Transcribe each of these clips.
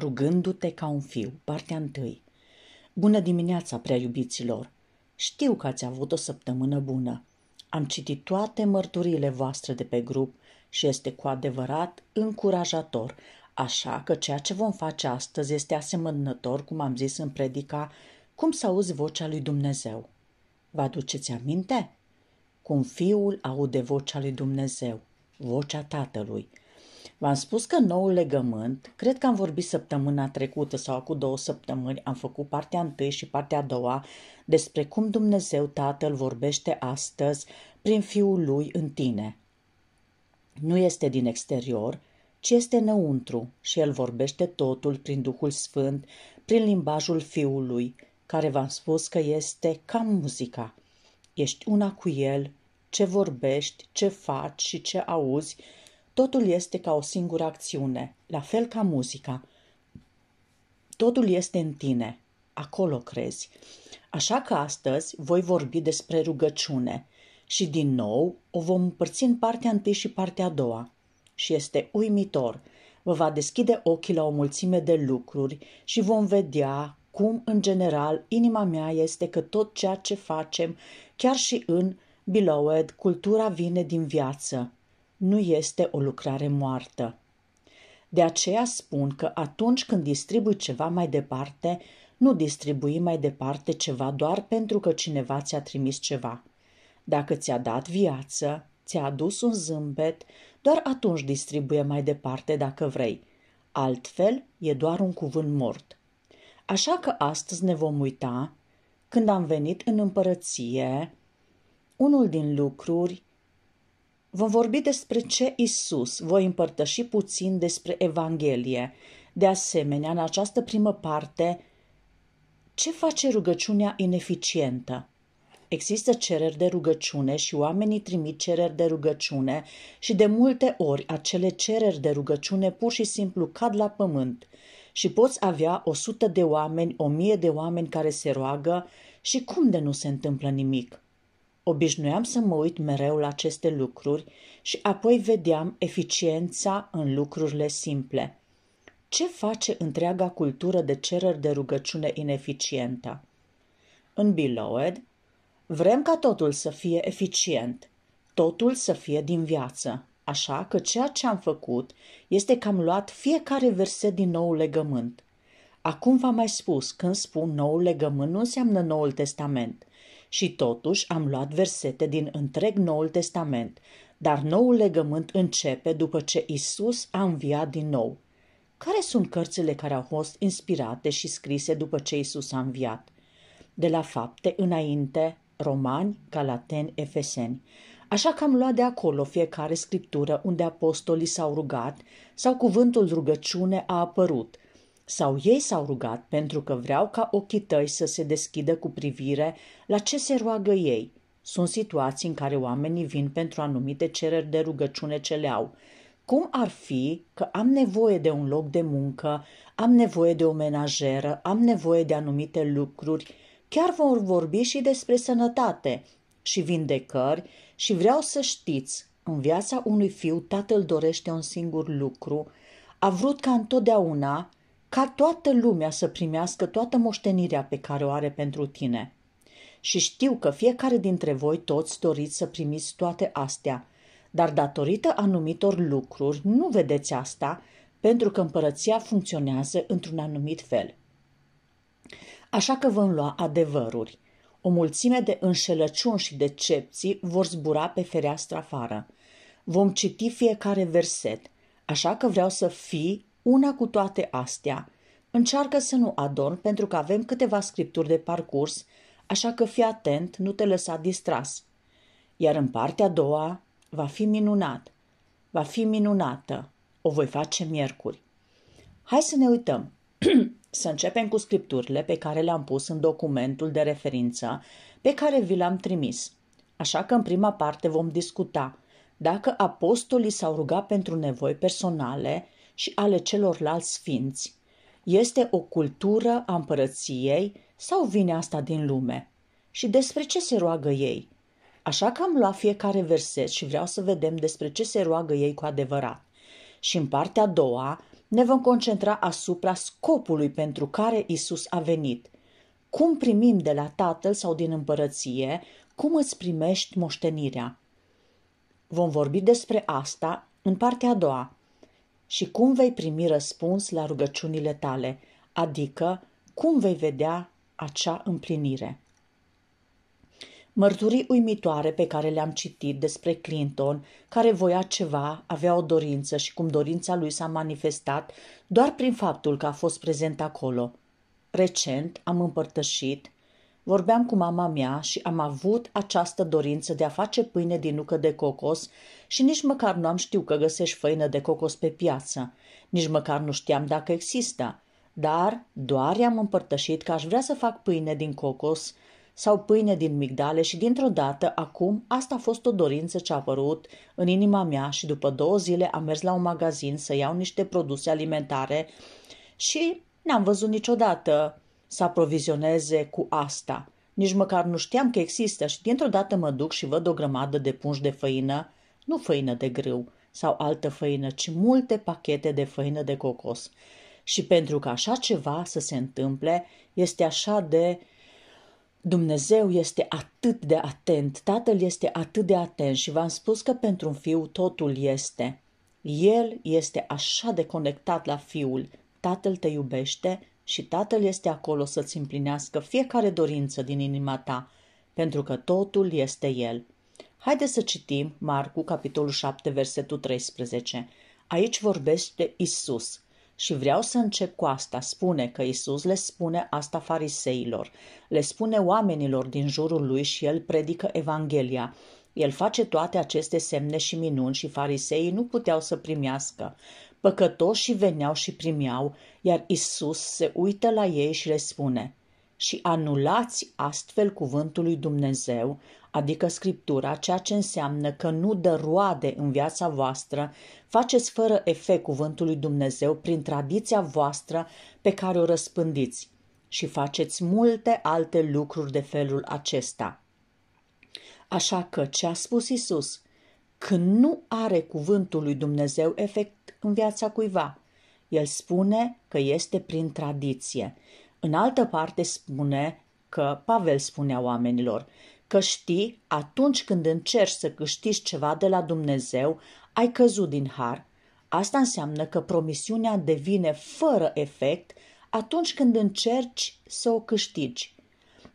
rugându-te ca un fiu, partea întâi. Bună dimineața, prea iubiților! Știu că ați avut o săptămână bună. Am citit toate mărturile voastre de pe grup și este cu adevărat încurajator, așa că ceea ce vom face astăzi este asemănător, cum am zis în predica, cum să auzi vocea lui Dumnezeu. Vă aduceți aminte? Cum fiul aude vocea lui Dumnezeu, vocea tatălui – V-am spus că noul legământ, cred că am vorbit săptămâna trecută sau cu două săptămâni, am făcut partea întâi și partea a doua despre cum Dumnezeu Tatăl vorbește astăzi prin Fiul Lui în tine. Nu este din exterior, ci este înăuntru și El vorbește totul prin Duhul Sfânt, prin limbajul Fiului, care v-am spus că este ca muzica. Ești una cu El, ce vorbești, ce faci și ce auzi, Totul este ca o singură acțiune, la fel ca muzica. Totul este în tine, acolo crezi. Așa că astăzi voi vorbi despre rugăciune și din nou o vom împărți în partea întâi și partea a doua. Și este uimitor, vă va deschide ochii la o mulțime de lucruri și vom vedea cum, în general, inima mea este că tot ceea ce facem, chiar și în Beloved, cultura vine din viață, nu este o lucrare moartă. De aceea spun că atunci când distribui ceva mai departe, nu distribui mai departe ceva doar pentru că cineva ți-a trimis ceva. Dacă ți-a dat viață, ți-a adus un zâmbet, doar atunci distribuie mai departe dacă vrei. Altfel, e doar un cuvânt mort. Așa că astăzi ne vom uita, când am venit în împărăție, unul din lucruri Vom vorbi despre ce Isus, voi împărtăși puțin despre Evanghelie. De asemenea, în această primă parte, ce face rugăciunea ineficientă? Există cereri de rugăciune și oamenii trimit cereri de rugăciune și de multe ori acele cereri de rugăciune pur și simplu cad la pământ și poți avea o sută de oameni, o mie de oameni care se roagă și cum de nu se întâmplă nimic? Obișnuiam să mă uit mereu la aceste lucruri și apoi vedeam eficiența în lucrurile simple. Ce face întreaga cultură de cereri de rugăciune ineficientă? În Beloved, vrem ca totul să fie eficient, totul să fie din viață, așa că ceea ce am făcut este că am luat fiecare verset din nou legământ. Acum v-am mai spus, când spun nou legământ, nu înseamnă Noul Testament. Și totuși am luat versete din întreg Noul Testament, dar noul legământ începe după ce Isus a înviat din nou. Care sunt cărțile care au fost inspirate și scrise după ce Isus a înviat? De la fapte înainte, romani, galateni, efeseni. Așa că am luat de acolo fiecare scriptură unde apostolii s-au rugat sau cuvântul rugăciune a apărut – sau ei s-au rugat pentru că vreau ca ochii tăi să se deschidă cu privire la ce se roagă ei. Sunt situații în care oamenii vin pentru anumite cereri de rugăciune ce le au. Cum ar fi că am nevoie de un loc de muncă, am nevoie de o menajeră, am nevoie de anumite lucruri, chiar vor vorbi și despre sănătate și vindecări și vreau să știți, în viața unui fiu tatăl dorește un singur lucru, a vrut ca întotdeauna ca toată lumea să primească toată moștenirea pe care o are pentru tine. Și știu că fiecare dintre voi toți doriți să primiți toate astea, dar datorită anumitor lucruri nu vedeți asta pentru că împărăția funcționează într-un anumit fel. Așa că vom lua adevăruri. O mulțime de înșelăciuni și decepții vor zbura pe fereastra afară. Vom citi fiecare verset, așa că vreau să fii una cu toate astea, încearcă să nu adormi pentru că avem câteva scripturi de parcurs, așa că fii atent, nu te lăsa distras. Iar în partea a doua va fi minunat, va fi minunată, o voi face miercuri. Hai să ne uităm. să începem cu scripturile pe care le-am pus în documentul de referință pe care vi l-am trimis. Așa că în prima parte vom discuta dacă apostolii s-au rugat pentru nevoi personale și ale celorlalți sfinți. Este o cultură a împărăției sau vine asta din lume? Și despre ce se roagă ei? Așa că am luat fiecare verset și vreau să vedem despre ce se roagă ei cu adevărat. Și în partea a doua ne vom concentra asupra scopului pentru care Isus a venit. Cum primim de la Tatăl sau din împărăție, cum îți primești moștenirea. Vom vorbi despre asta în partea a doua și cum vei primi răspuns la rugăciunile tale, adică cum vei vedea acea împlinire. Mărturii uimitoare pe care le-am citit despre Clinton, care voia ceva, avea o dorință și cum dorința lui s-a manifestat doar prin faptul că a fost prezent acolo. Recent am împărtășit Vorbeam cu mama mea și am avut această dorință de a face pâine din nucă de cocos și nici măcar nu am știut că găsești făină de cocos pe piață. Nici măcar nu știam dacă există. Dar doar i-am împărtășit că aș vrea să fac pâine din cocos sau pâine din migdale și dintr-o dată, acum, asta a fost o dorință ce a apărut în inima mea și după două zile am mers la un magazin să iau niște produse alimentare și n-am văzut niciodată să aprovizioneze cu asta. Nici măcar nu știam că există și dintr-o dată mă duc și văd o grămadă de pungi de făină, nu făină de grâu sau altă făină, ci multe pachete de făină de cocos. Și pentru că așa ceva să se întâmple, este așa de Dumnezeu este atât de atent, Tatăl este atât de atent și v-am spus că pentru un fiu totul este. El este așa de conectat la fiul. Tatăl te iubește, și Tatăl este acolo să-ți împlinească fiecare dorință din inima ta, pentru că totul este El. Haideți să citim Marcu, capitolul 7, versetul 13. Aici vorbește Isus. Și vreau să încep cu asta. Spune că Isus le spune asta fariseilor. Le spune oamenilor din jurul lui și el predică Evanghelia. El face toate aceste semne și minuni și fariseii nu puteau să primească. Păcătoșii veneau și primeau, iar Isus se uită la ei și le spune, și anulați astfel cuvântul lui Dumnezeu, adică Scriptura, ceea ce înseamnă că nu dă roade în viața voastră, faceți fără efect cuvântul lui Dumnezeu prin tradiția voastră pe care o răspândiți și faceți multe alte lucruri de felul acesta. Așa că ce a spus Isus? Când nu are cuvântul lui Dumnezeu efect în viața cuiva, el spune că este prin tradiție. În altă parte spune că Pavel spunea oamenilor că știi, atunci când încerci să câștigi ceva de la Dumnezeu, ai căzut din har. Asta înseamnă că promisiunea devine fără efect atunci când încerci să o câștigi.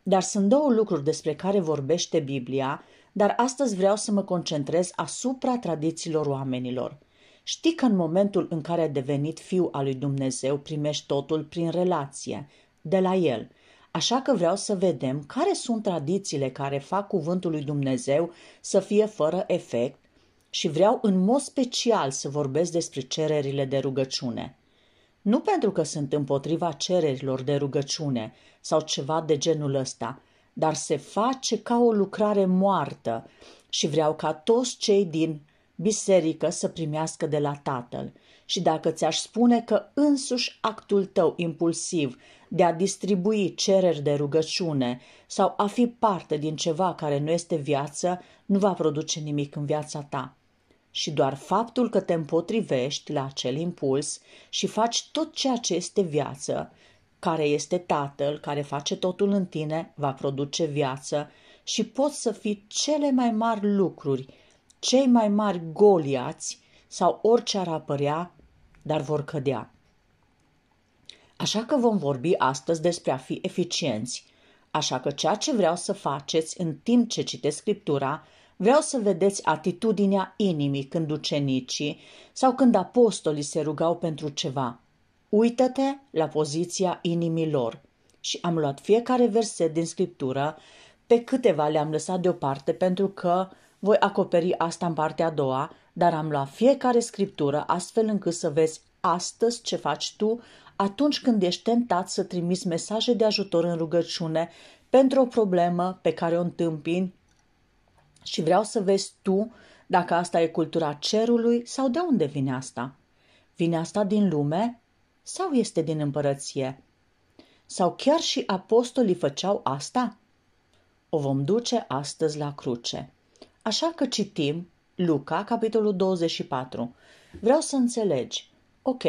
Dar sunt două lucruri despre care vorbește Biblia dar astăzi vreau să mă concentrez asupra tradițiilor oamenilor. Știi că în momentul în care ai devenit fiu al lui Dumnezeu, primești totul prin relație, de la El. Așa că vreau să vedem care sunt tradițiile care fac cuvântul lui Dumnezeu să fie fără efect și vreau în mod special să vorbesc despre cererile de rugăciune. Nu pentru că sunt împotriva cererilor de rugăciune sau ceva de genul ăsta, dar se face ca o lucrare moartă și vreau ca toți cei din biserică să primească de la Tatăl. Și dacă ți-aș spune că însuși actul tău impulsiv de a distribui cereri de rugăciune sau a fi parte din ceva care nu este viață, nu va produce nimic în viața ta. Și doar faptul că te împotrivești la acel impuls și faci tot ceea ce este viață care este Tatăl, care face totul în tine, va produce viață și poți să fii cele mai mari lucruri, cei mai mari goliați sau orice ar apărea, dar vor cădea. Așa că vom vorbi astăzi despre a fi eficienți. Așa că ceea ce vreau să faceți în timp ce citeți Scriptura, vreau să vedeți atitudinea inimii când ucenicii sau când apostolii se rugau pentru ceva – Uită-te la poziția inimilor. Și am luat fiecare verset din scriptură, pe câteva le-am lăsat deoparte pentru că voi acoperi asta în partea a doua, dar am luat fiecare scriptură astfel încât să vezi astăzi ce faci tu atunci când ești tentat să trimiți mesaje de ajutor în rugăciune pentru o problemă pe care o întâmpini și vreau să vezi tu dacă asta e cultura cerului sau de unde vine asta. Vine asta din lume sau este din împărăție? Sau chiar și apostolii făceau asta? O vom duce astăzi la cruce. Așa că citim Luca, capitolul 24. Vreau să înțelegi. Ok,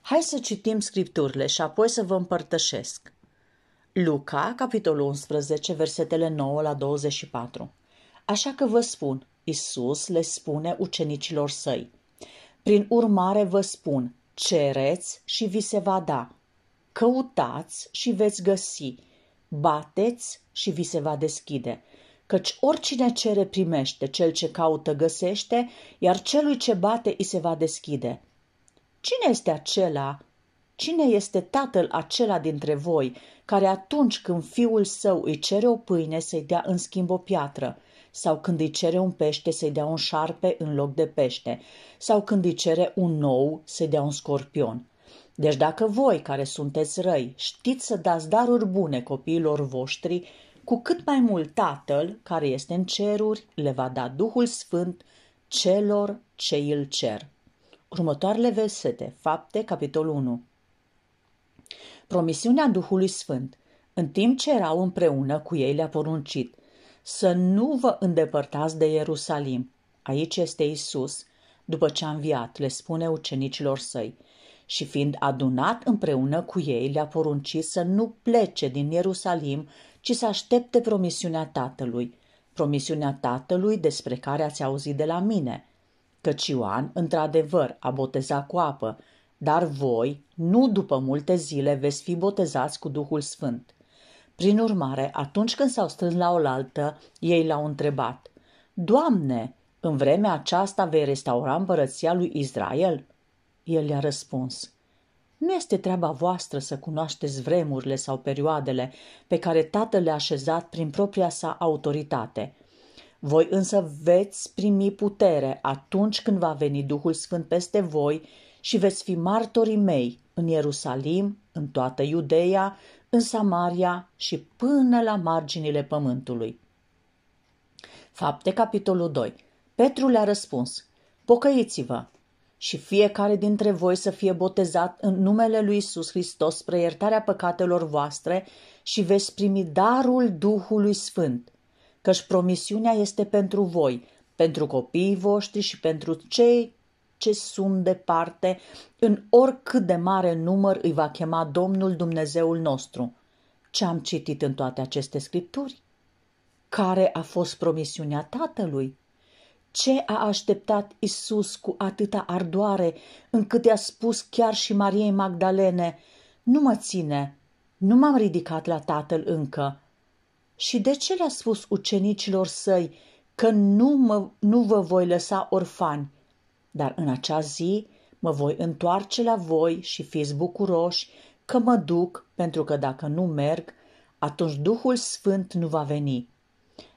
hai să citim scripturile și apoi să vă împărtășesc. Luca, capitolul 11, versetele 9 la 24. Așa că vă spun, Isus le spune ucenicilor săi, prin urmare vă spun, cereți și vi se va da, căutați și veți găsi, bateți și vi se va deschide. Căci oricine cere primește, cel ce caută găsește, iar celui ce bate îi se va deschide. Cine este acela? Cine este tatăl acela dintre voi, care atunci când fiul său îi cere o pâine să-i dea în schimb o piatră? sau când îi cere un pește să-i dea un șarpe în loc de pește, sau când îi cere un nou să-i dea un scorpion. Deci dacă voi, care sunteți răi, știți să dați daruri bune copiilor voștri, cu cât mai mult Tatăl, care este în ceruri, le va da Duhul Sfânt celor ce îl cer. Următoarele versete, fapte, capitolul 1. Promisiunea Duhului Sfânt. În timp ce erau împreună cu ei, le-a poruncit, să nu vă îndepărtați de Ierusalim. Aici este Isus, după ce a înviat, le spune ucenicilor săi. Și fiind adunat împreună cu ei, le-a poruncit să nu plece din Ierusalim, ci să aștepte promisiunea Tatălui, promisiunea Tatălui despre care ați auzit de la mine, căci Ioan, într-adevăr, a botezat cu apă, dar voi, nu după multe zile, veți fi botezați cu Duhul Sfânt. Prin urmare, atunci când s-au strâns la oaltă, ei l-au întrebat, Doamne, în vremea aceasta vei restaura împărăția lui Israel? El le-a răspuns, nu este treaba voastră să cunoașteți vremurile sau perioadele pe care Tatăl le-a așezat prin propria sa autoritate. Voi însă veți primi putere atunci când va veni Duhul Sfânt peste voi și veți fi martorii mei în Ierusalim, în toată Iudeea în Samaria și până la marginile pământului. Fapte, capitolul 2. Petru le-a răspuns, pocăiți-vă și fiecare dintre voi să fie botezat în numele lui Isus Hristos spre iertarea păcatelor voastre și veți primi darul Duhului Sfânt, căci promisiunea este pentru voi, pentru copiii voștri și pentru cei ce sunt departe, în oricât de mare număr îi va chema Domnul Dumnezeul nostru. Ce am citit în toate aceste scripturi? Care a fost promisiunea Tatălui? Ce a așteptat Isus cu atâta ardoare încât i-a spus chiar și Mariei Magdalene, Nu mă ține, nu m-am ridicat la Tatăl încă. Și de ce le-a spus ucenicilor săi că nu, mă, nu vă voi lăsa orfani, dar în acea zi mă voi întoarce la voi și fiți bucuroși că mă duc, pentru că dacă nu merg, atunci Duhul Sfânt nu va veni.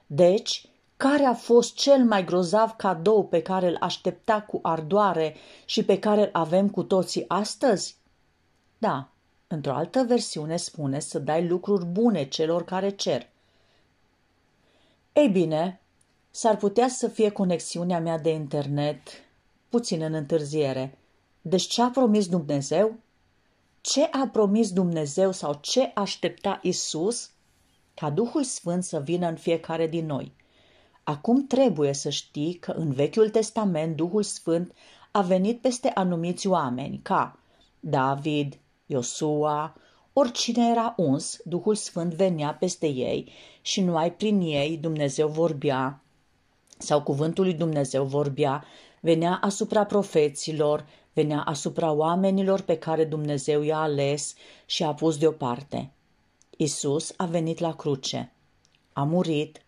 Deci, care a fost cel mai grozav cadou pe care îl aștepta cu ardoare și pe care îl avem cu toții astăzi? Da, într-o altă versiune spune să dai lucruri bune celor care cer. Ei bine, s-ar putea să fie conexiunea mea de internet puțin în întârziere. Deci ce a promis Dumnezeu? Ce a promis Dumnezeu sau ce aștepta Isus? Ca Duhul Sfânt să vină în fiecare din noi. Acum trebuie să știi că în Vechiul Testament Duhul Sfânt a venit peste anumiți oameni, ca David, Iosua, oricine era uns, Duhul Sfânt venea peste ei și numai prin ei Dumnezeu vorbea sau cuvântul lui Dumnezeu vorbea venea asupra profeților, venea asupra oamenilor pe care Dumnezeu i-a ales și a pus deoparte. Isus a venit la cruce, a murit,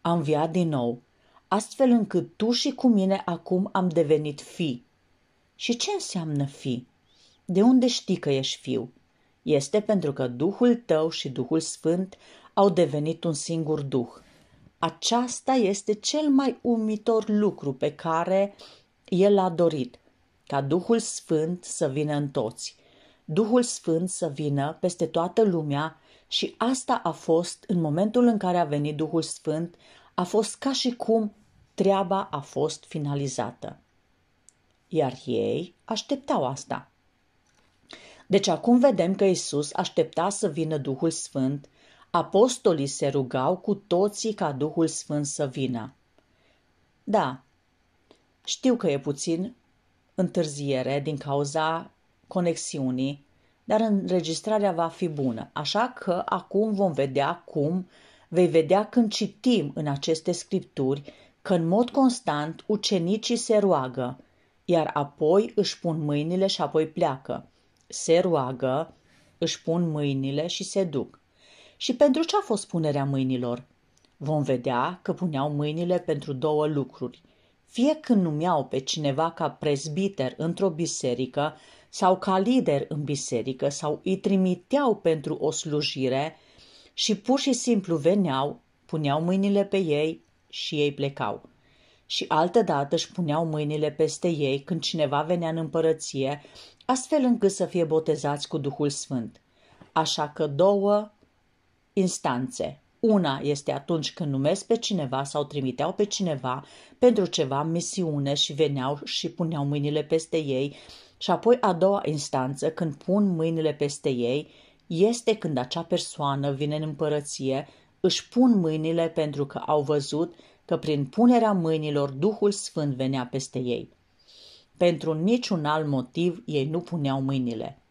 a înviat din nou, astfel încât tu și cu mine acum am devenit fi. Și ce înseamnă fi? De unde știi că ești fiu? Este pentru că Duhul tău și Duhul Sfânt au devenit un singur Duh. Aceasta este cel mai umitor lucru pe care el a dorit, ca Duhul Sfânt să vină în toți. Duhul Sfânt să vină peste toată lumea și asta a fost în momentul în care a venit Duhul Sfânt, a fost ca și cum treaba a fost finalizată. Iar ei așteptau asta. Deci acum vedem că Isus aștepta să vină Duhul Sfânt Apostolii se rugau cu toții ca Duhul Sfânt să vină. Da, știu că e puțin întârziere din cauza conexiunii, dar înregistrarea va fi bună, așa că acum vom vedea cum, vei vedea când citim în aceste scripturi că în mod constant ucenicii se roagă, iar apoi își pun mâinile și apoi pleacă. Se roagă, își pun mâinile și se duc. Și pentru ce a fost punerea mâinilor? Vom vedea că puneau mâinile pentru două lucruri. Fie când numeau pe cineva ca prezbiter într-o biserică sau ca lider în biserică sau îi trimiteau pentru o slujire și pur și simplu veneau, puneau mâinile pe ei și ei plecau și altădată își puneau mâinile peste ei când cineva venea în împărăție, astfel încât să fie botezați cu Duhul Sfânt. Așa că două instanțe. Una este atunci când numesc pe cineva sau trimiteau pe cineva pentru ceva misiune și veneau și puneau mâinile peste ei, și apoi a doua instanță, când pun mâinile peste ei, este când acea persoană vine în împărăție, își pun mâinile pentru că au văzut că prin punerea mâinilor Duhul Sfânt venea peste ei. Pentru niciun alt motiv ei nu puneau mâinile.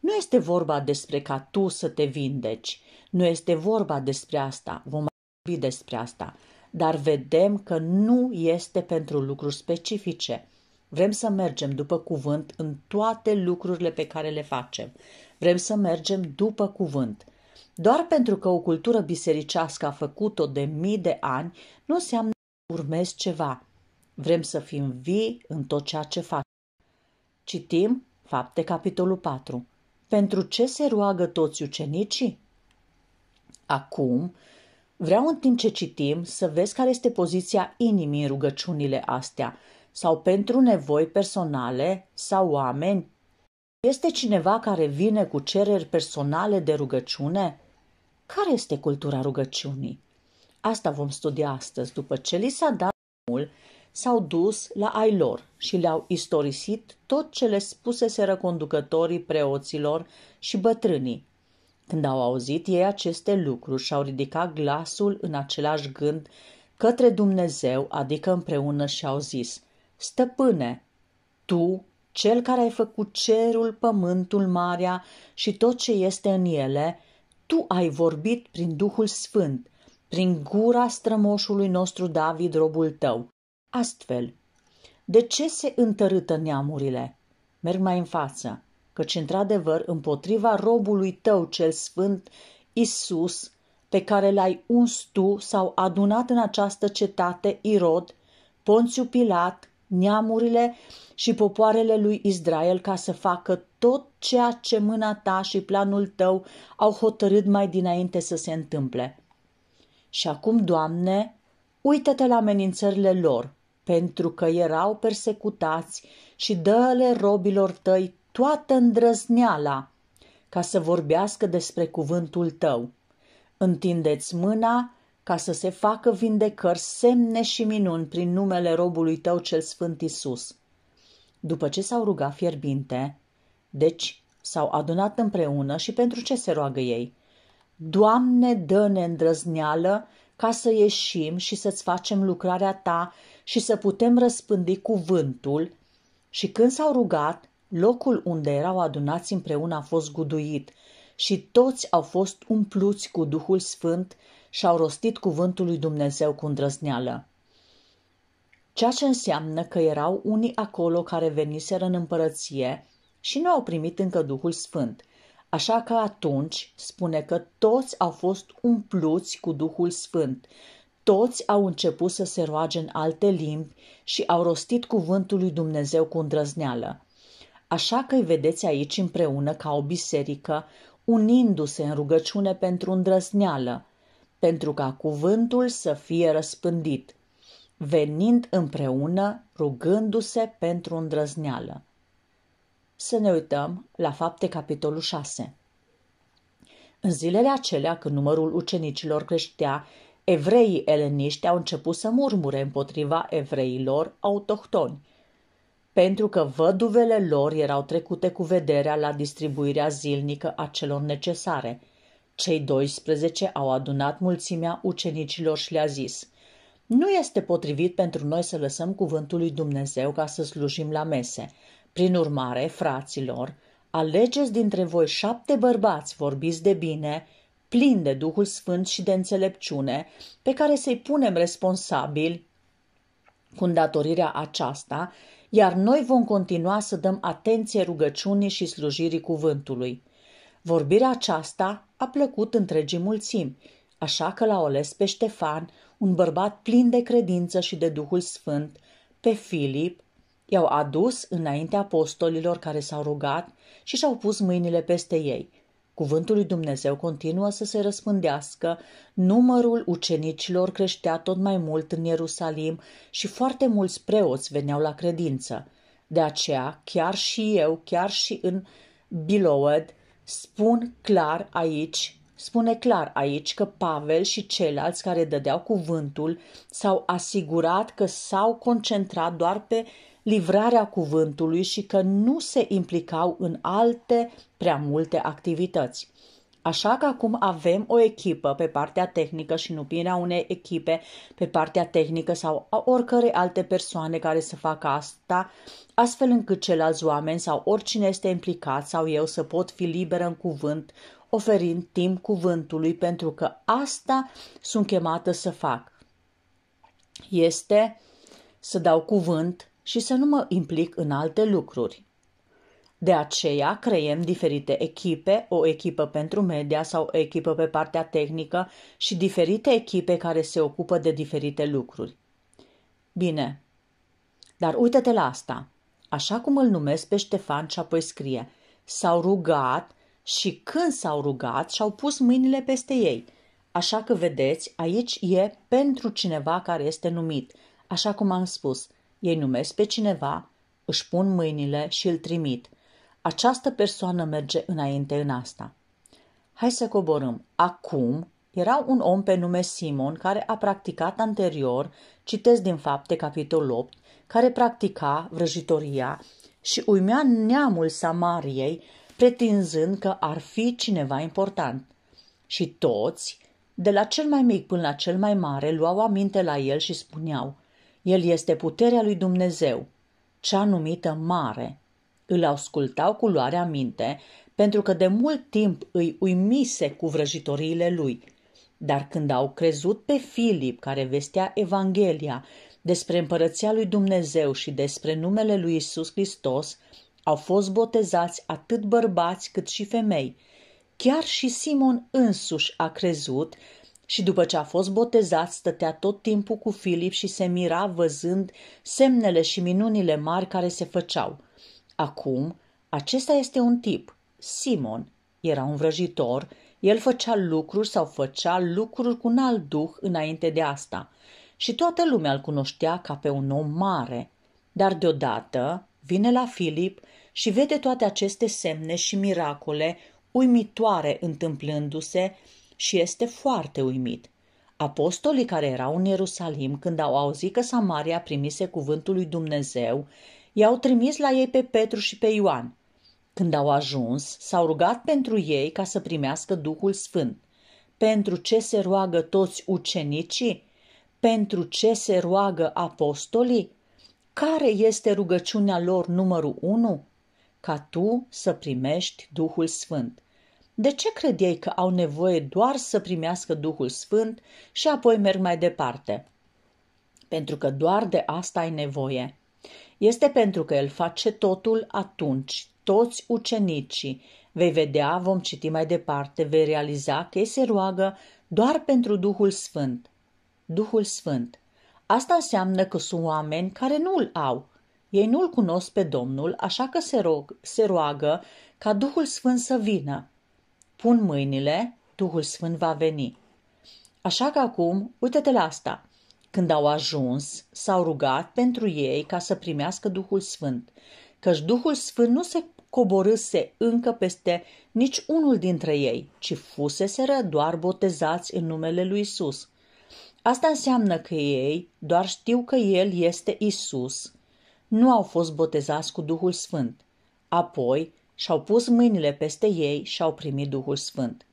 Nu este vorba despre ca tu să te vindeci, nu este vorba despre asta, vom vorbi despre asta, dar vedem că nu este pentru lucruri specifice. Vrem să mergem după cuvânt în toate lucrurile pe care le facem. Vrem să mergem după cuvânt. Doar pentru că o cultură bisericească a făcut-o de mii de ani, nu înseamnă că urmezi ceva. Vrem să fim vii în tot ceea ce facem. Citim Fapte, capitolul 4. Pentru ce se roagă toți ucenicii? acum, vreau în timp ce citim să vezi care este poziția inimii în rugăciunile astea sau pentru nevoi personale sau oameni. Este cineva care vine cu cereri personale de rugăciune? Care este cultura rugăciunii? Asta vom studia astăzi după ce li s-a dat omul, s-au dus la ai lor și le-au istorisit tot ce le spuseseră conducătorii preoților și bătrânii, când au auzit ei aceste lucruri și-au ridicat glasul în același gând către Dumnezeu, adică împreună și-au zis, Stăpâne, Tu, Cel care ai făcut cerul, pământul, marea și tot ce este în ele, Tu ai vorbit prin Duhul Sfânt, prin gura strămoșului nostru David, robul Tău. Astfel, de ce se întărâtă neamurile? Merg mai în față căci într-adevăr împotriva robului tău cel sfânt, Isus, pe care l-ai uns tu, s-au adunat în această cetate Irod, Ponțiu Pilat, neamurile și popoarele lui Israel ca să facă tot ceea ce mâna ta și planul tău au hotărât mai dinainte să se întâmple. Și acum, Doamne, uită-te la amenințările lor, pentru că erau persecutați și dă-le robilor tăi toată îndrăzneala ca să vorbească despre cuvântul tău. Întindeți mâna ca să se facă vindecări, semne și minuni prin numele robului tău cel sfânt Isus. După ce s-au rugat fierbinte, deci s-au adunat împreună și pentru ce se roagă ei? Doamne, dă-ne îndrăzneală ca să ieșim și să-ți facem lucrarea ta și să putem răspândi cuvântul. Și când s-au rugat, Locul unde erau adunați împreună a fost guduit și toți au fost umpluți cu Duhul Sfânt și au rostit cuvântul lui Dumnezeu cu îndrăzneală. Ceea ce înseamnă că erau unii acolo care veniseră în împărăție și nu au primit încă Duhul Sfânt. Așa că atunci spune că toți au fost umpluți cu Duhul Sfânt, toți au început să se roage în alte limbi și au rostit cuvântul lui Dumnezeu cu îndrăzneală. Așa că îi vedeți aici împreună ca o biserică, unindu-se în rugăciune pentru îndrăzneală, pentru ca cuvântul să fie răspândit, venind împreună rugându-se pentru îndrăzneală. Să ne uităm la fapte capitolul 6. În zilele acelea, când numărul ucenicilor creștea, evreii eleniști au început să murmure împotriva evreilor autohtoni – pentru că văduvele lor erau trecute cu vederea la distribuirea zilnică a celor necesare. Cei 12 au adunat mulțimea ucenicilor și le-a zis, Nu este potrivit pentru noi să lăsăm cuvântul lui Dumnezeu ca să slujim la mese. Prin urmare, fraților, alegeți dintre voi șapte bărbați vorbiți de bine, plini de Duhul Sfânt și de înțelepciune, pe care să-i punem responsabili cu îndatorirea aceasta iar noi vom continua să dăm atenție rugăciunii și slujirii cuvântului. Vorbirea aceasta a plăcut întregii mulțimi, așa că l-au ales pe Ștefan, un bărbat plin de credință și de Duhul Sfânt, pe Filip, i-au adus înaintea apostolilor care s-au rugat și și-au pus mâinile peste ei – Cuvântul lui Dumnezeu continuă să se răspândească, numărul ucenicilor creștea tot mai mult în Ierusalim și foarte mulți preoți veneau la credință. De aceea, chiar și eu, chiar și în Biloed, spun clar aici, spune clar aici că Pavel și ceilalți care dădeau cuvântul s-au asigurat că s-au concentrat doar pe livrarea cuvântului și că nu se implicau în alte prea multe activități. Așa că acum avem o echipă pe partea tehnică și nu opinia unei echipe pe partea tehnică sau a oricărei alte persoane care să facă asta, astfel încât ceilalți oameni sau oricine este implicat sau eu să pot fi liberă în cuvânt, oferind timp cuvântului pentru că asta sunt chemată să fac. Este să dau cuvânt și să nu mă implic în alte lucruri. De aceea creiem diferite echipe, o echipă pentru media sau o echipă pe partea tehnică și diferite echipe care se ocupă de diferite lucruri. Bine, dar uite-te la asta. Așa cum îl numesc pe Ștefan și apoi scrie, s-au rugat și când s-au rugat și-au pus mâinile peste ei. Așa că vedeți, aici e pentru cineva care este numit. Așa cum am spus – ei numesc pe cineva, își pun mâinile și îl trimit. Această persoană merge înainte în asta. Hai să coborâm. Acum era un om pe nume Simon care a practicat anterior, citesc din fapte capitolul 8, care practica vrăjitoria și uimea neamul Samariei, pretinzând că ar fi cineva important. Și toți, de la cel mai mic până la cel mai mare, luau aminte la el și spuneau – el este puterea lui Dumnezeu, cea numită mare. Îl ascultau cu luarea minte, pentru că de mult timp îi uimise cu vrăjitoriile lui. Dar când au crezut pe Filip, care vestea Evanghelia despre împărăția lui Dumnezeu și despre numele lui Isus Hristos, au fost botezați atât bărbați cât și femei. Chiar și Simon însuși a crezut și după ce a fost botezat, stătea tot timpul cu Filip și se mira văzând semnele și minunile mari care se făceau. Acum, acesta este un tip. Simon era un vrăjitor, el făcea lucruri sau făcea lucruri cu un alt duh înainte de asta. Și toată lumea îl cunoștea ca pe un om mare. Dar deodată vine la Filip și vede toate aceste semne și miracole uimitoare întâmplându-se și este foarte uimit. Apostolii care erau în Ierusalim, când au auzit că Samaria primise cuvântul lui Dumnezeu, i-au trimis la ei pe Petru și pe Ioan. Când au ajuns, s-au rugat pentru ei ca să primească Duhul Sfânt. Pentru ce se roagă toți ucenicii? Pentru ce se roagă apostolii? Care este rugăciunea lor numărul unu? Ca tu să primești Duhul Sfânt. De ce credeai că au nevoie doar să primească Duhul Sfânt și apoi merg mai departe? Pentru că doar de asta ai nevoie. Este pentru că El face totul atunci, toți ucenicii. Vei vedea, vom citi mai departe, vei realiza că ei se roagă doar pentru Duhul Sfânt. Duhul Sfânt. Asta înseamnă că sunt oameni care nu îl au. Ei nu-l cunosc pe Domnul, așa că se, rog, se roagă ca Duhul Sfânt să vină pun mâinile, Duhul Sfânt va veni. Așa că acum, uite-te la asta. Când au ajuns, s-au rugat pentru ei ca să primească Duhul Sfânt, căci Duhul Sfânt nu se coborâse încă peste nici unul dintre ei, ci fuseseră doar botezați în numele lui Isus. Asta înseamnă că ei doar știu că El este Isus. Nu au fost botezați cu Duhul Sfânt. Apoi, și-au pus mâinile peste ei și au primit Duhul Sfânt.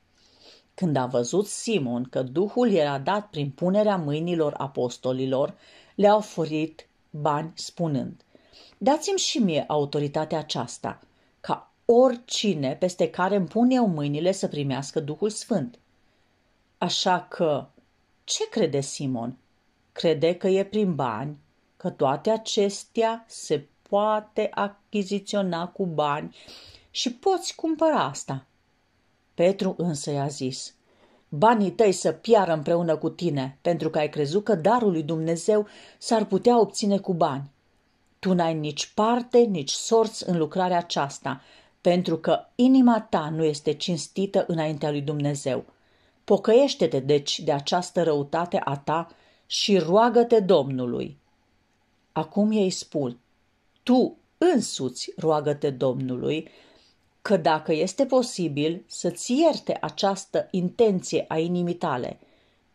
Când a văzut Simon că Duhul era dat prin punerea mâinilor apostolilor, le-a oferit bani spunând, Dați-mi și mie autoritatea aceasta, ca oricine peste care îmi pun eu mâinile să primească Duhul Sfânt. Așa că, ce crede Simon? Crede că e prin bani, că toate acestea se poate achiziționa cu bani și poți cumpăra asta. Petru însă i-a zis, Banii tăi să piară împreună cu tine, pentru că ai crezut că darul lui Dumnezeu s-ar putea obține cu bani. Tu n-ai nici parte, nici sorți în lucrarea aceasta, pentru că inima ta nu este cinstită înaintea lui Dumnezeu. Pocăiește-te, deci, de această răutate a ta și roagă-te Domnului. Acum ei spun, tu însuți roagă-te Domnului că dacă este posibil să-ți ierte această intenție a inimii tale,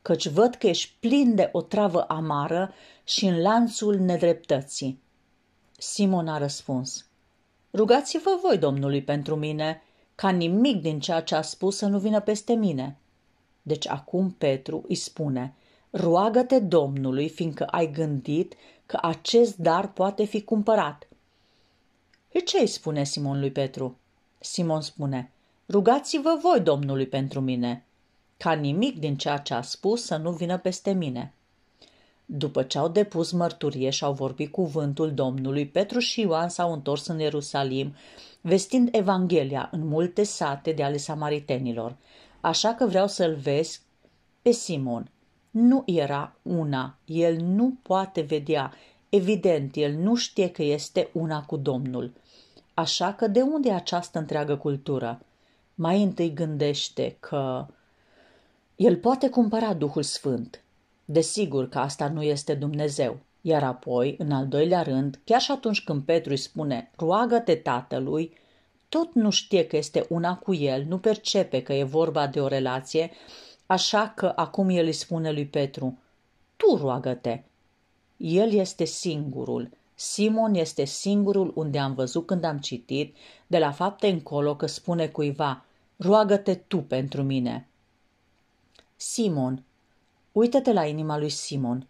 căci văd că ești plin de o travă amară și în lanțul nedreptății. Simon a răspuns, Rugați-vă voi, domnului, pentru mine, ca nimic din ceea ce a spus să nu vină peste mine. Deci acum Petru îi spune, roagă-te Domnului, fiindcă ai gândit că acest dar poate fi cumpărat. Și ce îi spune Simon lui Petru? Simon spune, rugați-vă voi Domnului pentru mine, ca nimic din ceea ce a spus să nu vină peste mine. După ce au depus mărturie și au vorbit cuvântul Domnului, Petru și Ioan s-au întors în Ierusalim, vestind Evanghelia în multe sate de ale samaritenilor. Așa că vreau să-l vezi pe Simon. Nu era una, el nu poate vedea, evident, el nu știe că este una cu Domnul. Așa că de unde această întreagă cultură? Mai întâi gândește că el poate cumpăra Duhul Sfânt. Desigur că asta nu este Dumnezeu. Iar apoi, în al doilea rând, chiar și atunci când Petru îi spune, roagă-te tatălui, tot nu știe că este una cu el, nu percepe că e vorba de o relație, așa că acum el îi spune lui Petru, tu roagă-te. El este singurul, Simon este singurul unde am văzut când am citit, de la fapte încolo că spune cuiva, roagă-te tu pentru mine. Simon, uită-te la inima lui Simon.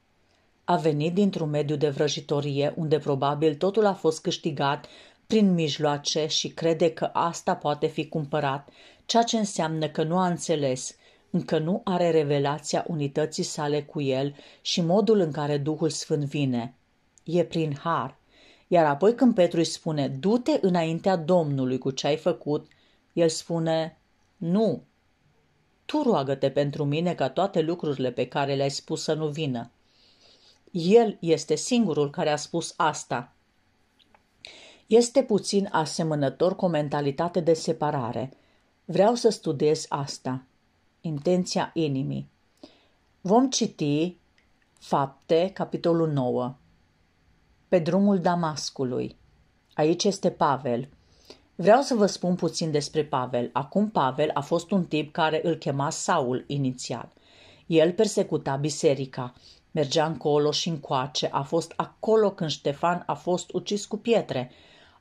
A venit dintr-un mediu de vrăjitorie unde probabil totul a fost câștigat prin mijloace și crede că asta poate fi cumpărat, ceea ce înseamnă că nu a înțeles, încă nu are revelația unității sale cu el și modul în care Duhul Sfânt vine – e prin har. Iar apoi când Petru îi spune, du-te înaintea Domnului cu ce ai făcut, el spune, nu, tu roagă-te pentru mine ca toate lucrurile pe care le-ai spus să nu vină. El este singurul care a spus asta. Este puțin asemănător cu o mentalitate de separare. Vreau să studiez asta. Intenția inimii. Vom citi Fapte, capitolul 9 pe drumul Damascului. Aici este Pavel. Vreau să vă spun puțin despre Pavel. Acum Pavel a fost un tip care îl chema Saul inițial. El persecuta biserica, mergea încolo și încoace, a fost acolo când Ștefan a fost ucis cu pietre.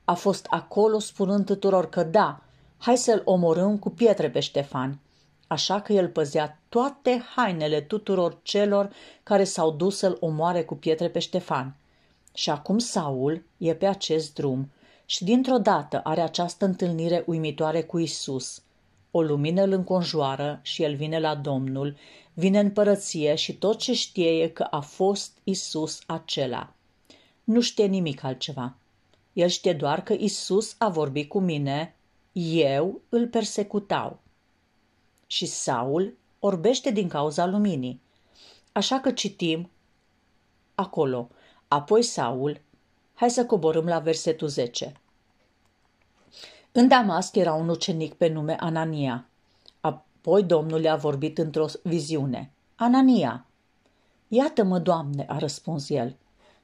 A fost acolo spunând tuturor că da, hai să-l omorâm cu pietre pe Ștefan. Așa că el păzea toate hainele tuturor celor care s-au dus să-l omoare cu pietre pe Ștefan. Și acum Saul e pe acest drum și dintr-o dată are această întâlnire uimitoare cu Isus. O lumină îl înconjoară și el vine la Domnul, vine în părăție și tot ce știe e că a fost Isus acela. Nu știe nimic altceva. El știe doar că Isus a vorbit cu mine, eu îl persecutau. Și Saul orbește din cauza luminii. Așa că citim acolo – Apoi Saul, hai să coborâm la versetul 10. În Damasc era un ucenic pe nume Anania. Apoi Domnul i a vorbit într-o viziune. Anania! Iată-mă, Doamne, a răspuns el.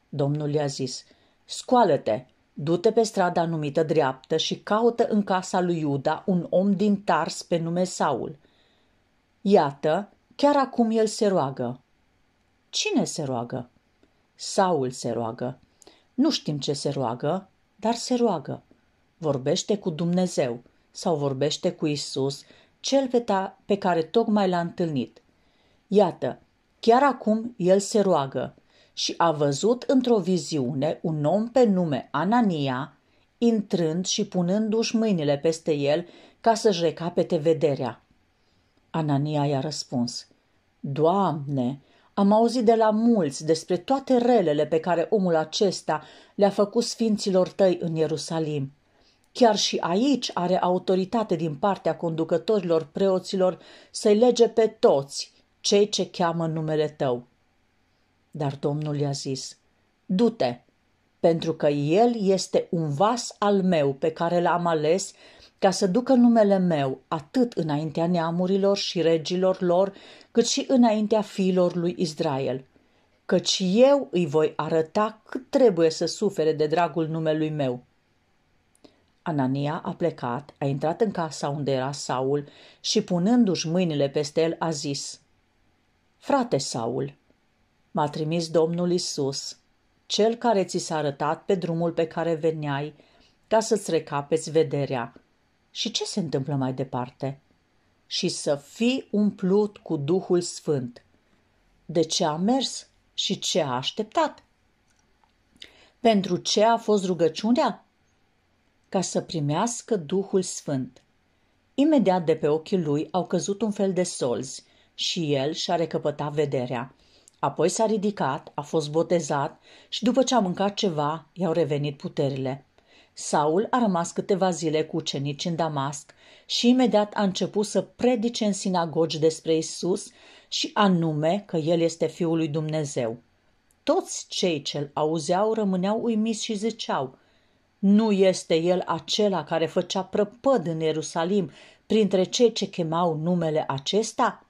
Domnul i-a zis, scoală-te, du-te pe strada numită dreaptă și caută în casa lui Iuda un om din Tars pe nume Saul. Iată, chiar acum el se roagă. Cine se roagă? Saul se roagă. Nu știm ce se roagă, dar se roagă. Vorbește cu Dumnezeu sau vorbește cu Isus, cel pe, ta, pe care tocmai l-a întâlnit. Iată, chiar acum el se roagă și a văzut într-o viziune un om pe nume Anania, intrând și punându-și mâinile peste el ca să-și recapete vederea. Anania i-a răspuns, Doamne, am auzit de la mulți despre toate relele pe care omul acesta le-a făcut sfinților tăi în Ierusalim. Chiar și aici are autoritate din partea conducătorilor preoților să-i lege pe toți cei ce cheamă numele tău. Dar Domnul i-a zis, du-te, pentru că el este un vas al meu pe care l-am ales ca să ducă numele meu atât înaintea neamurilor și regilor lor, cât și înaintea fiilor lui Israel. Căci eu îi voi arăta cât trebuie să sufere de dragul numelui meu. Anania a plecat, a intrat în casa unde era Saul și, punându-și mâinile peste el, a zis, Frate Saul, m-a trimis Domnul Isus, cel care ți s-a arătat pe drumul pe care veneai, ca să-ți recapeți vederea și ce se întâmplă mai departe? Și să fii umplut cu Duhul Sfânt. De ce a mers și ce a așteptat? Pentru ce a fost rugăciunea? Ca să primească Duhul Sfânt. Imediat de pe ochii lui au căzut un fel de solzi și el și-a recăpătat vederea. Apoi s-a ridicat, a fost botezat și după ce a mâncat ceva, i-au revenit puterile. Saul a rămas câteva zile cu ucenici în Damasc și imediat a început să predice în sinagogi despre Isus și anume că El este Fiul lui Dumnezeu. Toți cei ce-l auzeau rămâneau uimiți și ziceau, nu este El acela care făcea prăpăd în Ierusalim printre cei ce chemau numele acesta?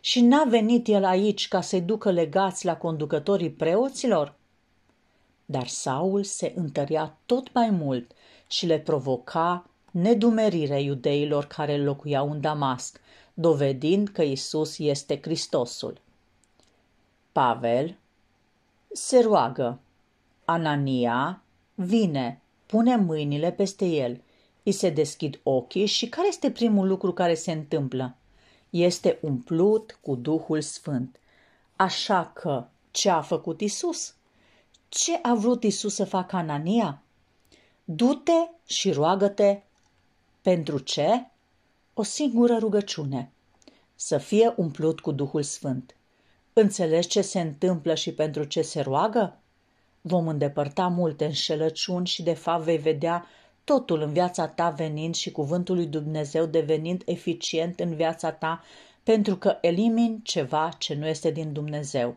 Și n-a venit El aici ca să-i ducă legați la conducătorii preoților? Dar Saul se întărea tot mai mult și le provoca nedumerirea iudeilor care locuiau în Damasc, dovedind că Isus este Hristosul. Pavel se roagă. Anania vine, pune mâinile peste el. Îi se deschid ochii și care este primul lucru care se întâmplă? Este umplut cu Duhul Sfânt. Așa că ce a făcut Isus? Ce a vrut Isus să facă Anania? Du-te și roagă-te. Pentru ce? O singură rugăciune. Să fie umplut cu Duhul Sfânt. Înțelegi ce se întâmplă și pentru ce se roagă? Vom îndepărta multe înșelăciuni și de fapt vei vedea totul în viața ta venind și cuvântul lui Dumnezeu devenind eficient în viața ta pentru că elimini ceva ce nu este din Dumnezeu.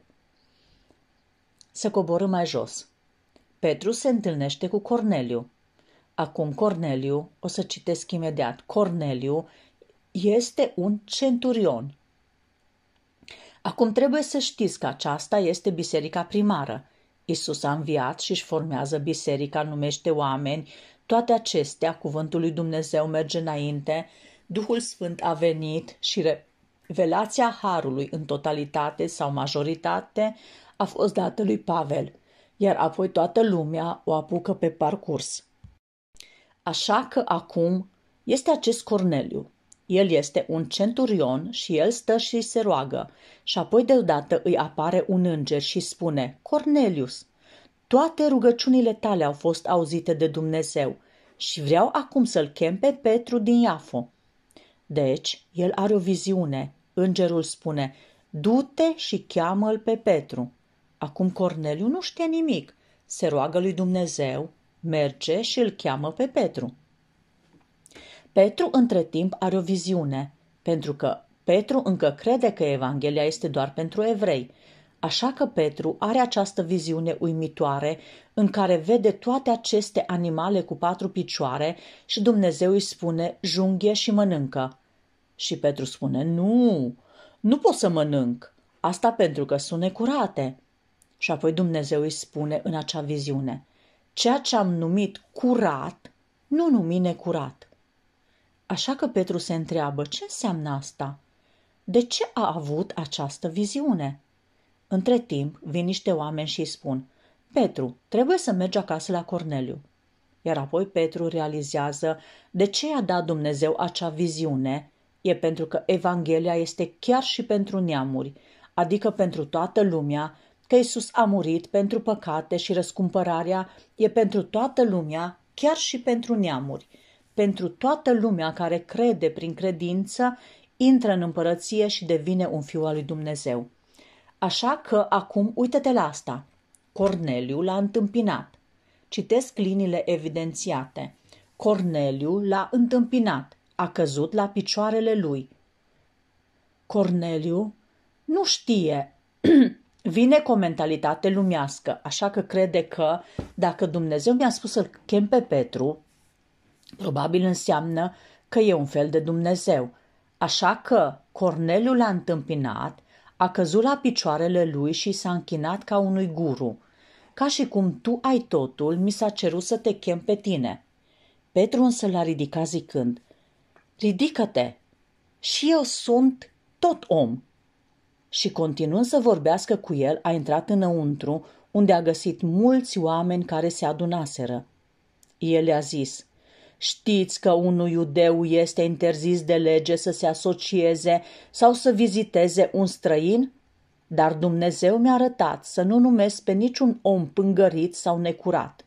Se coboră mai jos. Petru se întâlnește cu Corneliu. Acum Corneliu, o să citesc imediat, Corneliu este un centurion. Acum trebuie să știți că aceasta este biserica primară. Isus a înviat și își formează biserica, numește oameni, toate acestea, cuvântul lui Dumnezeu merge înainte, Duhul Sfânt a venit și revelația Harului în totalitate sau majoritate a fost dată lui Pavel, iar apoi toată lumea o apucă pe parcurs. Așa că acum este acest Corneliu. El este un centurion și el stă și se roagă și apoi deodată îi apare un înger și spune, Cornelius, toate rugăciunile tale au fost auzite de Dumnezeu și vreau acum să-l chem pe Petru din Iafo. Deci, el are o viziune. Îngerul spune, du-te și cheamă-l pe Petru. Acum Corneliu nu știe nimic. Se roagă lui Dumnezeu, merge și îl cheamă pe Petru. Petru, între timp, are o viziune, pentru că Petru încă crede că Evanghelia este doar pentru evrei. Așa că Petru are această viziune uimitoare în care vede toate aceste animale cu patru picioare și Dumnezeu îi spune junghe și mănâncă. Și Petru spune, nu, nu pot să mănânc, asta pentru că sunt necurate. Și apoi Dumnezeu îi spune în acea viziune, ceea ce am numit curat, nu numi necurat. Așa că Petru se întreabă, ce înseamnă asta? De ce a avut această viziune? Între timp, vin niște oameni și îi spun, Petru, trebuie să mergi acasă la Corneliu. Iar apoi Petru realizează de ce i-a dat Dumnezeu acea viziune, e pentru că Evanghelia este chiar și pentru neamuri, adică pentru toată lumea că Isus a murit pentru păcate și răscumpărarea e pentru toată lumea, chiar și pentru neamuri. Pentru toată lumea care crede prin credință, intră în împărăție și devine un fiu al lui Dumnezeu. Așa că acum uită-te la asta. Corneliu l-a întâmpinat. Citesc liniile evidențiate. Corneliu l-a întâmpinat, a căzut la picioarele lui. Corneliu nu știe vine cu o mentalitate lumească, așa că crede că dacă Dumnezeu mi-a spus să-l chem pe Petru, probabil înseamnă că e un fel de Dumnezeu. Așa că Corneliu l-a întâmpinat, a căzut la picioarele lui și s-a închinat ca unui guru. Ca și cum tu ai totul, mi s-a cerut să te chem pe tine. Petru însă l-a ridicat zicând, Ridică-te! Și eu sunt tot om, și continuând să vorbească cu el, a intrat înăuntru, unde a găsit mulți oameni care se adunaseră. El le-a zis, Știți că unui iudeu este interzis de lege să se asocieze sau să viziteze un străin? Dar Dumnezeu mi-a arătat să nu numesc pe niciun om pângărit sau necurat.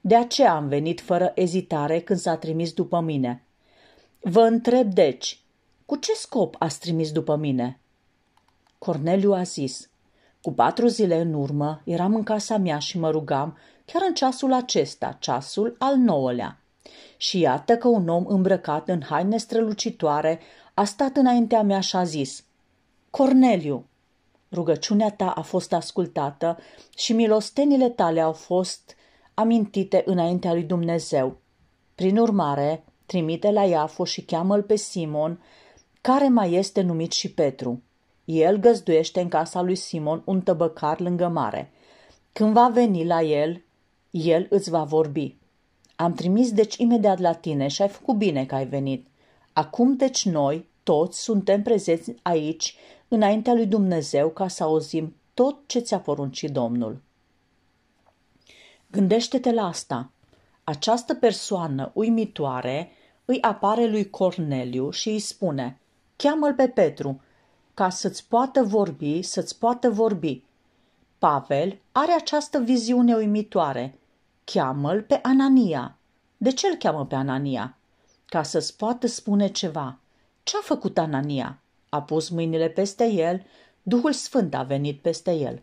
De aceea am venit fără ezitare când s-a trimis după mine. Vă întreb deci, cu ce scop ați trimis după mine?" Corneliu a zis, cu patru zile în urmă eram în casa mea și mă rugam, chiar în ceasul acesta, ceasul al nouălea. Și iată că un om îmbrăcat în haine strălucitoare a stat înaintea mea și a zis, Corneliu, rugăciunea ta a fost ascultată și milostenile tale au fost amintite înaintea lui Dumnezeu. Prin urmare, trimite la Iafo și cheamă-l pe Simon, care mai este numit și Petru. El găzduiește în casa lui Simon un tăbăcar lângă mare. Când va veni la el, el îți va vorbi. Am trimis deci imediat la tine și ai făcut bine că ai venit. Acum deci noi toți suntem prezenți aici înaintea lui Dumnezeu ca să auzim tot ce ți-a poruncit Domnul. Gândește-te la asta. Această persoană uimitoare îi apare lui Corneliu și îi spune, cheamă-l pe Petru ca să-ți poată vorbi, să-ți poată vorbi. Pavel are această viziune uimitoare. Cheamă-l pe Anania. De ce îl cheamă pe Anania? Ca să-ți poată spune ceva. Ce a făcut Anania? A pus mâinile peste el, Duhul Sfânt a venit peste el.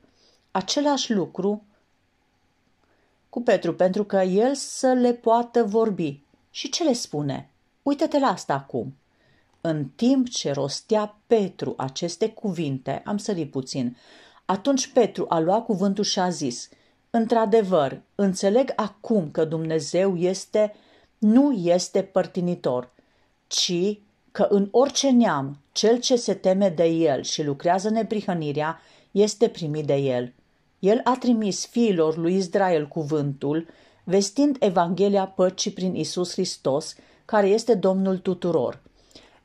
Același lucru cu Petru, pentru că el să le poată vorbi. Și ce le spune? Uită-te la asta acum. În timp ce rostea Petru aceste cuvinte, am sărit puțin, atunci Petru a luat cuvântul și a zis, Într-adevăr, înțeleg acum că Dumnezeu este, nu este părtinitor, ci că în orice neam, cel ce se teme de el și lucrează neprihănirea, este primit de el. El a trimis fiilor lui Israel cuvântul, vestind Evanghelia păcii prin Isus Hristos, care este Domnul tuturor –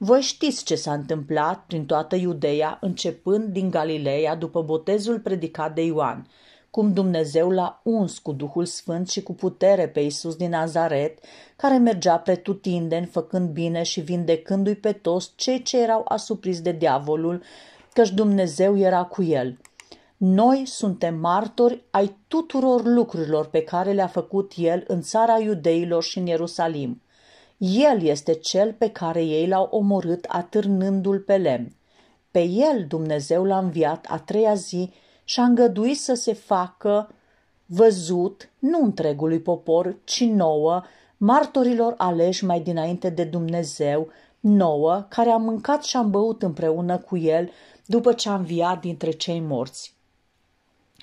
voi știți ce s-a întâmplat prin toată Iudeea, începând din Galileea după botezul predicat de Ioan, cum Dumnezeu l-a uns cu Duhul Sfânt și cu putere pe Iisus din Nazaret, care mergea pretutindeni făcând bine și vindecându-i pe toți cei ce erau asupriți de diavolul, căci Dumnezeu era cu el. Noi suntem martori ai tuturor lucrurilor pe care le-a făcut el în țara iudeilor și în Ierusalim. El este cel pe care ei l-au omorât atârnându-l pe lemn. Pe el Dumnezeu l-a înviat a treia zi și a îngăduit să se facă văzut nu întregului popor, ci nouă, martorilor aleși mai dinainte de Dumnezeu, nouă, care a mâncat și a băut împreună cu el după ce a înviat dintre cei morți.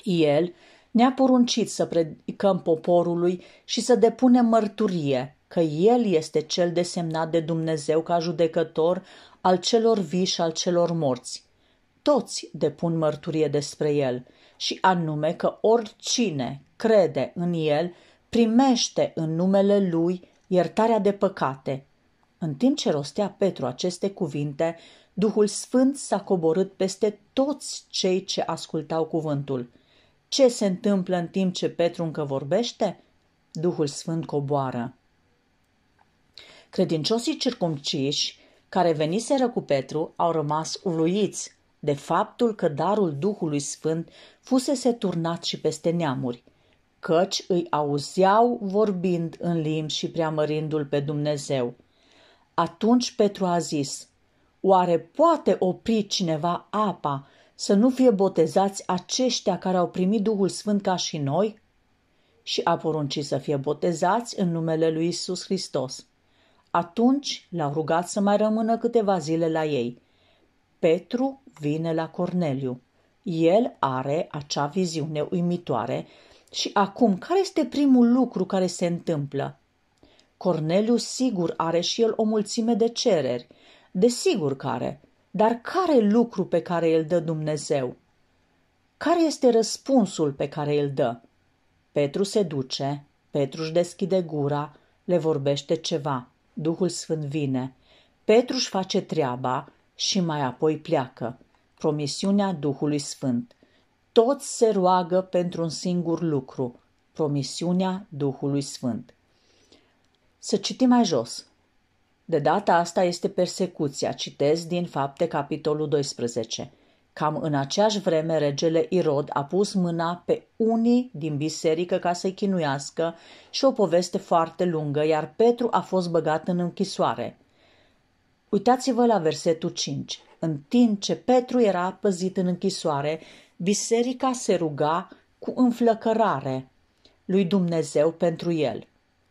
El ne-a poruncit să predicăm poporului și să depunem mărturie – că El este cel desemnat de Dumnezeu ca judecător al celor vii și al celor morți. Toți depun mărturie despre El și anume că oricine crede în El primește în numele Lui iertarea de păcate. În timp ce rostea Petru aceste cuvinte, Duhul Sfânt s-a coborât peste toți cei ce ascultau cuvântul. Ce se întâmplă în timp ce Petru încă vorbește? Duhul Sfânt coboară. Credincioșii circumciși care veniseră cu Petru au rămas uluiți de faptul că darul Duhului Sfânt fusese turnat și peste neamuri, căci îi auzeau vorbind în limbi și preamărindu-l pe Dumnezeu. Atunci Petru a zis, Oare poate opri cineva apa să nu fie botezați aceștia care au primit Duhul Sfânt ca și noi? Și a poruncit să fie botezați în numele lui Isus Hristos. Atunci l-au rugat să mai rămână câteva zile la ei. Petru vine la Corneliu. El are acea viziune uimitoare și acum, care este primul lucru care se întâmplă? Corneliu sigur are și el o mulțime de cereri, desigur care, dar care lucru pe care îl dă Dumnezeu? Care este răspunsul pe care îl dă? Petru se duce, Petru își deschide gura, le vorbește ceva. Duhul Sfânt vine. Petru își face treaba și mai apoi pleacă. Promisiunea Duhului Sfânt. Toți se roagă pentru un singur lucru. Promisiunea Duhului Sfânt. Să citim mai jos. De data asta este persecuția. Citez din Fapte, capitolul 12. Cam în aceeași vreme regele Irod a pus mâna pe unii din biserică ca să-i chinuiască și o poveste foarte lungă, iar Petru a fost băgat în închisoare. Uitați-vă la versetul 5. În timp ce Petru era păzit în închisoare, biserica se ruga cu înflăcărare lui Dumnezeu pentru el.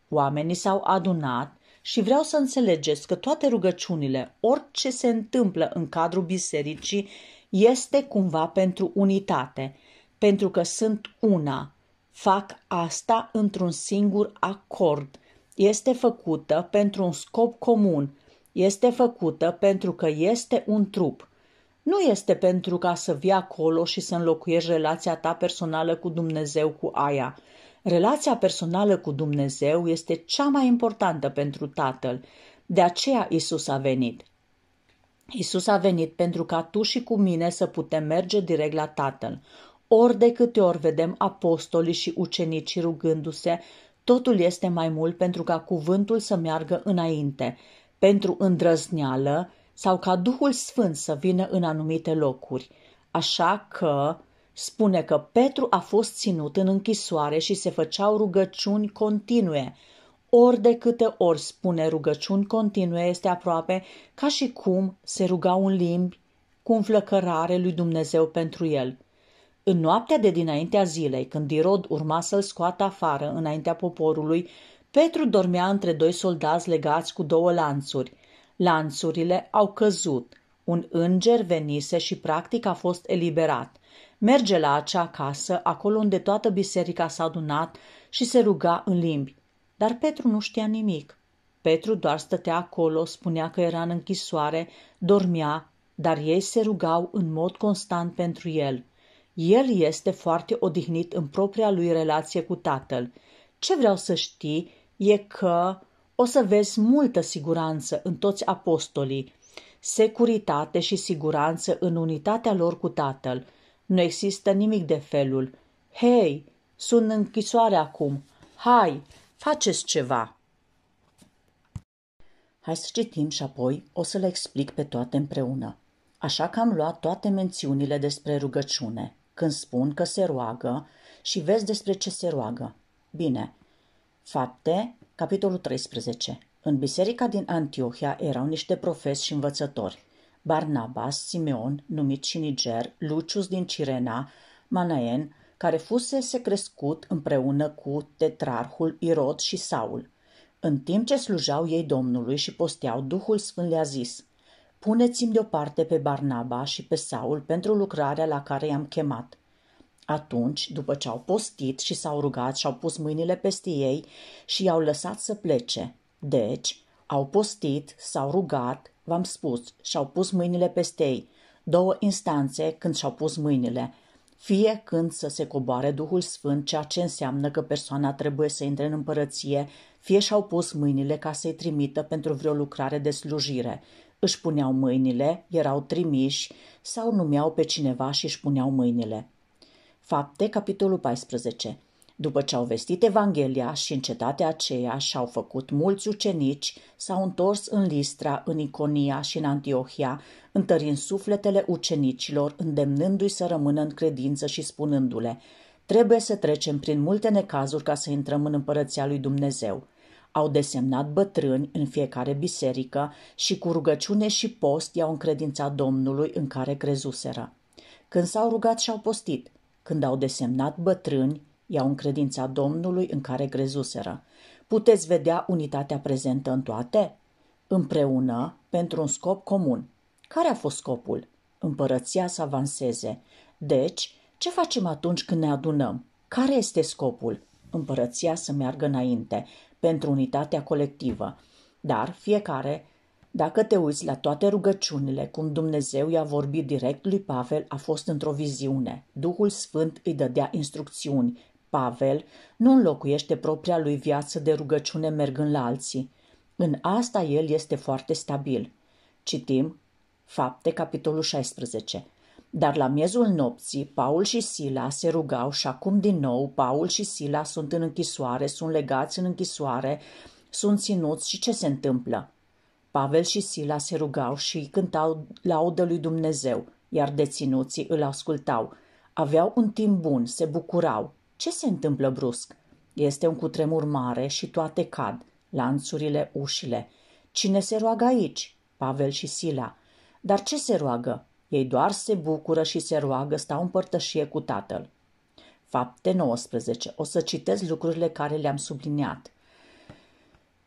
Oamenii s-au adunat și vreau să înțelegeți că toate rugăciunile, orice se întâmplă în cadrul bisericii, este cumva pentru unitate, pentru că sunt una. Fac asta într-un singur acord. Este făcută pentru un scop comun. Este făcută pentru că este un trup. Nu este pentru ca să vii acolo și să înlocuiești relația ta personală cu Dumnezeu cu aia. Relația personală cu Dumnezeu este cea mai importantă pentru Tatăl. De aceea Isus a venit. Isus a venit pentru ca tu și cu mine să putem merge direct la Tatăl. Ori de câte ori vedem apostolii și ucenicii rugându-se, totul este mai mult pentru ca cuvântul să meargă înainte, pentru îndrăzneală sau ca Duhul Sfânt să vină în anumite locuri. Așa că spune că Petru a fost ținut în închisoare și se făceau rugăciuni continue – ori de câte ori spune rugăciuni continue este aproape ca și cum se ruga un limbi cu înflăcărare lui Dumnezeu pentru el. În noaptea de dinaintea zilei, când Irod urma să-l scoată afară înaintea poporului, Petru dormea între doi soldați legați cu două lanțuri. Lanțurile au căzut. Un înger venise și practic a fost eliberat. Merge la acea casă, acolo unde toată biserica s-a adunat și se ruga în limbi. Dar Petru nu știa nimic. Petru doar stătea acolo, spunea că era în închisoare, dormea, dar ei se rugau în mod constant pentru el. El este foarte odihnit în propria lui relație cu tatăl. Ce vreau să știi e că o să vezi multă siguranță în toți apostolii, securitate și siguranță în unitatea lor cu tatăl. Nu există nimic de felul. Hei, sunt în închisoare acum. Hai, Faceți ceva! Hai să citim și apoi o să le explic pe toate împreună. Așa că am luat toate mențiunile despre rugăciune, când spun că se roagă și vezi despre ce se roagă. Bine, Fapte, capitolul 13. În biserica din Antiohia erau niște profesi și învățători. Barnabas, Simeon, numit și Niger, Lucius din Cirena, Manaen, care fusese crescut împreună cu tetrarhul Irod și Saul. În timp ce slujau ei Domnului și posteau, Duhul Sfânt le-a zis, Puneți-mi deoparte pe Barnaba și pe Saul pentru lucrarea la care i-am chemat. Atunci, după ce au postit și s-au rugat și au pus mâinile peste ei și i-au lăsat să plece. Deci, au postit, s-au rugat, v-am spus, și-au pus mâinile peste ei. Două instanțe când și-au pus mâinile, fie când să se coboare Duhul Sfânt, ceea ce înseamnă că persoana trebuie să intre în împărăție, fie și-au pus mâinile ca să-i trimită pentru vreo lucrare de slujire. Își puneau mâinile, erau trimiși sau numeau pe cineva și își puneau mâinile. Fapte, capitolul 14. După ce au vestit Evanghelia și în cetatea aceea și-au făcut mulți ucenici, s-au întors în Listra, în Iconia și în Antiohia, întărind sufletele ucenicilor, îndemnându-i să rămână în credință și spunându-le, trebuie să trecem prin multe necazuri ca să intrăm în împărăția lui Dumnezeu. Au desemnat bătrâni în fiecare biserică și cu rugăciune și post i-au încredințat Domnului în care crezuseră. Când s-au rugat și-au postit, când au desemnat bătrâni, i-au în credința Domnului în care grezuseră. Puteți vedea unitatea prezentă în toate? Împreună, pentru un scop comun. Care a fost scopul? Împărăția să avanseze. Deci, ce facem atunci când ne adunăm? Care este scopul? Împărăția să meargă înainte, pentru unitatea colectivă. Dar fiecare dacă te uiți la toate rugăciunile, cum Dumnezeu i-a vorbit direct lui Pavel, a fost într-o viziune. Duhul Sfânt îi dădea instrucțiuni, Pavel nu înlocuiește propria lui viață de rugăciune mergând la alții. În asta el este foarte stabil. Citim Fapte, capitolul 16. Dar la miezul nopții, Paul și Sila se rugau și acum din nou Paul și Sila sunt în închisoare, sunt legați în închisoare, sunt ținuți și ce se întâmplă? Pavel și Sila se rugau și cântau laudă lui Dumnezeu, iar deținuții îl ascultau. Aveau un timp bun, se bucurau. Ce se întâmplă brusc? Este un cutremur mare și toate cad, lanțurile, ușile. Cine se roagă aici? Pavel și Sila. Dar ce se roagă? Ei doar se bucură și se roagă, stau în părtășie cu tatăl. Fapte 19. O să citesc lucrurile care le-am subliniat.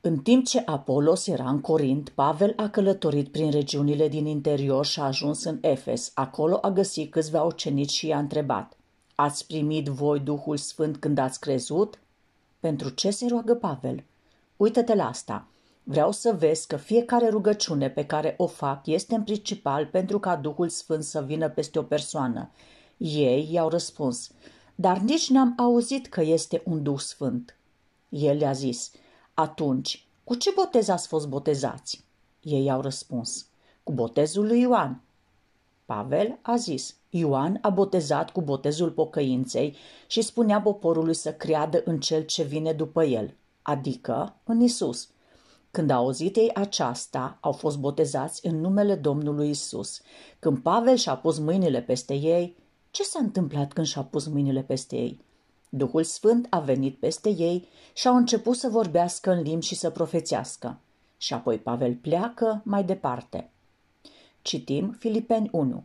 În timp ce Apolos era în Corint, Pavel a călătorit prin regiunile din interior și a ajuns în Efes. Acolo a găsit câțiva ucenici și i-a întrebat – Ați primit voi Duhul Sfânt când ați crezut? Pentru ce se roagă Pavel? Uită-te la asta. Vreau să vezi că fiecare rugăciune pe care o fac este în principal pentru ca Duhul Sfânt să vină peste o persoană. Ei i-au răspuns, dar nici n-am auzit că este un Duh Sfânt. El le-a zis, atunci, cu ce botez ați fost botezați? Ei au răspuns, cu botezul lui Ioan. Pavel a zis, Ioan a botezat cu botezul pocăinței și spunea poporului să creadă în cel ce vine după el, adică în Isus. Când au auzit ei aceasta, au fost botezați în numele Domnului Isus. Când Pavel și-a pus mâinile peste ei, ce s-a întâmplat când și-a pus mâinile peste ei? Duhul Sfânt a venit peste ei și au început să vorbească în limbi și să profețească. Și apoi Pavel pleacă mai departe. Citim Filipeni 1.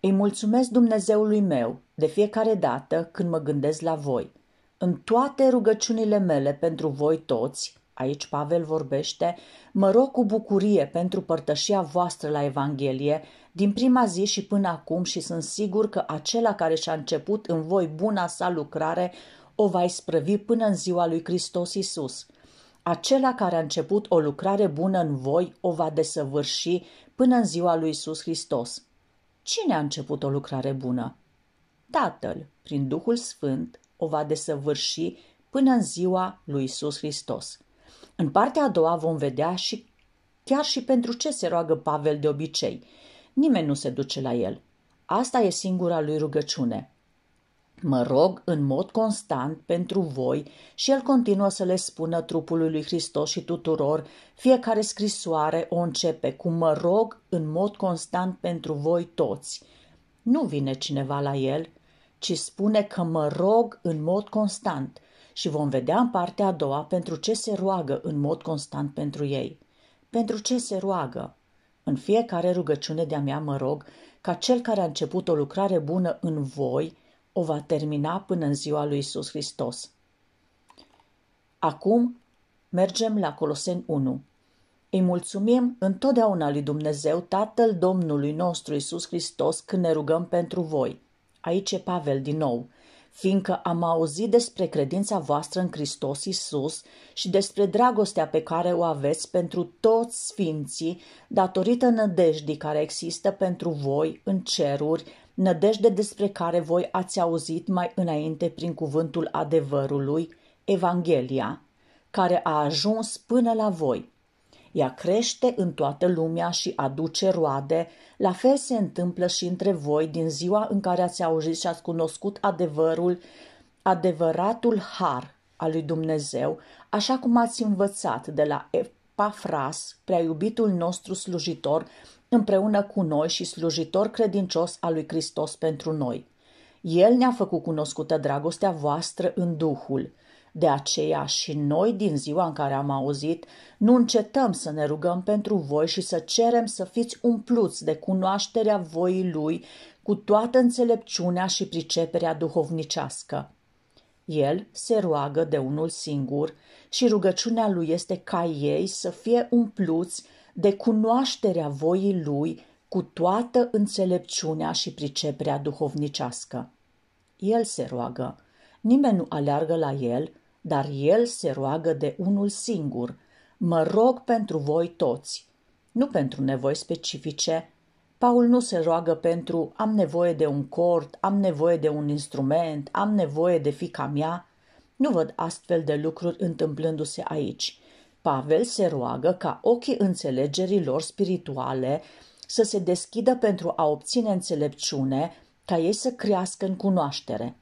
Îi mulțumesc Dumnezeului meu de fiecare dată când mă gândesc la voi. În toate rugăciunile mele pentru voi toți, aici Pavel vorbește, mă rog cu bucurie pentru părtășia voastră la Evanghelie, din prima zi și până acum și sunt sigur că acela care și-a început în voi buna sa lucrare o va isprăvi până în ziua lui Hristos Isus. Acela care a început o lucrare bună în voi o va desăvârși până în ziua lui Isus Hristos. Cine a început o lucrare bună? Tatăl, prin Duhul Sfânt, o va desăvârși până în ziua lui Iisus Hristos. În partea a doua vom vedea și chiar și pentru ce se roagă Pavel de obicei. Nimeni nu se duce la el. Asta e singura lui rugăciune. Mă rog în mod constant pentru voi și el continuă să le spună trupului lui Hristos și tuturor, fiecare scrisoare o începe cu mă rog în mod constant pentru voi toți. Nu vine cineva la el, ci spune că mă rog în mod constant și vom vedea în partea a doua pentru ce se roagă în mod constant pentru ei. Pentru ce se roagă? În fiecare rugăciune de-a mea mă rog ca cel care a început o lucrare bună în voi – o va termina până în ziua lui Isus Hristos. Acum mergem la Coloseni 1. Îi mulțumim întotdeauna lui Dumnezeu, Tatăl Domnului nostru Isus Hristos, când ne rugăm pentru voi. Aici e Pavel din nou, fiindcă am auzit despre credința voastră în Hristos Isus și despre dragostea pe care o aveți pentru toți sfinții, datorită nădejdii care există pentru voi în ceruri, nădejde despre care voi ați auzit mai înainte prin cuvântul adevărului, Evanghelia, care a ajuns până la voi. Ea crește în toată lumea și aduce roade, la fel se întâmplă și între voi din ziua în care ați auzit și ați cunoscut adevărul, adevăratul har al lui Dumnezeu, așa cum ați învățat de la Epafras, prea iubitul nostru slujitor, împreună cu noi și slujitor credincios al lui Hristos pentru noi. El ne-a făcut cunoscută dragostea voastră în Duhul. De aceea și noi, din ziua în care am auzit, nu încetăm să ne rugăm pentru voi și să cerem să fiți umpluți de cunoașterea voii Lui cu toată înțelepciunea și priceperea duhovnicească. El se roagă de unul singur și rugăciunea lui este ca ei să fie umpluți de cunoașterea voii lui cu toată înțelepciunea și priceperea duhovnicească. El se roagă. Nimeni nu aleargă la el, dar el se roagă de unul singur. Mă rog pentru voi toți, nu pentru nevoi specifice. Paul nu se roagă pentru am nevoie de un cort, am nevoie de un instrument, am nevoie de fica mea. Nu văd astfel de lucruri întâmplându-se aici. Pavel se roagă ca ochii înțelegerii lor spirituale să se deschidă pentru a obține înțelepciune, ca ei să crească în cunoaștere.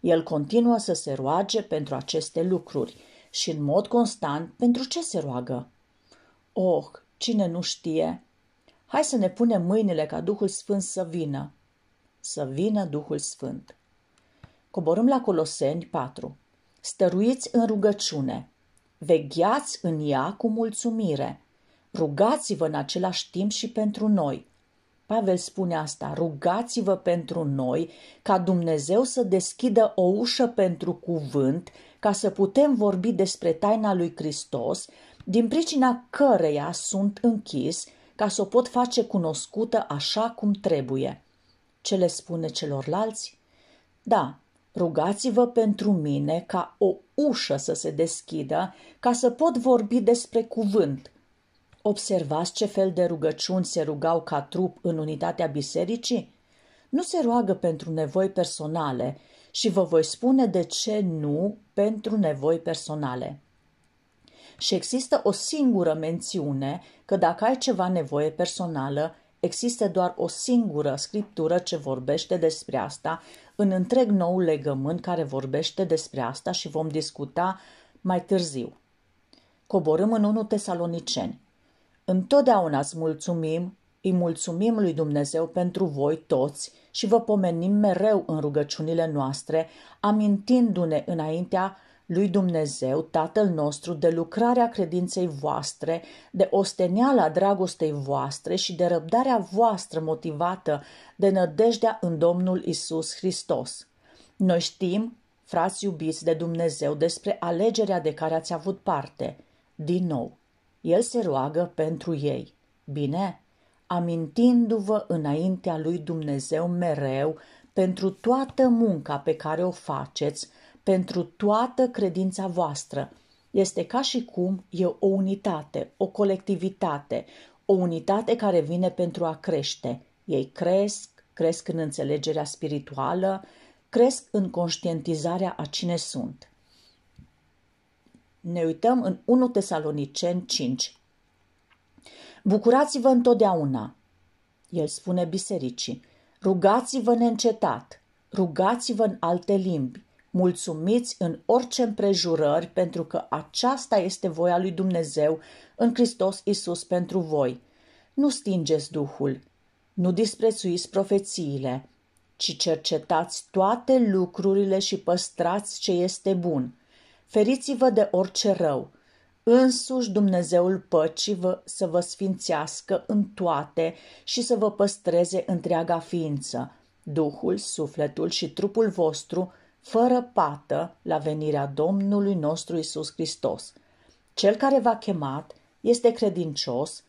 El continuă să se roage pentru aceste lucruri și în mod constant pentru ce se roagă. Oh, cine nu știe? Hai să ne punem mâinile ca Duhul Sfânt să vină. Să vină Duhul Sfânt. Coborâm la Coloseni 4. Stăruiți în rugăciune. Vegheați în ea cu mulțumire. Rugați-vă în același timp și pentru noi. Pavel spune asta, rugați-vă pentru noi ca Dumnezeu să deschidă o ușă pentru cuvânt, ca să putem vorbi despre taina lui Hristos, din pricina căreia sunt închis, ca să o pot face cunoscută așa cum trebuie. Ce le spune celorlalți? Da, Rugați-vă pentru mine ca o ușă să se deschidă, ca să pot vorbi despre cuvânt. Observați ce fel de rugăciuni se rugau ca trup în unitatea bisericii? Nu se roagă pentru nevoi personale și vă voi spune de ce nu pentru nevoi personale. Și există o singură mențiune că dacă ai ceva nevoie personală, există doar o singură scriptură ce vorbește despre asta în întreg nou legământ care vorbește despre asta și vom discuta mai târziu. Coborâm în 1 Tesaloniceni. Întotdeauna îți mulțumim, îi mulțumim lui Dumnezeu pentru voi toți și vă pomenim mereu în rugăciunile noastre, amintindu-ne înaintea lui Dumnezeu, Tatăl nostru, de lucrarea credinței voastre, de osteneala dragostei voastre și de răbdarea voastră motivată de nădejdea în Domnul Isus Hristos. Noi știm, frați iubiți de Dumnezeu, despre alegerea de care ați avut parte. Din nou, El se roagă pentru ei. Bine? Amintindu-vă înaintea lui Dumnezeu mereu pentru toată munca pe care o faceți – pentru toată credința voastră. Este ca și cum e o unitate, o colectivitate, o unitate care vine pentru a crește. Ei cresc, cresc în înțelegerea spirituală, cresc în conștientizarea a cine sunt. Ne uităm în 1 Tesalonicen 5. Bucurați-vă întotdeauna, el spune bisericii, rugați-vă neîncetat, rugați-vă în alte limbi, Mulțumiți în orice împrejurări, pentru că aceasta este voia lui Dumnezeu în Hristos Isus pentru voi. Nu stingeți Duhul, nu disprețuiți profețiile, ci cercetați toate lucrurile și păstrați ce este bun. Feriți-vă de orice rău. Însuși Dumnezeul păcii vă, să vă sfințească în toate și să vă păstreze întreaga ființă, Duhul, sufletul și trupul vostru – fără pată la venirea Domnului nostru Isus Hristos. Cel care va chemat este credincios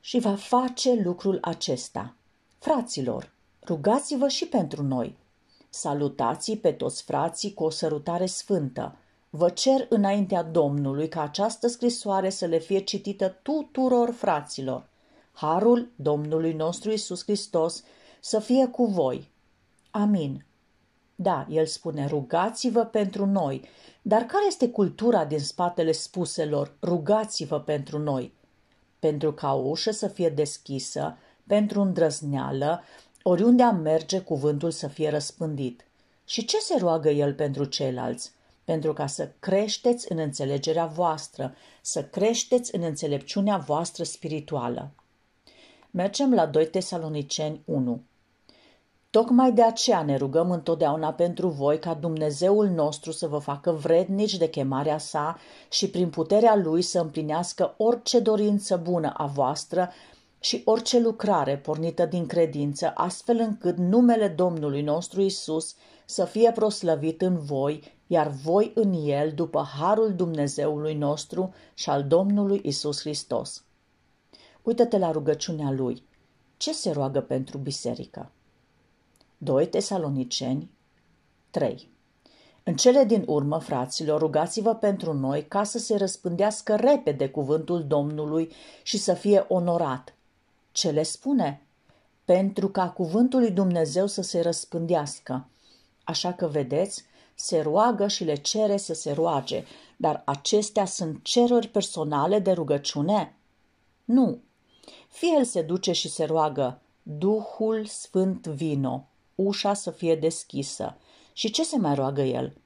și va face lucrul acesta. Fraților, rugați-vă și pentru noi. Salutați pe toți frații cu o sărutare sfântă. Vă cer înaintea Domnului ca această scrisoare să le fie citită tuturor fraților. Harul Domnului nostru Isus Hristos să fie cu voi. Amin. Da, el spune, rugați-vă pentru noi. Dar care este cultura din spatele spuselor, rugați-vă pentru noi? Pentru ca o ușă să fie deschisă, pentru îndrăzneală, oriunde am merge cuvântul să fie răspândit. Și ce se roagă el pentru ceilalți? Pentru ca să creșteți în înțelegerea voastră, să creșteți în înțelepciunea voastră spirituală. Mergem la 2 Tesaloniceni 1. Tocmai de aceea ne rugăm întotdeauna pentru voi ca Dumnezeul nostru să vă facă vrednici de chemarea sa și prin puterea lui să împlinească orice dorință bună a voastră și orice lucrare pornită din credință, astfel încât numele Domnului nostru Isus să fie proslăvit în voi, iar voi în el, după harul Dumnezeului nostru și al Domnului Isus Hristos. Uită-te la rugăciunea lui. Ce se roagă pentru biserică? 2 Tesaloniceni 3. În cele din urmă, fraților, rugați-vă pentru noi ca să se răspândească repede cuvântul Domnului și să fie onorat. Ce le spune? Pentru ca cuvântul lui Dumnezeu să se răspândească. Așa că, vedeți, se roagă și le cere să se roage, dar acestea sunt cereri personale de rugăciune? Nu. Fie el se duce și se roagă, Duhul Sfânt vino ușa să fie deschisă. Și ce se mai roagă el?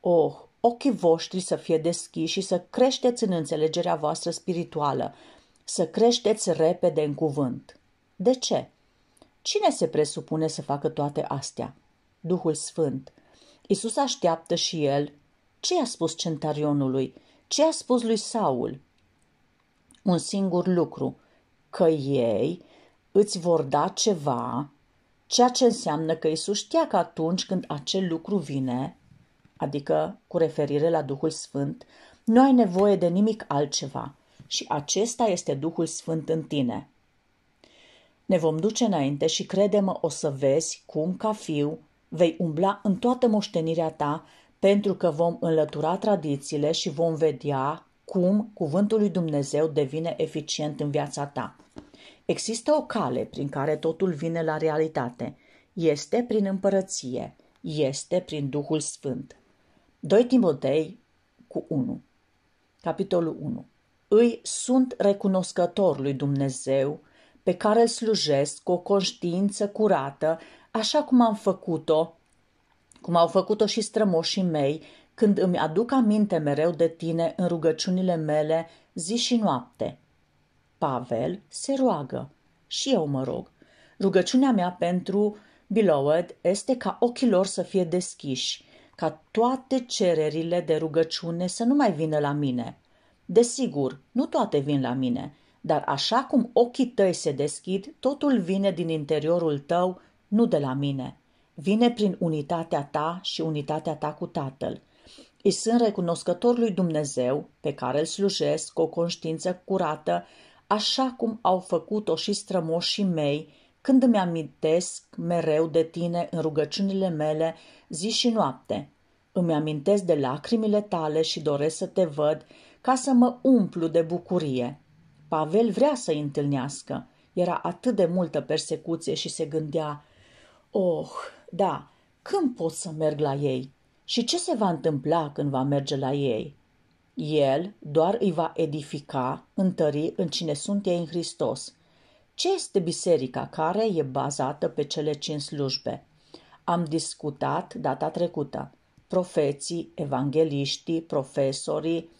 Oh, ochii voștri să fie deschiși și să creșteți în înțelegerea voastră spirituală, să creșteți repede în cuvânt. De ce? Cine se presupune să facă toate astea? Duhul Sfânt. Isus așteaptă și el. Ce a spus centarionului? Ce a spus lui Saul? Un singur lucru, că ei îți vor da ceva ceea ce înseamnă că Isus știa că atunci când acel lucru vine, adică cu referire la Duhul Sfânt, nu ai nevoie de nimic altceva și acesta este Duhul Sfânt în tine. Ne vom duce înainte și credem o să vezi cum, ca fiu, vei umbla în toată moștenirea ta pentru că vom înlătura tradițiile și vom vedea cum cuvântul lui Dumnezeu devine eficient în viața ta. Există o cale prin care totul vine la realitate. Este prin împărăție, este prin Duhul Sfânt. 2 Timotei cu 1 Capitolul 1 Îi sunt recunoscător lui Dumnezeu pe care îl slujesc cu o conștiință curată, așa cum am făcut-o, cum au făcut-o și strămoșii mei, când îmi aduc aminte mereu de tine în rugăciunile mele zi și noapte – Pavel, se roagă. Și eu mă rog. Rugăciunea mea pentru Beloved este ca ochii lor să fie deschiși, ca toate cererile de rugăciune să nu mai vină la mine. Desigur, nu toate vin la mine, dar așa cum ochii tăi se deschid, totul vine din interiorul tău, nu de la mine. Vine prin unitatea ta și unitatea ta cu Tatăl. Îi sunt recunoscător lui Dumnezeu, pe care îl slujesc cu o conștiință curată, așa cum au făcut-o și strămoșii mei, când îmi amintesc mereu de tine în rugăciunile mele zi și noapte. Îmi amintesc de lacrimile tale și doresc să te văd ca să mă umplu de bucurie. Pavel vrea să-i întâlnească. Era atât de multă persecuție și se gândea, Oh, da, când pot să merg la ei? Și ce se va întâmpla când va merge la ei? El doar îi va edifica, întări în cine sunt ei în Hristos. Ce este biserica care e bazată pe cele cinci slujbe? Am discutat data trecută. Profeții, evangeliștii, profesorii,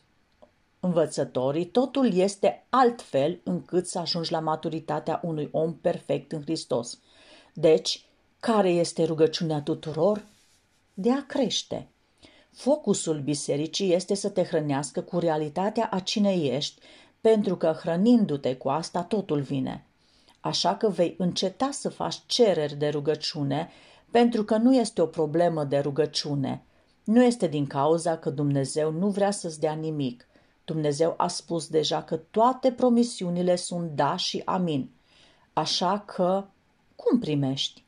învățătorii, totul este altfel încât să ajungi la maturitatea unui om perfect în Hristos. Deci, care este rugăciunea tuturor? De a crește. Focusul bisericii este să te hrănească cu realitatea a cine ești, pentru că hrănindu-te cu asta totul vine. Așa că vei înceta să faci cereri de rugăciune, pentru că nu este o problemă de rugăciune. Nu este din cauza că Dumnezeu nu vrea să-ți dea nimic. Dumnezeu a spus deja că toate promisiunile sunt da și amin. Așa că cum primești?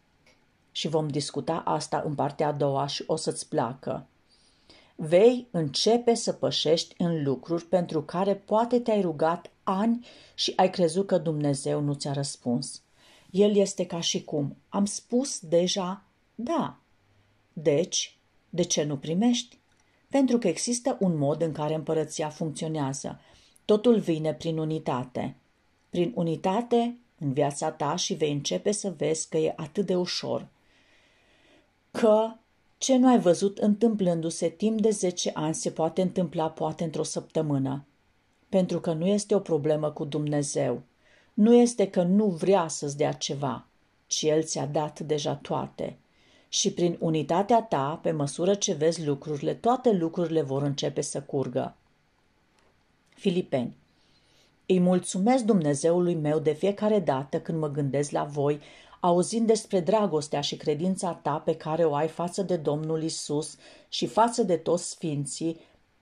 Și vom discuta asta în partea a doua și o să-ți placă vei începe să pășești în lucruri pentru care poate te-ai rugat ani și ai crezut că Dumnezeu nu ți-a răspuns. El este ca și cum am spus deja da. Deci, de ce nu primești? Pentru că există un mod în care împărăția funcționează. Totul vine prin unitate. Prin unitate în viața ta și vei începe să vezi că e atât de ușor. Că ce nu ai văzut întâmplându-se timp de 10 ani se poate întâmpla poate într-o săptămână. Pentru că nu este o problemă cu Dumnezeu. Nu este că nu vrea să-ți dea ceva, ci El ți-a dat deja toate. Și prin unitatea ta, pe măsură ce vezi lucrurile, toate lucrurile vor începe să curgă. Filipeni îi mulțumesc Dumnezeului meu de fiecare dată când mă gândesc la voi auzind despre dragostea și credința ta pe care o ai față de Domnul Isus și față de toți sfinții,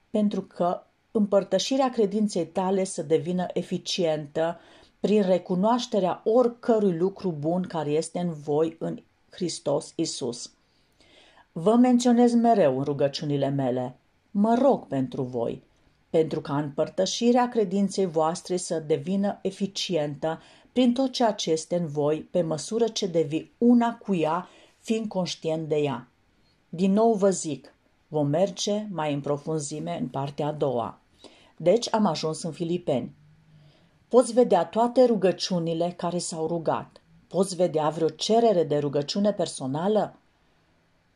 pentru că împărtășirea credinței tale să devină eficientă prin recunoașterea oricărui lucru bun care este în voi în Hristos Isus. Vă menționez mereu în rugăciunile mele. Mă rog pentru voi, pentru ca împărtășirea credinței voastre să devină eficientă prin tot ceea ce este în voi, pe măsură ce devii una cu ea, fiind conștient de ea. Din nou vă zic, vom merge mai în profunzime în partea a doua. Deci am ajuns în Filipeni. Poți vedea toate rugăciunile care s-au rugat. Poți vedea vreo cerere de rugăciune personală?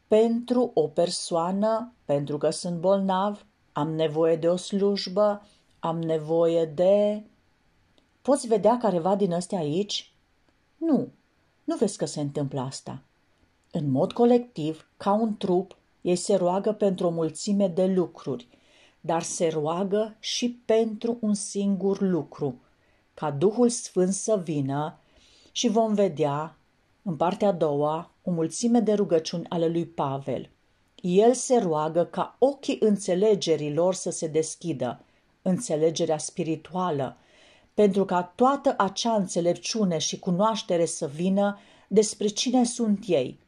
Pentru o persoană, pentru că sunt bolnav, am nevoie de o slujbă, am nevoie de Poți vedea careva din ăstea aici? Nu, nu vezi că se întâmplă asta. În mod colectiv, ca un trup, ei se roagă pentru o mulțime de lucruri, dar se roagă și pentru un singur lucru, ca Duhul Sfânt să vină și vom vedea, în partea a doua, o mulțime de rugăciuni ale lui Pavel. El se roagă ca ochii înțelegerilor să se deschidă, înțelegerea spirituală, pentru ca toată acea înțelepciune și cunoaștere să vină despre cine sunt ei.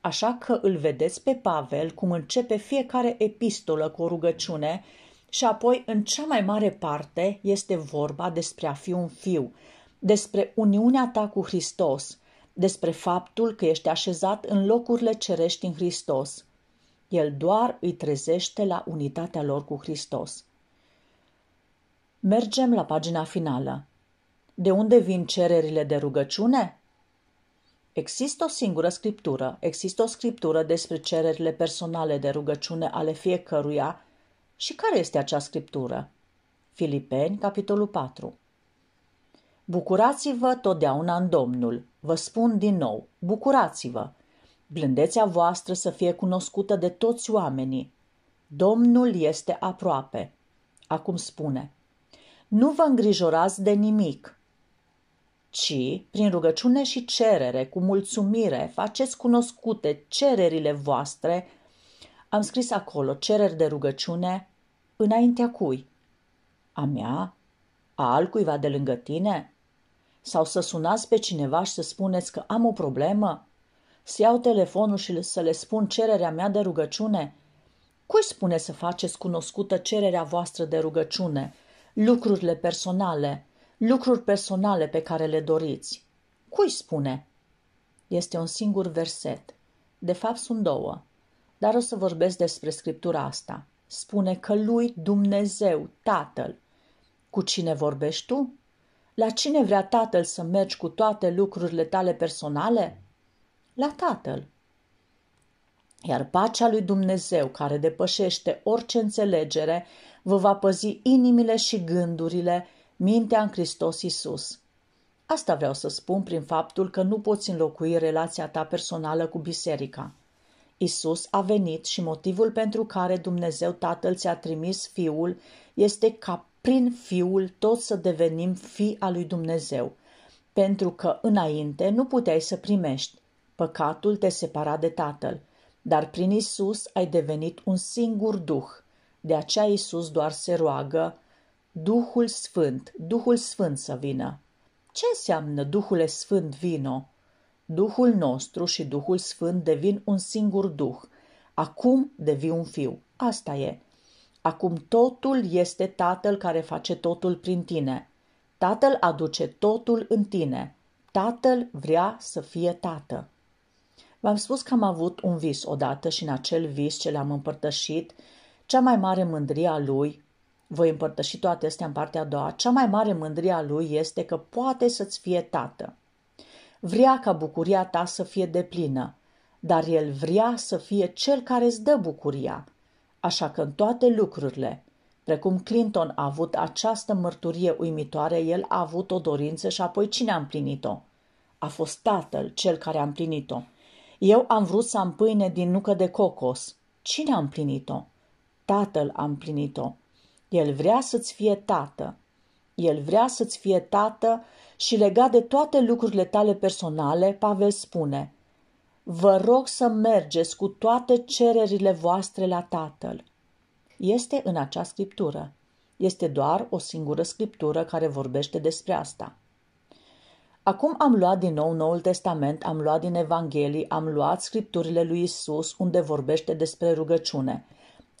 Așa că îl vedeți pe Pavel cum începe fiecare epistolă cu o rugăciune și apoi în cea mai mare parte este vorba despre a fi un fiu, despre uniunea ta cu Hristos, despre faptul că ești așezat în locurile cerești în Hristos. El doar îi trezește la unitatea lor cu Hristos. Mergem la pagina finală. De unde vin cererile de rugăciune? Există o singură scriptură. Există o scriptură despre cererile personale de rugăciune ale fiecăruia. Și care este acea scriptură? Filipeni, capitolul 4. Bucurați-vă totdeauna în Domnul. Vă spun din nou, bucurați-vă. Blândețea voastră să fie cunoscută de toți oamenii. Domnul este aproape. Acum spune, nu vă îngrijorați de nimic, ci, prin rugăciune și cerere, cu mulțumire, faceți cunoscute cererile voastre. Am scris acolo cereri de rugăciune înaintea cui? A mea? A altcuiva de lângă tine? Sau să sunați pe cineva și să spuneți că am o problemă? Să iau telefonul și să le spun cererea mea de rugăciune? Cui spune să faceți cunoscută cererea voastră de rugăciune? lucrurile personale, lucruri personale pe care le doriți. Cui spune? Este un singur verset. De fapt, sunt două. Dar o să vorbesc despre scriptura asta. Spune că lui Dumnezeu, Tatăl. Cu cine vorbești tu? La cine vrea Tatăl să mergi cu toate lucrurile tale personale? La Tatăl. Iar pacea lui Dumnezeu, care depășește orice înțelegere, vă va păzi inimile și gândurile, mintea în Hristos Isus. Asta vreau să spun prin faptul că nu poți înlocui relația ta personală cu biserica. Isus a venit și motivul pentru care Dumnezeu Tatăl ți-a trimis Fiul este ca prin Fiul tot să devenim fi al lui Dumnezeu, pentru că înainte nu puteai să primești. Păcatul te separa de Tatăl, dar prin Isus ai devenit un singur Duh – de aceea Iisus doar se roagă, Duhul Sfânt, Duhul Sfânt să vină. Ce înseamnă Duhul Sfânt vino? Duhul nostru și Duhul Sfânt devin un singur Duh. Acum devii un fiu. Asta e. Acum totul este Tatăl care face totul prin tine. Tatăl aduce totul în tine. Tatăl vrea să fie tată. V-am spus că am avut un vis odată și în acel vis ce l-am împărtășit cea mai mare mândrie a lui, voi împărtăși toate astea în partea a doua, cea mai mare mândrie a lui este că poate să-ți fie tată. Vrea ca bucuria ta să fie deplină, dar el vrea să fie cel care îți dă bucuria. Așa că în toate lucrurile, precum Clinton a avut această mărturie uimitoare, el a avut o dorință și apoi cine a împlinit-o? A fost tatăl cel care a împlinit-o. Eu am vrut să am pâine din nucă de cocos. Cine a împlinit-o? Tatăl a împlinit-o. El vrea să-ți fie tată. El vrea să-ți fie tată și legat de toate lucrurile tale personale, Pavel spune, Vă rog să mergeți cu toate cererile voastre la Tatăl. Este în acea scriptură. Este doar o singură scriptură care vorbește despre asta. Acum am luat din nou Noul Testament, am luat din Evanghelii, am luat scripturile lui Isus unde vorbește despre rugăciune –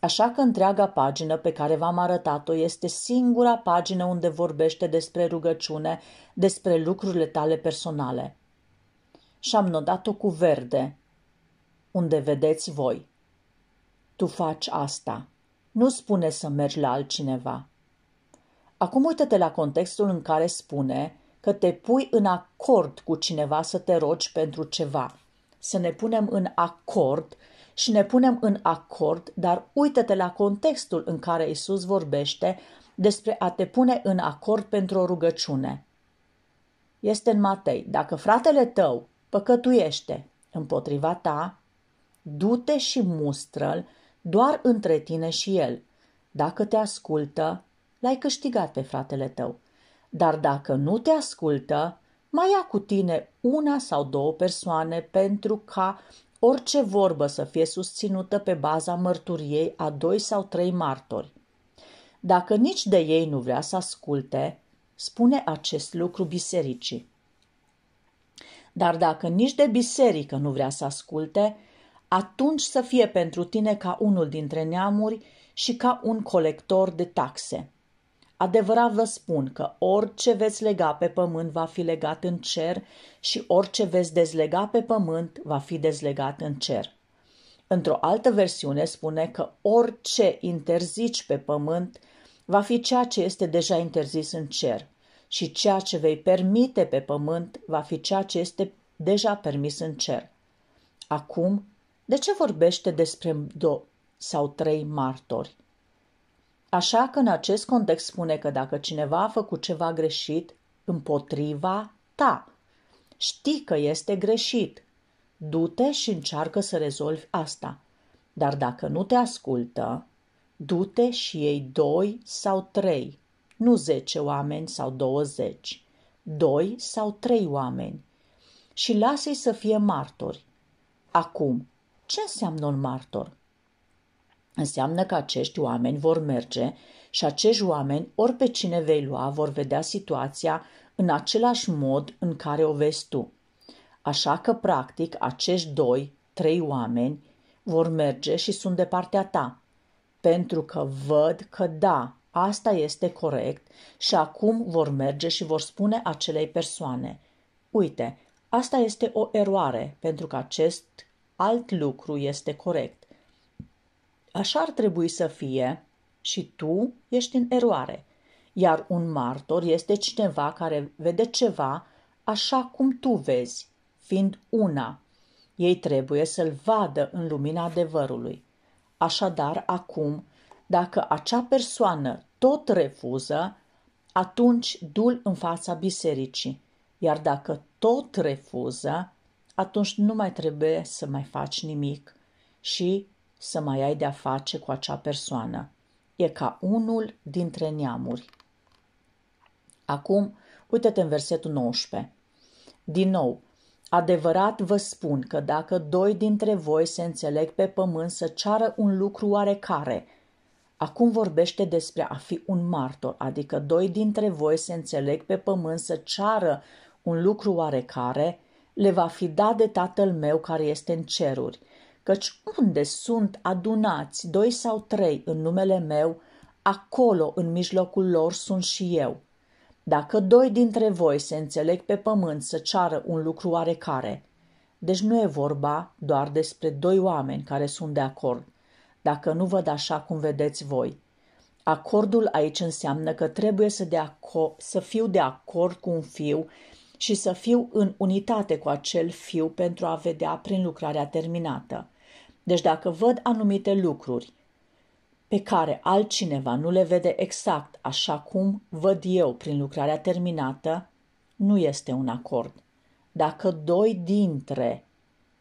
Așa că întreaga pagină pe care v-am arătat-o este singura pagină unde vorbește despre rugăciune, despre lucrurile tale personale. Și am nodat-o cu verde, unde vedeți voi. Tu faci asta. Nu spune să mergi la altcineva. Acum uită-te la contextul în care spune că te pui în acord cu cineva să te rogi pentru ceva. Să ne punem în acord și ne punem în acord, dar uită-te la contextul în care Isus vorbește despre a te pune în acord pentru o rugăciune. Este în Matei, dacă fratele tău păcătuiește împotriva ta, du-te și mustră-l doar între tine și el. Dacă te ascultă, l-ai câștigat pe fratele tău. Dar dacă nu te ascultă, mai ia cu tine una sau două persoane pentru ca orice vorbă să fie susținută pe baza mărturiei a doi sau trei martori. Dacă nici de ei nu vrea să asculte, spune acest lucru bisericii. Dar dacă nici de biserică nu vrea să asculte, atunci să fie pentru tine ca unul dintre neamuri și ca un colector de taxe. Adevărat vă spun că orice veți lega pe pământ va fi legat în cer și orice veți dezlega pe pământ va fi dezlegat în cer. Într-o altă versiune spune că orice interzici pe pământ va fi ceea ce este deja interzis în cer și ceea ce vei permite pe pământ va fi ceea ce este deja permis în cer. Acum, de ce vorbește despre două sau trei martori? Așa că în acest context spune că dacă cineva a făcut ceva greșit împotriva ta, știi că este greșit, du-te și încearcă să rezolvi asta. Dar dacă nu te ascultă, du-te și ei doi sau trei, nu zece oameni sau douăzeci, doi sau trei oameni și lasă-i să fie martori. Acum, ce înseamnă un martor? înseamnă că acești oameni vor merge și acești oameni, ori pe cine vei lua, vor vedea situația în același mod în care o vezi tu. Așa că, practic, acești doi, trei oameni vor merge și sunt de partea ta, pentru că văd că da, asta este corect și acum vor merge și vor spune acelei persoane, uite, asta este o eroare, pentru că acest alt lucru este corect. Așa ar trebui să fie și tu ești în eroare. Iar un martor este cineva care vede ceva așa cum tu vezi, fiind una. Ei trebuie să-l vadă în lumina adevărului. Așadar, acum, dacă acea persoană tot refuză, atunci du-l în fața bisericii. Iar dacă tot refuză, atunci nu mai trebuie să mai faci nimic și să mai ai de-a face cu acea persoană. E ca unul dintre neamuri. Acum, uite-te în versetul 19. Din nou, adevărat vă spun că dacă doi dintre voi se înțeleg pe pământ să ceară un lucru oarecare, acum vorbește despre a fi un martor, adică doi dintre voi se înțeleg pe pământ să ceară un lucru oarecare, le va fi dat de Tatăl meu care este în ceruri – căci unde sunt adunați doi sau trei în numele meu, acolo în mijlocul lor sunt și eu. Dacă doi dintre voi se înțeleg pe pământ să ceară un lucru oarecare, deci nu e vorba doar despre doi oameni care sunt de acord, dacă nu văd așa cum vedeți voi. Acordul aici înseamnă că trebuie să, de aco- să fiu de acord cu un fiu și să fiu în unitate cu acel fiu pentru a vedea prin lucrarea terminată. Deci dacă văd anumite lucruri pe care altcineva nu le vede exact așa cum văd eu prin lucrarea terminată, nu este un acord. Dacă doi dintre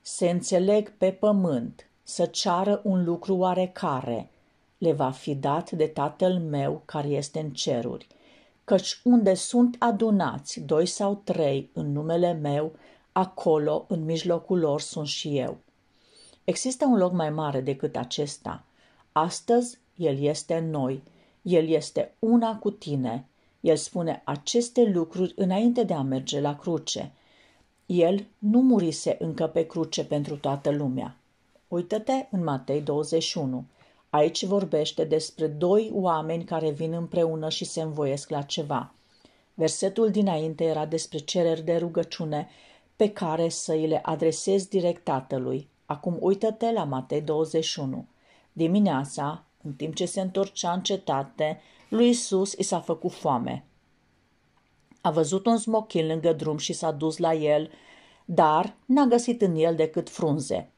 se înțeleg pe pământ să ceară un lucru oarecare, le va fi dat de Tatăl meu care este în ceruri, căci unde sunt adunați doi sau trei în numele meu, acolo, în mijlocul lor, sunt și eu. Există un loc mai mare decât acesta. Astăzi El este în noi, El este una cu tine. El spune aceste lucruri înainte de a merge la cruce. El nu murise încă pe cruce pentru toată lumea. Uită-te în Matei 21. Aici vorbește despre doi oameni care vin împreună și se învoiesc la ceva. Versetul dinainte era despre cereri de rugăciune pe care să îi le adresezi direct Tatălui. Acum uită-te la Matei 21. Dimineața, în timp ce se întorcea în cetate, lui Isus i s-a făcut foame. A văzut un smochin lângă drum și s-a dus la el, dar n-a găsit în el decât frunze.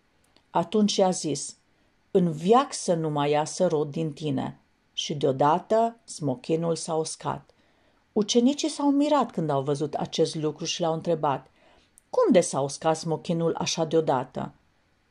Atunci i-a zis, în viac să nu mai iasă rod din tine. Și deodată smochinul s-a uscat. Ucenicii s-au mirat când au văzut acest lucru și l-au întrebat, cum de s-a uscat smochinul așa deodată?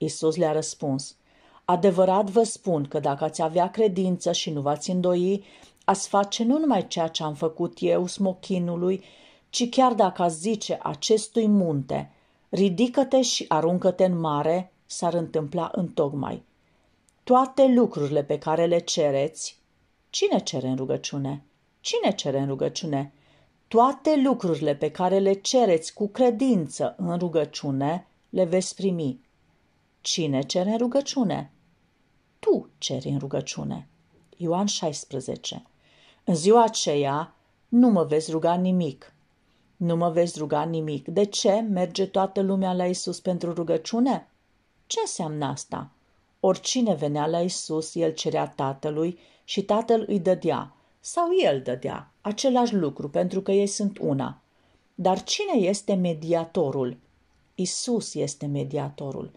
Isus le-a răspuns, Adevărat vă spun că dacă ați avea credință și nu v-ați îndoi, ați face nu numai ceea ce am făcut eu smochinului, ci chiar dacă ați zice acestui munte, ridică-te și aruncă-te în mare, s-ar întâmpla întocmai. Toate lucrurile pe care le cereți, cine cere în rugăciune? Cine cere în rugăciune? Toate lucrurile pe care le cereți cu credință în rugăciune, le veți primi Cine cere în rugăciune? Tu ceri în rugăciune. Ioan 16. În ziua aceea nu mă vezi ruga nimic. Nu mă vezi ruga nimic. De ce merge toată lumea la Isus pentru rugăciune? Ce înseamnă asta? Oricine venea la Isus, el cerea tatălui și tatăl îi dădea, sau el dădea, același lucru, pentru că ei sunt una. Dar cine este mediatorul? Isus este mediatorul.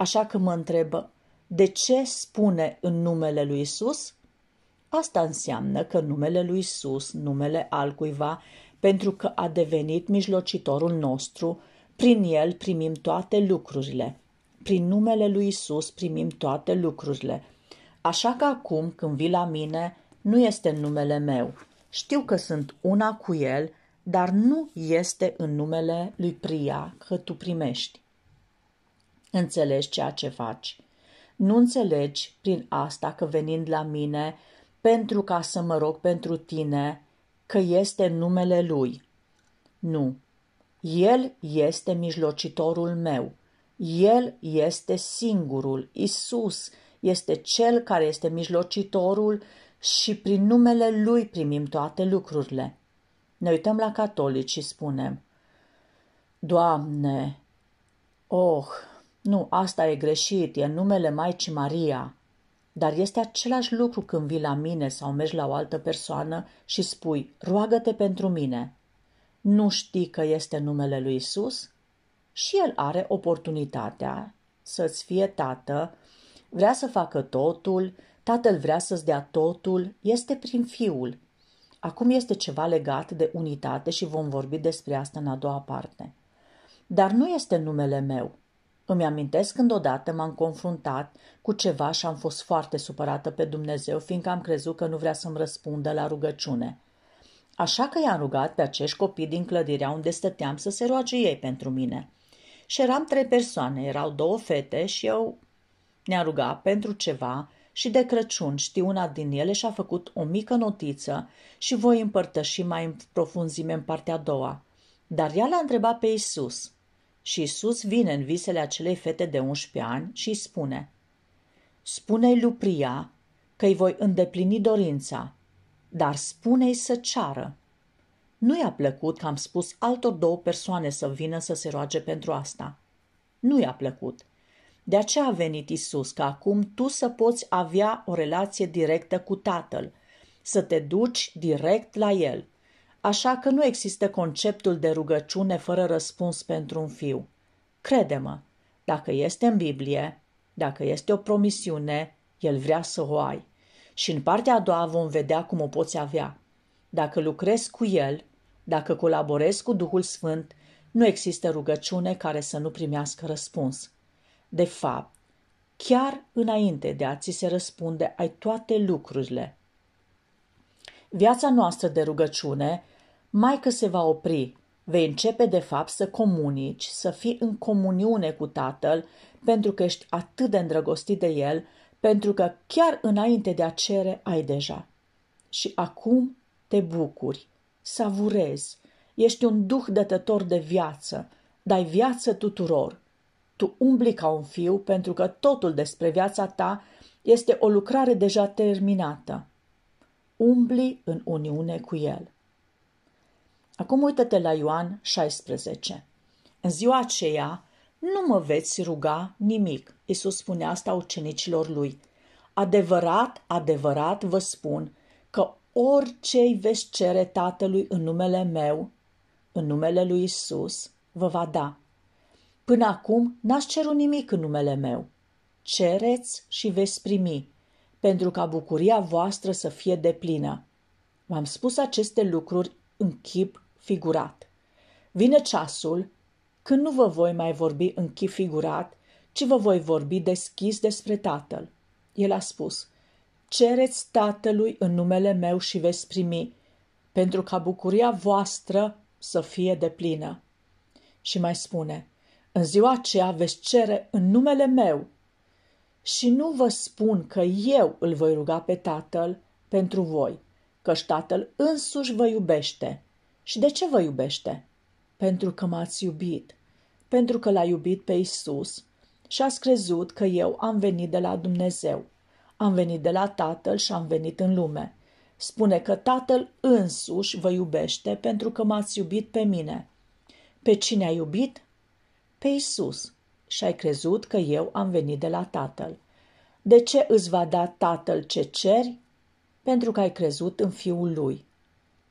Așa că mă întrebă, de ce spune în numele lui Isus? Asta înseamnă că numele lui Isus, numele altcuiva, pentru că a devenit mijlocitorul nostru, prin el primim toate lucrurile. Prin numele lui Isus primim toate lucrurile. Așa că acum, când vii la mine, nu este numele meu. Știu că sunt una cu el, dar nu este în numele lui Pria că tu primești înțelegi ceea ce faci. Nu înțelegi prin asta că venind la mine pentru ca să mă rog pentru tine, că este numele Lui. Nu. El este mijlocitorul meu. El este singurul. Isus este Cel care este mijlocitorul și prin numele Lui primim toate lucrurile. Ne uităm la catolici și spunem, Doamne, oh, nu, asta e greșit, e numele Maicii Maria. Dar este același lucru când vii la mine sau mergi la o altă persoană și spui, roagă-te pentru mine. Nu știi că este numele lui Isus? Și el are oportunitatea să-ți fie tată, vrea să facă totul, tatăl vrea să-ți dea totul, este prin fiul. Acum este ceva legat de unitate și vom vorbi despre asta în a doua parte. Dar nu este numele meu, îmi amintesc când odată m-am confruntat cu ceva și am fost foarte supărată pe Dumnezeu, fiindcă am crezut că nu vrea să-mi răspundă la rugăciune. Așa că i-am rugat pe acești copii din clădirea unde stăteam să se roage ei pentru mine. Și eram trei persoane, erau două fete și eu ne-a rugat pentru ceva și de Crăciun știu una din ele și-a făcut o mică notiță și voi împărtăși mai în profunzime în partea a doua. Dar ea l-a întrebat pe Isus – și Isus vine în visele acelei fete de 11 ani și îi spune, Spune-i Lupria că îi voi îndeplini dorința, dar spune-i să ceară. Nu i-a plăcut că am spus altor două persoane să vină să se roage pentru asta. Nu i-a plăcut. De aceea a venit Isus, ca acum tu să poți avea o relație directă cu Tatăl, să te duci direct la El, Așa că nu există conceptul de rugăciune fără răspuns pentru un fiu. Crede-mă, dacă este în Biblie, dacă este o promisiune, el vrea să o ai. Și în partea a doua vom vedea cum o poți avea. Dacă lucrezi cu el, dacă colaborezi cu Duhul Sfânt, nu există rugăciune care să nu primească răspuns. De fapt, chiar înainte de a ți se răspunde, ai toate lucrurile – Viața noastră de rugăciune, mai că se va opri, vei începe de fapt să comunici, să fii în comuniune cu Tatăl, pentru că ești atât de îndrăgostit de El, pentru că chiar înainte de a cere ai deja. Și acum te bucuri, savurezi, ești un duh dătător de viață, dai viață tuturor. Tu umbli ca un fiu pentru că totul despre viața ta este o lucrare deja terminată umbli în uniune cu El. Acum uită-te la Ioan 16. În ziua aceea, nu mă veți ruga nimic. Iisus spune asta ucenicilor lui. Adevărat, adevărat vă spun că orice îi veți cere Tatălui în numele meu, în numele lui Isus, vă va da. Până acum n-ați cerut nimic în numele meu. Cereți și veți primi, pentru ca bucuria voastră să fie deplină. V-am spus aceste lucruri în chip figurat. Vine ceasul când nu vă voi mai vorbi în chip figurat, ci vă voi vorbi deschis despre Tatăl. El a spus, cereți Tatălui în numele meu și veți primi, pentru ca bucuria voastră să fie deplină. Și mai spune, în ziua aceea veți cere în numele meu și nu vă spun că eu îl voi ruga pe Tatăl pentru voi, că Tatăl însuși vă iubește. Și de ce vă iubește? Pentru că m-ați iubit, pentru că l-a iubit pe Isus și ați crezut că eu am venit de la Dumnezeu, am venit de la Tatăl și am venit în lume. Spune că Tatăl însuși vă iubește pentru că m-ați iubit pe mine. Pe cine a iubit? Pe Isus și ai crezut că eu am venit de la Tatăl. De ce îți va da Tatăl ce ceri? Pentru că ai crezut în Fiul Lui.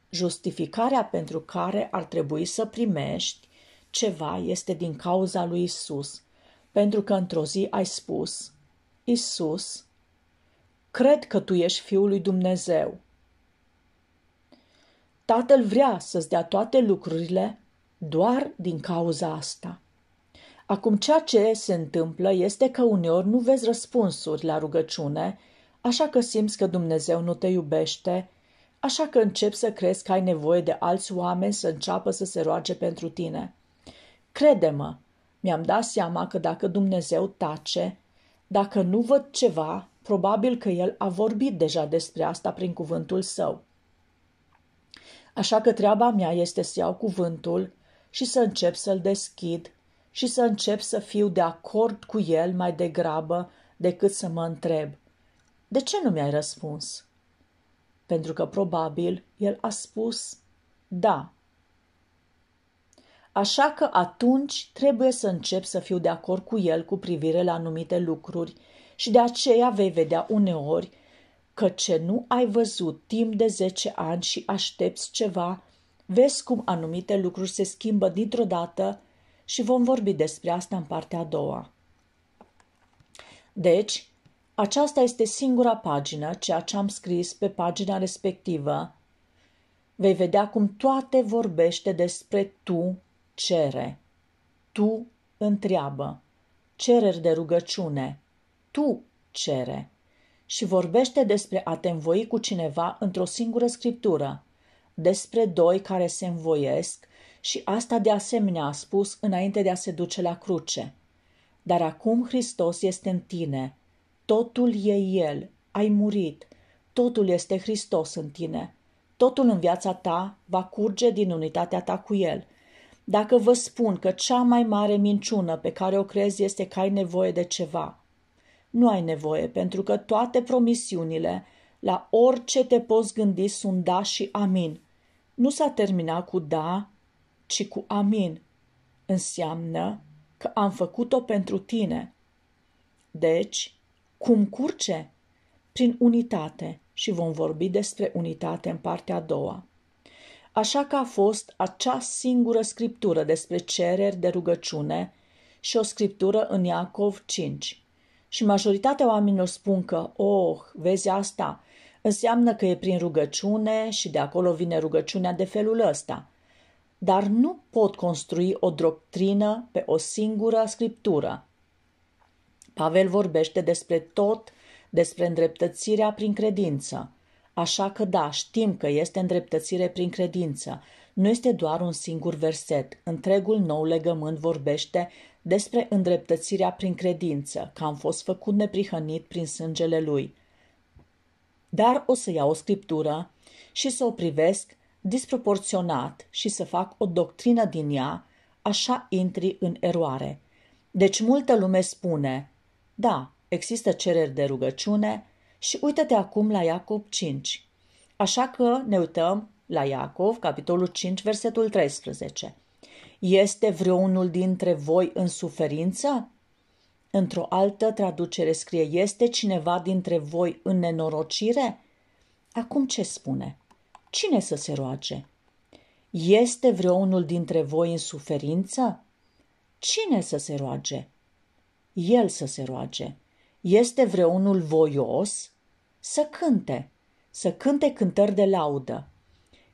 Justificarea pentru care ar trebui să primești ceva este din cauza lui Isus, pentru că într-o zi ai spus, Isus, cred că tu ești Fiul lui Dumnezeu. Tatăl vrea să-ți dea toate lucrurile doar din cauza asta. Acum, ceea ce se întâmplă este că uneori nu vezi răspunsuri la rugăciune, așa că simți că Dumnezeu nu te iubește, așa că începi să crezi că ai nevoie de alți oameni să înceapă să se roage pentru tine. Crede-mă, mi-am dat seama că dacă Dumnezeu tace, dacă nu văd ceva, probabil că El a vorbit deja despre asta prin cuvântul său. Așa că treaba mea este să iau cuvântul și să încep să-l deschid și să încep să fiu de acord cu el mai degrabă decât să mă întreb. De ce nu mi-ai răspuns? Pentru că probabil el a spus da. Așa că atunci trebuie să încep să fiu de acord cu el cu privire la anumite lucruri și de aceea vei vedea uneori că ce nu ai văzut timp de 10 ani și aștepți ceva, vezi cum anumite lucruri se schimbă dintr-o dată și vom vorbi despre asta în partea a doua. Deci, aceasta este singura pagină, ceea ce am scris pe pagina respectivă. Vei vedea cum toate vorbește despre tu cere. Tu întreabă. Cereri de rugăciune. Tu cere. Și vorbește despre a te învoi cu cineva într-o singură scriptură, despre doi care se învoiesc, și asta de asemenea a spus înainte de a se duce la cruce. Dar acum Hristos este în tine. Totul e El. Ai murit. Totul este Hristos în tine. Totul în viața ta va curge din unitatea ta cu El. Dacă vă spun că cea mai mare minciună pe care o crezi este că ai nevoie de ceva, nu ai nevoie, pentru că toate promisiunile, la orice te poți gândi, sunt da și amin. Nu s-a terminat cu da ci cu amin. Înseamnă că am făcut-o pentru tine. Deci, cum curce? Prin unitate și vom vorbi despre unitate în partea a doua. Așa că a fost acea singură scriptură despre cereri de rugăciune și o scriptură în Iacov 5. Și majoritatea oamenilor spun că, oh, vezi asta, înseamnă că e prin rugăciune și de acolo vine rugăciunea de felul ăsta – dar nu pot construi o doctrină pe o singură scriptură. Pavel vorbește despre tot, despre îndreptățirea prin credință. Așa că da, știm că este îndreptățire prin credință. Nu este doar un singur verset. Întregul nou legământ vorbește despre îndreptățirea prin credință, că am fost făcut neprihănit prin sângele lui. Dar o să iau o scriptură și să o privesc disproporționat și să fac o doctrină din ea, așa intri în eroare. Deci multă lume spune, da, există cereri de rugăciune și uită-te acum la Iacob 5. Așa că ne uităm la Iacov, capitolul 5, versetul 13. Este vreunul dintre voi în suferință? Într-o altă traducere scrie, este cineva dintre voi în nenorocire? Acum ce spune? cine să se roage? Este vreunul dintre voi în suferință? Cine să se roage? El să se roage. Este vreunul voios? Să cânte, să cânte cântări de laudă.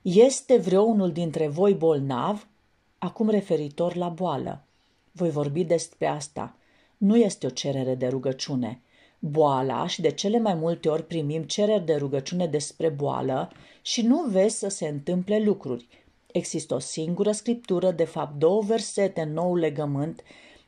Este vreunul dintre voi bolnav? Acum referitor la boală. Voi vorbi despre asta. Nu este o cerere de rugăciune, boala și de cele mai multe ori primim cereri de rugăciune despre boală și nu vezi să se întâmple lucruri. Există o singură scriptură, de fapt două versete în nou legământ,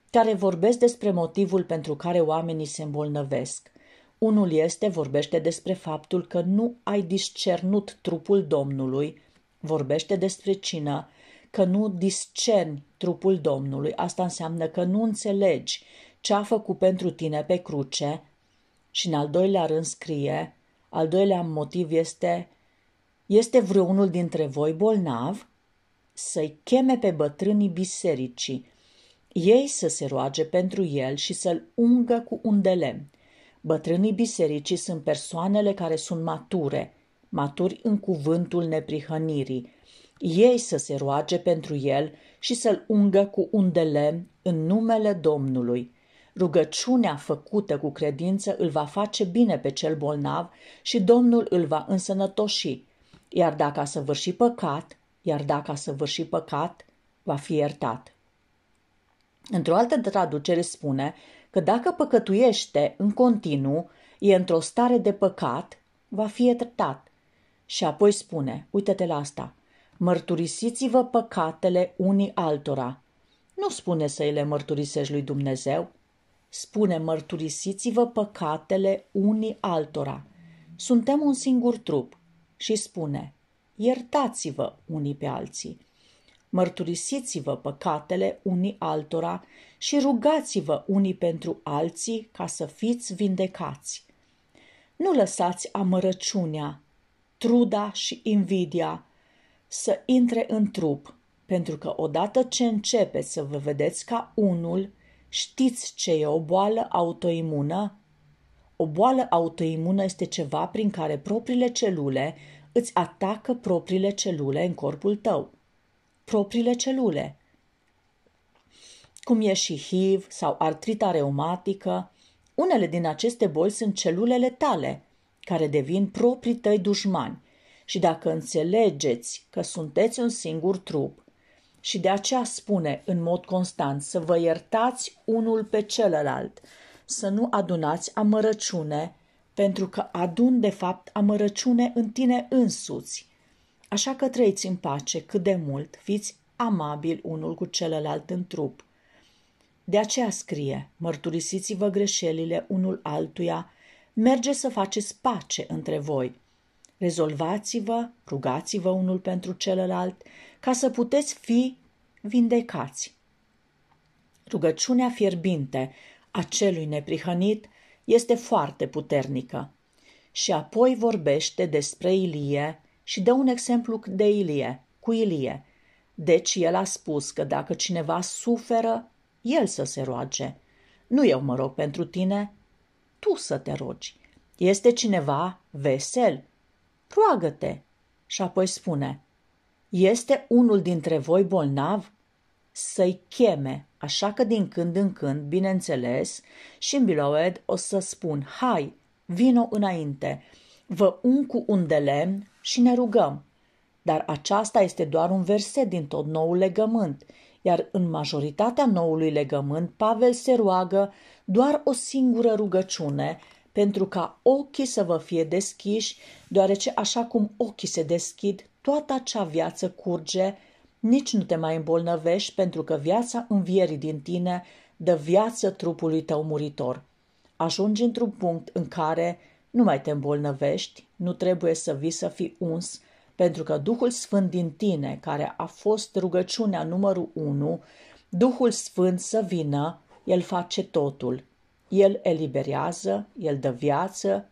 care vorbesc despre motivul pentru care oamenii se îmbolnăvesc. Unul este, vorbește despre faptul că nu ai discernut trupul Domnului, vorbește despre cină, că nu discerni trupul Domnului, asta înseamnă că nu înțelegi ce a făcut pentru tine pe cruce și în al doilea rând scrie, al doilea motiv este, este vreunul dintre voi bolnav? Să-i cheme pe bătrânii bisericii, ei să se roage pentru el și să-l ungă cu un de lemn. Bătrânii bisericii sunt persoanele care sunt mature, maturi în cuvântul neprihănirii. Ei să se roage pentru el și să-l ungă cu un de lemn în numele Domnului. Rugăciunea făcută cu credință îl va face bine pe cel bolnav și Domnul îl va însănătoși. Iar dacă a săvârșit păcat, iar dacă a săvârșit păcat, va fi iertat. Într-o altă traducere spune că dacă păcătuiește în continuu, e într-o stare de păcat, va fi iertat. Și apoi spune, uite-te la asta, mărturisiți-vă păcatele unii altora. Nu spune să îi le mărturisești lui Dumnezeu, Spune, mărturisiți-vă păcatele unii altora. Suntem un singur trup. Și spune, iertați-vă unii pe alții. Mărturisiți-vă păcatele unii altora și rugați-vă unii pentru alții ca să fiți vindecați. Nu lăsați amărăciunea, truda și invidia să intre în trup, pentru că odată ce începeți să vă vedeți ca unul, Știți ce e o boală autoimună? O boală autoimună este ceva prin care propriile celule îți atacă propriile celule în corpul tău. Propriile celule. Cum e și HIV sau artrita reumatică, unele din aceste boli sunt celulele tale, care devin proprii tăi dușmani. Și dacă înțelegeți că sunteți un singur trup, și de aceea spune în mod constant să vă iertați unul pe celălalt, să nu adunați amărăciune, pentru că adun de fapt amărăciune în tine însuți. Așa că trăiți în pace cât de mult, fiți amabil unul cu celălalt în trup. De aceea scrie, mărturisiți-vă greșelile unul altuia, merge să faceți pace între voi. Rezolvați-vă, rugați-vă unul pentru celălalt ca să puteți fi vindecați. Rugăciunea fierbinte a celui neprihănit este foarte puternică. Și apoi vorbește despre Ilie și dă un exemplu de Ilie, cu Ilie. Deci el a spus că dacă cineva suferă, el să se roage. Nu eu mă rog pentru tine, tu să te rogi. Este cineva vesel, roagă-te. Și apoi spune, este unul dintre voi bolnav? Să-i cheme, așa că din când în când, bineînțeles, și în Biloed o să spun, hai, vino înainte, vă un cu un de lemn și ne rugăm. Dar aceasta este doar un verset din tot noul legământ, iar în majoritatea noului legământ Pavel se roagă doar o singură rugăciune pentru ca ochii să vă fie deschiși, deoarece așa cum ochii se deschid, toată acea viață curge, nici nu te mai îmbolnăvești, pentru că viața învierii din tine dă viață trupului tău muritor. Ajungi într-un punct în care nu mai te îmbolnăvești, nu trebuie să vii să fii uns, pentru că Duhul Sfânt din tine, care a fost rugăciunea numărul 1, Duhul Sfânt să vină, El face totul. El eliberează, El dă viață,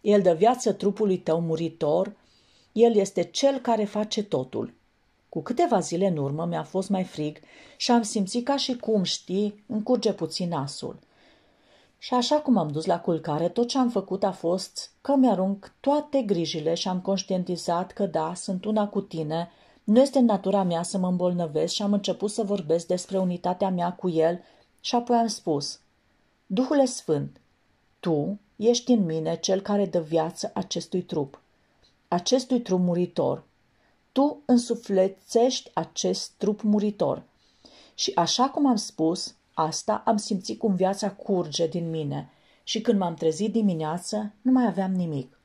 El dă viață trupului tău muritor, El este Cel care face totul. Cu câteva zile în urmă mi-a fost mai frig și am simțit ca și cum, știi, îmi curge puțin nasul. Și așa cum am dus la culcare, tot ce am făcut a fost că mi-arunc toate grijile și am conștientizat că da, sunt una cu tine, nu este în natura mea să mă îmbolnăvesc și am început să vorbesc despre unitatea mea cu el și apoi am spus – Duhule Sfânt, Tu ești în mine cel care dă viață acestui trup, acestui trup muritor. Tu însuflețești acest trup muritor. Și așa cum am spus, asta am simțit cum viața curge din mine și când m-am trezit dimineață, nu mai aveam nimic.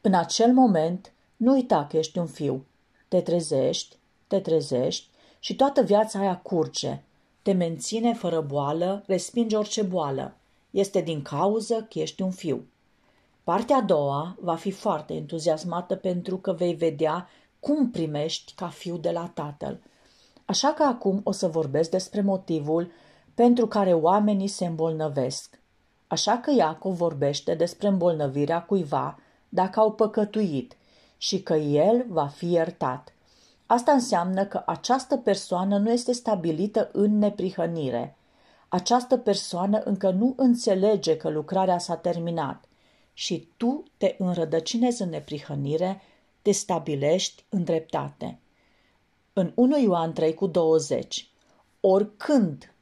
În acel moment, nu uita că ești un fiu. Te trezești, te trezești și toată viața aia curge – te menține fără boală, respinge orice boală. Este din cauză că ești un fiu. Partea a doua va fi foarte entuziasmată pentru că vei vedea cum primești ca fiu de la tatăl. Așa că acum o să vorbesc despre motivul pentru care oamenii se îmbolnăvesc. Așa că Iacov vorbește despre îmbolnăvirea cuiva dacă au păcătuit și că el va fi iertat. Asta înseamnă că această persoană nu este stabilită în neprihănire. Această persoană încă nu înțelege că lucrarea s-a terminat și tu te înrădăcinezi în neprihănire, te stabilești în dreptate. În 1 Ioan 3 cu 20, oricând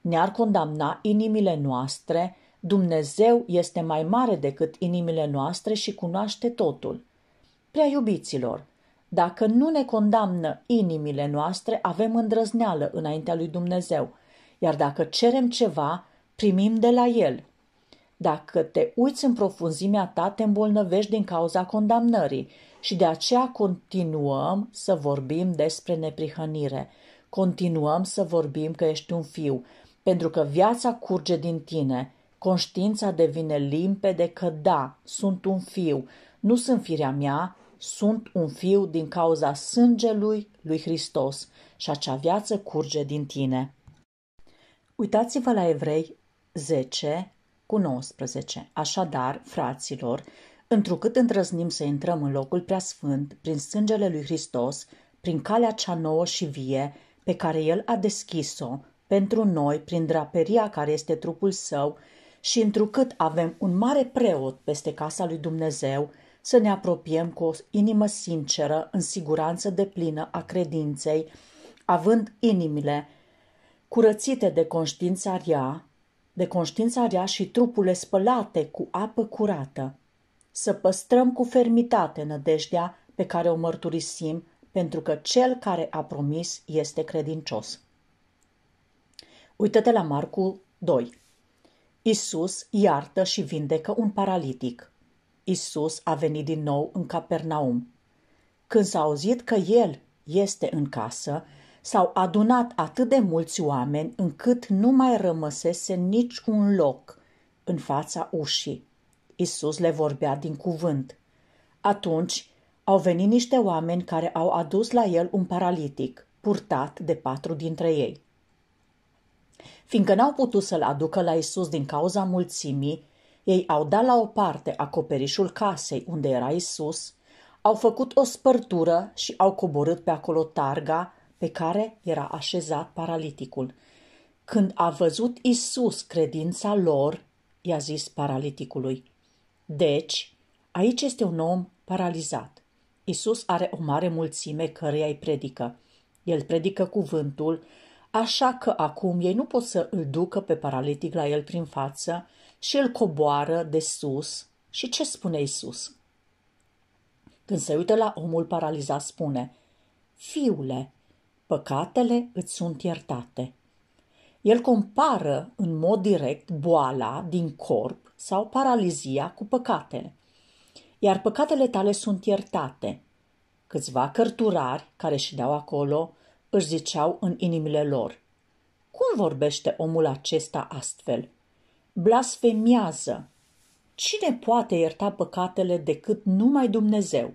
ne-ar condamna inimile noastre, Dumnezeu este mai mare decât inimile noastre și cunoaște totul. Prea iubiților, dacă nu ne condamnă inimile noastre, avem îndrăzneală înaintea lui Dumnezeu, iar dacă cerem ceva, primim de la El. Dacă te uiți în profunzimea ta, te îmbolnăvești din cauza condamnării și de aceea continuăm să vorbim despre neprihănire. Continuăm să vorbim că ești un fiu, pentru că viața curge din tine. Conștiința devine limpede că da, sunt un fiu, nu sunt firea mea, sunt un fiu din cauza sângelui lui Hristos și acea viață curge din tine. Uitați-vă la Evrei 10 cu 19. Așadar, fraților, întrucât îndrăznim să intrăm în locul preasfânt prin sângele lui Hristos, prin calea cea nouă și vie pe care El a deschis-o pentru noi prin draperia care este trupul său și întrucât avem un mare preot peste casa lui Dumnezeu, să ne apropiem cu o inimă sinceră, în siguranță de plină a credinței, având inimile curățite de conștiința rea, de conștiința rea și trupurile spălate cu apă curată. Să păstrăm cu fermitate nădejdea pe care o mărturisim, pentru că cel care a promis este credincios. Uită-te la Marcu 2. Isus iartă și vindecă un paralitic. Isus a venit din nou în Capernaum. Când s-a auzit că el este în casă, s-au adunat atât de mulți oameni încât nu mai rămăsese nici un loc în fața ușii. Isus le vorbea din cuvânt. Atunci au venit niște oameni care au adus la el un paralitic, purtat de patru dintre ei. Fiindcă n-au putut să-l aducă la Isus din cauza mulțimii, ei au dat la o parte acoperișul casei unde era Isus, au făcut o spărtură și au coborât pe acolo targa pe care era așezat paraliticul. Când a văzut Isus credința lor, i-a zis paraliticului. Deci, aici este un om paralizat. Isus are o mare mulțime căreia îi predică. El predică cuvântul așa că acum ei nu pot să îl ducă pe paralitic la el prin față și îl coboară de sus. Și ce spune Isus? Când se uită la omul paralizat, spune, Fiule, păcatele îți sunt iertate. El compară în mod direct boala din corp sau paralizia cu păcatele. Iar păcatele tale sunt iertate. Câțiva cărturari care și deau acolo își ziceau în inimile lor. Cum vorbește omul acesta astfel? Blasfemiază! Cine poate ierta păcatele decât numai Dumnezeu?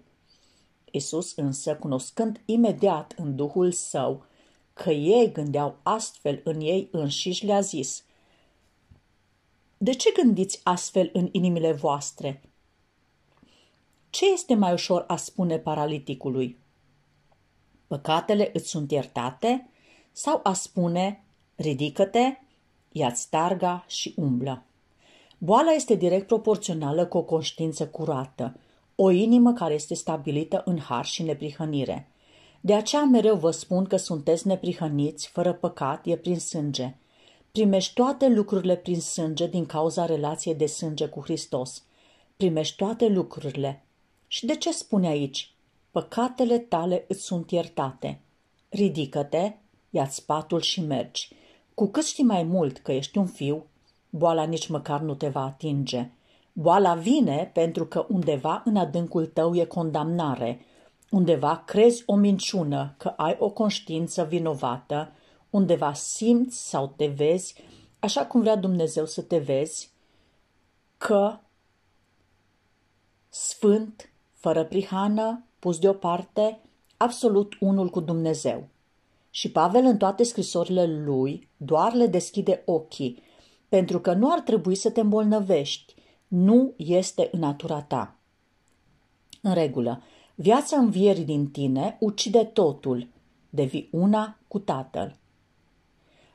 Isus însă, cunoscând imediat în duhul său că ei gândeau astfel în ei înșiși, le-a zis – de ce gândiți astfel în inimile voastre? Ce este mai ușor a spune paraliticului? păcatele îți sunt iertate? Sau a spune, ridică-te, ia-ți targa și umblă. Boala este direct proporțională cu o conștiință curată, o inimă care este stabilită în har și neprihănire. De aceea mereu vă spun că sunteți neprihăniți, fără păcat, e prin sânge. Primești toate lucrurile prin sânge din cauza relației de sânge cu Hristos. Primești toate lucrurile. Și de ce spune aici? păcatele tale îți sunt iertate. Ridică-te, ia patul și mergi. Cu cât știi mai mult că ești un fiu, boala nici măcar nu te va atinge. Boala vine pentru că undeva în adâncul tău e condamnare, undeva crezi o minciună că ai o conștiință vinovată, undeva simți sau te vezi, așa cum vrea Dumnezeu să te vezi, că sfânt, fără prihană, pus deoparte, absolut unul cu Dumnezeu. Și Pavel în toate scrisorile lui doar le deschide ochii, pentru că nu ar trebui să te îmbolnăvești, nu este în natura ta. În regulă, viața învierii din tine ucide totul, devii una cu Tatăl.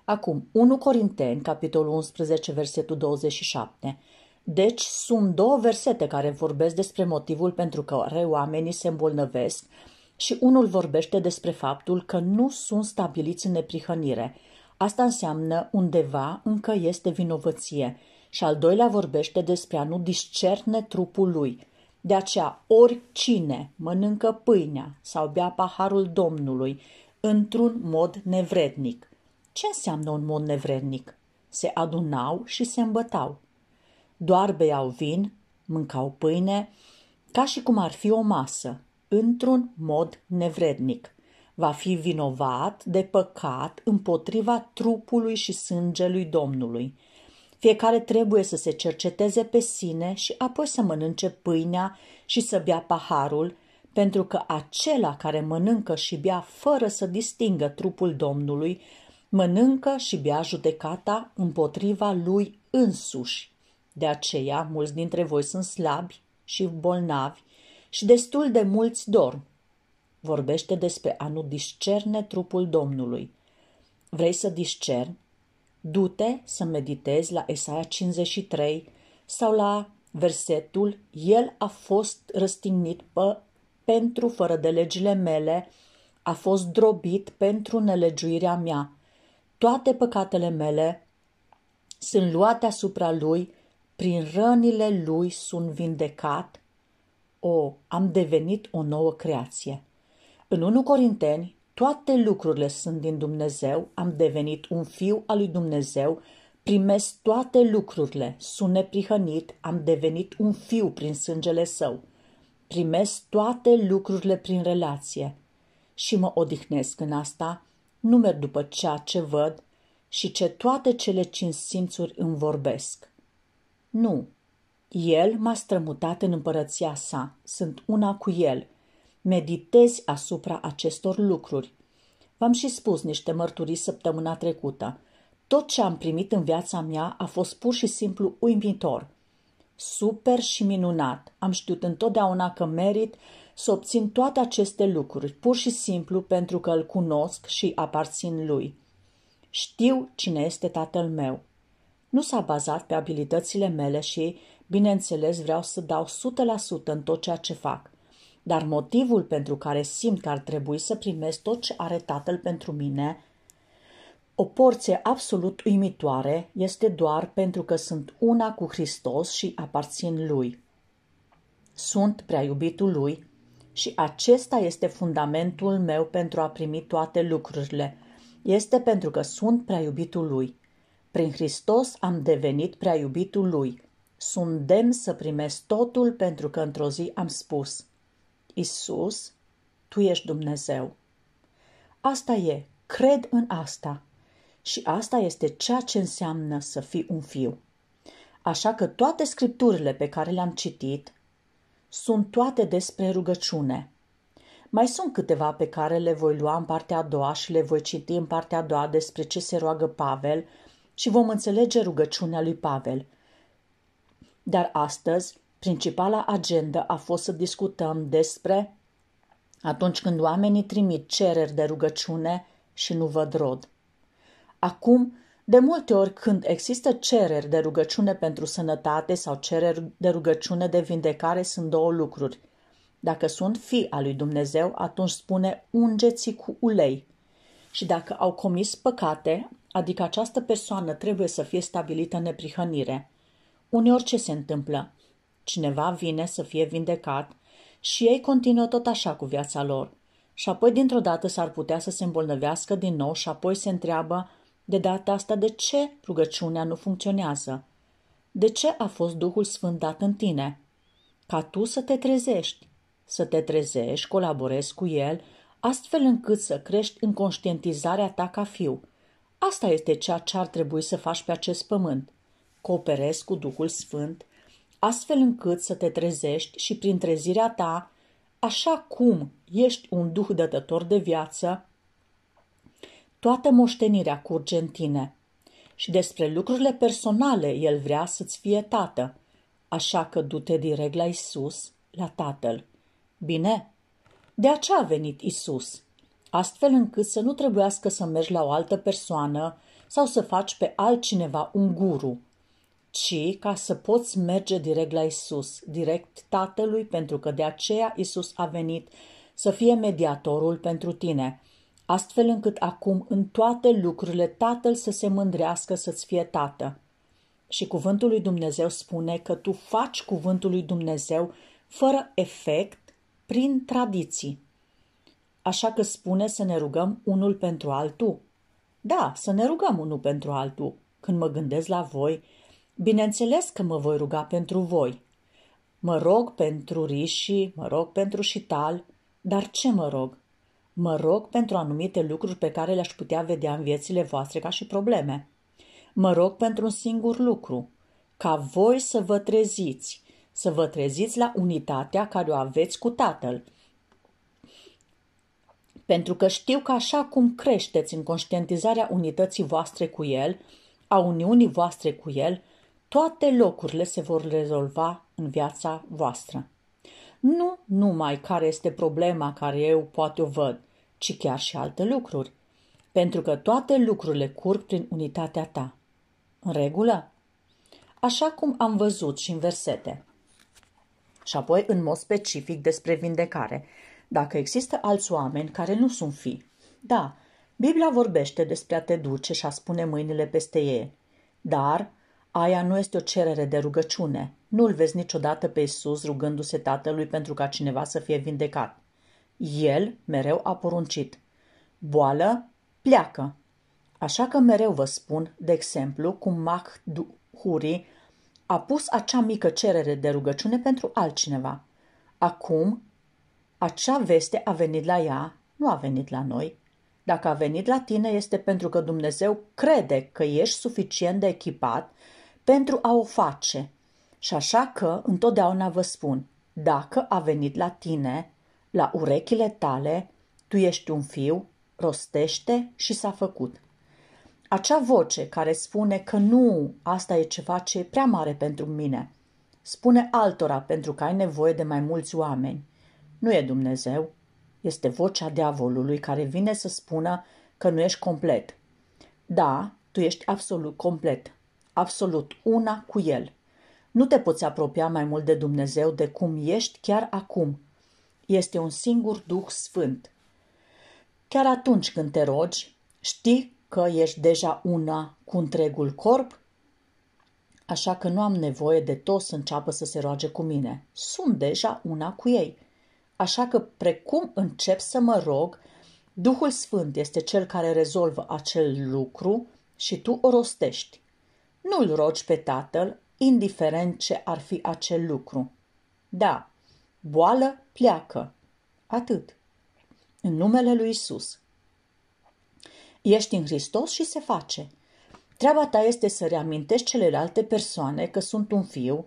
Acum, 1 Corinteni, capitolul 11, versetul 27. Deci sunt două versete care vorbesc despre motivul pentru care oamenii se îmbolnăvesc și unul vorbește despre faptul că nu sunt stabiliți în neprihănire. Asta înseamnă undeva încă este vinovăție. Și al doilea vorbește despre a nu discerne trupul lui. De aceea, oricine mănâncă pâinea sau bea paharul Domnului într-un mod nevrednic. Ce înseamnă un mod nevrednic? Se adunau și se îmbătau. Doar beau vin, mâncau pâine, ca și cum ar fi o masă, într-un mod nevrednic. Va fi vinovat de păcat împotriva trupului și sângelui Domnului. Fiecare trebuie să se cerceteze pe sine și apoi să mănânce pâinea și să bea paharul, pentru că acela care mănâncă și bea fără să distingă trupul Domnului, mănâncă și bea judecata împotriva lui însuși. De aceea, mulți dintre voi sunt slabi și bolnavi și destul de mulți dorm. Vorbește despre a nu discerne trupul Domnului. Vrei să discerni? Du-te să meditezi la Esaia 53 sau la versetul El a fost răstignit pe, pentru fără de legile mele, a fost drobit pentru nelegiuirea mea. Toate păcatele mele sunt luate asupra lui prin rănile lui sunt vindecat, o, am devenit o nouă creație. În 1 Corinteni, toate lucrurile sunt din Dumnezeu, am devenit un fiu al lui Dumnezeu, primesc toate lucrurile, sunt neprihănit, am devenit un fiu prin sângele său, primesc toate lucrurile prin relație și mă odihnesc în asta, nu merg după ceea ce văd și ce toate cele cinci simțuri îmi vorbesc. Nu, el m-a strămutat în împărăția sa, sunt una cu el. Meditez asupra acestor lucruri. V-am și spus niște mărturii săptămâna trecută. Tot ce am primit în viața mea a fost pur și simplu uimitor. Super și minunat. Am știut întotdeauna că merit să obțin toate aceste lucruri, pur și simplu pentru că îl cunosc și aparțin lui. Știu cine este tatăl meu. Nu s-a bazat pe abilitățile mele și, bineînțeles, vreau să dau 100% în tot ceea ce fac. Dar motivul pentru care simt că ar trebui să primesc tot ce are tatăl pentru mine, o porție absolut uimitoare, este doar pentru că sunt una cu Hristos și aparțin lui. Sunt prea iubitul lui și acesta este fundamentul meu pentru a primi toate lucrurile. Este pentru că sunt prea iubitul lui. Prin Hristos am devenit prea iubitul Lui. Sunt demn să primesc totul pentru că într-o zi am spus, Isus, Tu ești Dumnezeu. Asta e, cred în asta. Și asta este ceea ce înseamnă să fii un fiu. Așa că toate scripturile pe care le-am citit sunt toate despre rugăciune. Mai sunt câteva pe care le voi lua în partea a doua și le voi citi în partea a doua despre ce se roagă Pavel și vom înțelege rugăciunea lui Pavel. Dar astăzi, principala agendă a fost să discutăm despre atunci când oamenii trimit cereri de rugăciune și nu văd rod. Acum, de multe ori când există cereri de rugăciune pentru sănătate sau cereri de rugăciune de vindecare, sunt două lucruri. Dacă sunt fi al lui Dumnezeu, atunci spune ungeți cu ulei și dacă au comis păcate, adică această persoană trebuie să fie stabilită în neprihănire. Uneori ce se întâmplă? Cineva vine să fie vindecat și ei continuă tot așa cu viața lor. Și apoi dintr-o dată s-ar putea să se îmbolnăvească din nou și apoi se întreabă de data asta de ce rugăciunea nu funcționează. De ce a fost Duhul Sfânt dat în tine? Ca tu să te trezești, să te trezești, colaborezi cu El astfel încât să crești în conștientizarea ta ca fiu. Asta este ceea ce ar trebui să faci pe acest pământ. Cooperezi cu Duhul Sfânt, astfel încât să te trezești și prin trezirea ta, așa cum ești un duh dătător de viață, toată moștenirea curge în tine. Și despre lucrurile personale el vrea să-ți fie tată, așa că du-te direct la Isus, la Tatăl. Bine, de aceea a venit Isus, astfel încât să nu trebuiască să mergi la o altă persoană sau să faci pe altcineva un guru, ci ca să poți merge direct la Isus, direct Tatălui, pentru că de aceea Isus a venit să fie mediatorul pentru tine, astfel încât acum în toate lucrurile Tatăl să se mândrească să-ți fie Tată. Și cuvântul lui Dumnezeu spune că tu faci cuvântul lui Dumnezeu fără efect prin tradiții. Așa că spune să ne rugăm unul pentru altul. Da, să ne rugăm unul pentru altul. Când mă gândesc la voi, bineînțeles că mă voi ruga pentru voi. Mă rog pentru rișii, mă rog pentru șital, dar ce mă rog? Mă rog pentru anumite lucruri pe care le-aș putea vedea în viețile voastre ca și probleme. Mă rog pentru un singur lucru, ca voi să vă treziți, să vă treziți la unitatea care o aveți cu Tatăl. Pentru că știu că așa cum creșteți în conștientizarea unității voastre cu El, a uniunii voastre cu El, toate locurile se vor rezolva în viața voastră. Nu numai care este problema care eu poate o văd, ci chiar și alte lucruri, pentru că toate lucrurile curg prin unitatea ta. În regulă? Așa cum am văzut și în versete și apoi în mod specific despre vindecare. Dacă există alți oameni care nu sunt fi, da, Biblia vorbește despre a te duce și a spune mâinile peste ei, dar aia nu este o cerere de rugăciune. Nu-l vezi niciodată pe Isus rugându-se Tatălui pentru ca cineva să fie vindecat. El mereu a poruncit. Boală, pleacă! Așa că mereu vă spun, de exemplu, cum Mahdu Huri a pus acea mică cerere de rugăciune pentru altcineva. Acum, acea veste a venit la ea, nu a venit la noi. Dacă a venit la tine, este pentru că Dumnezeu crede că ești suficient de echipat pentru a o face. Și așa că, întotdeauna vă spun, dacă a venit la tine, la urechile tale, tu ești un fiu, rostește și s-a făcut acea voce care spune că nu, asta e ceva ce e prea mare pentru mine. Spune altora pentru că ai nevoie de mai mulți oameni. Nu e Dumnezeu, este vocea diavolului care vine să spună că nu ești complet. Da, tu ești absolut complet, absolut una cu El. Nu te poți apropia mai mult de Dumnezeu de cum ești chiar acum. Este un singur Duh Sfânt. Chiar atunci când te rogi, știi că ești deja una cu întregul corp, așa că nu am nevoie de toți să înceapă să se roage cu mine. Sunt deja una cu ei. Așa că, precum încep să mă rog, Duhul Sfânt este cel care rezolvă acel lucru și tu o rostești. Nu-l rogi pe Tatăl, indiferent ce ar fi acel lucru. Da, boală pleacă. Atât. În numele lui Isus. Ești în Hristos și se face. Treaba ta este să reamintești celelalte persoane că sunt un fiu,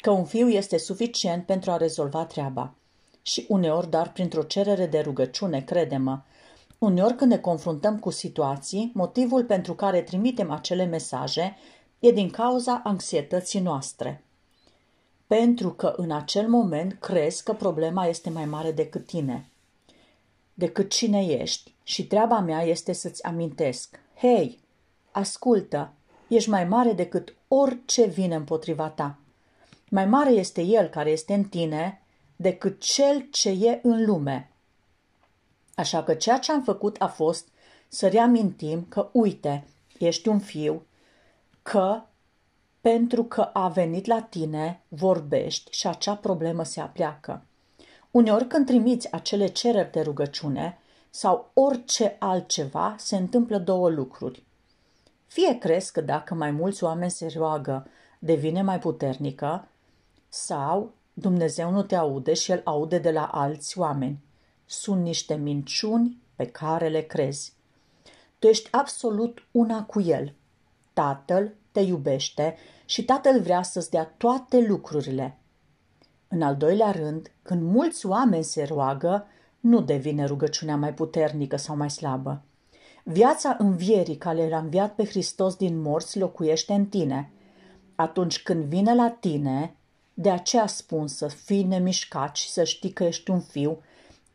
că un fiu este suficient pentru a rezolva treaba. Și uneori, dar printr-o cerere de rugăciune, crede-mă, uneori când ne confruntăm cu situații, motivul pentru care trimitem acele mesaje e din cauza anxietății noastre. Pentru că în acel moment crezi că problema este mai mare decât tine, decât cine ești și treaba mea este să-ți amintesc. Hei, ascultă, ești mai mare decât orice vine împotriva ta. Mai mare este El care este în tine decât cel ce e în lume. Așa că ceea ce am făcut a fost să reamintim că, uite, ești un fiu, că pentru că a venit la tine, vorbești și acea problemă se apleacă. Uneori când trimiți acele cereri de rugăciune, sau orice altceva, se întâmplă două lucruri. Fie crezi că dacă mai mulți oameni se roagă, devine mai puternică, sau Dumnezeu nu te aude și El aude de la alți oameni. Sunt niște minciuni pe care le crezi. Tu ești absolut una cu El. Tatăl te iubește și Tatăl vrea să-ți dea toate lucrurile. În al doilea rând, când mulți oameni se roagă, nu devine rugăciunea mai puternică sau mai slabă. Viața învierii care l-a înviat pe Hristos din morți locuiește în tine. Atunci când vine la tine, de aceea spun să fii nemișcat și să știi că ești un fiu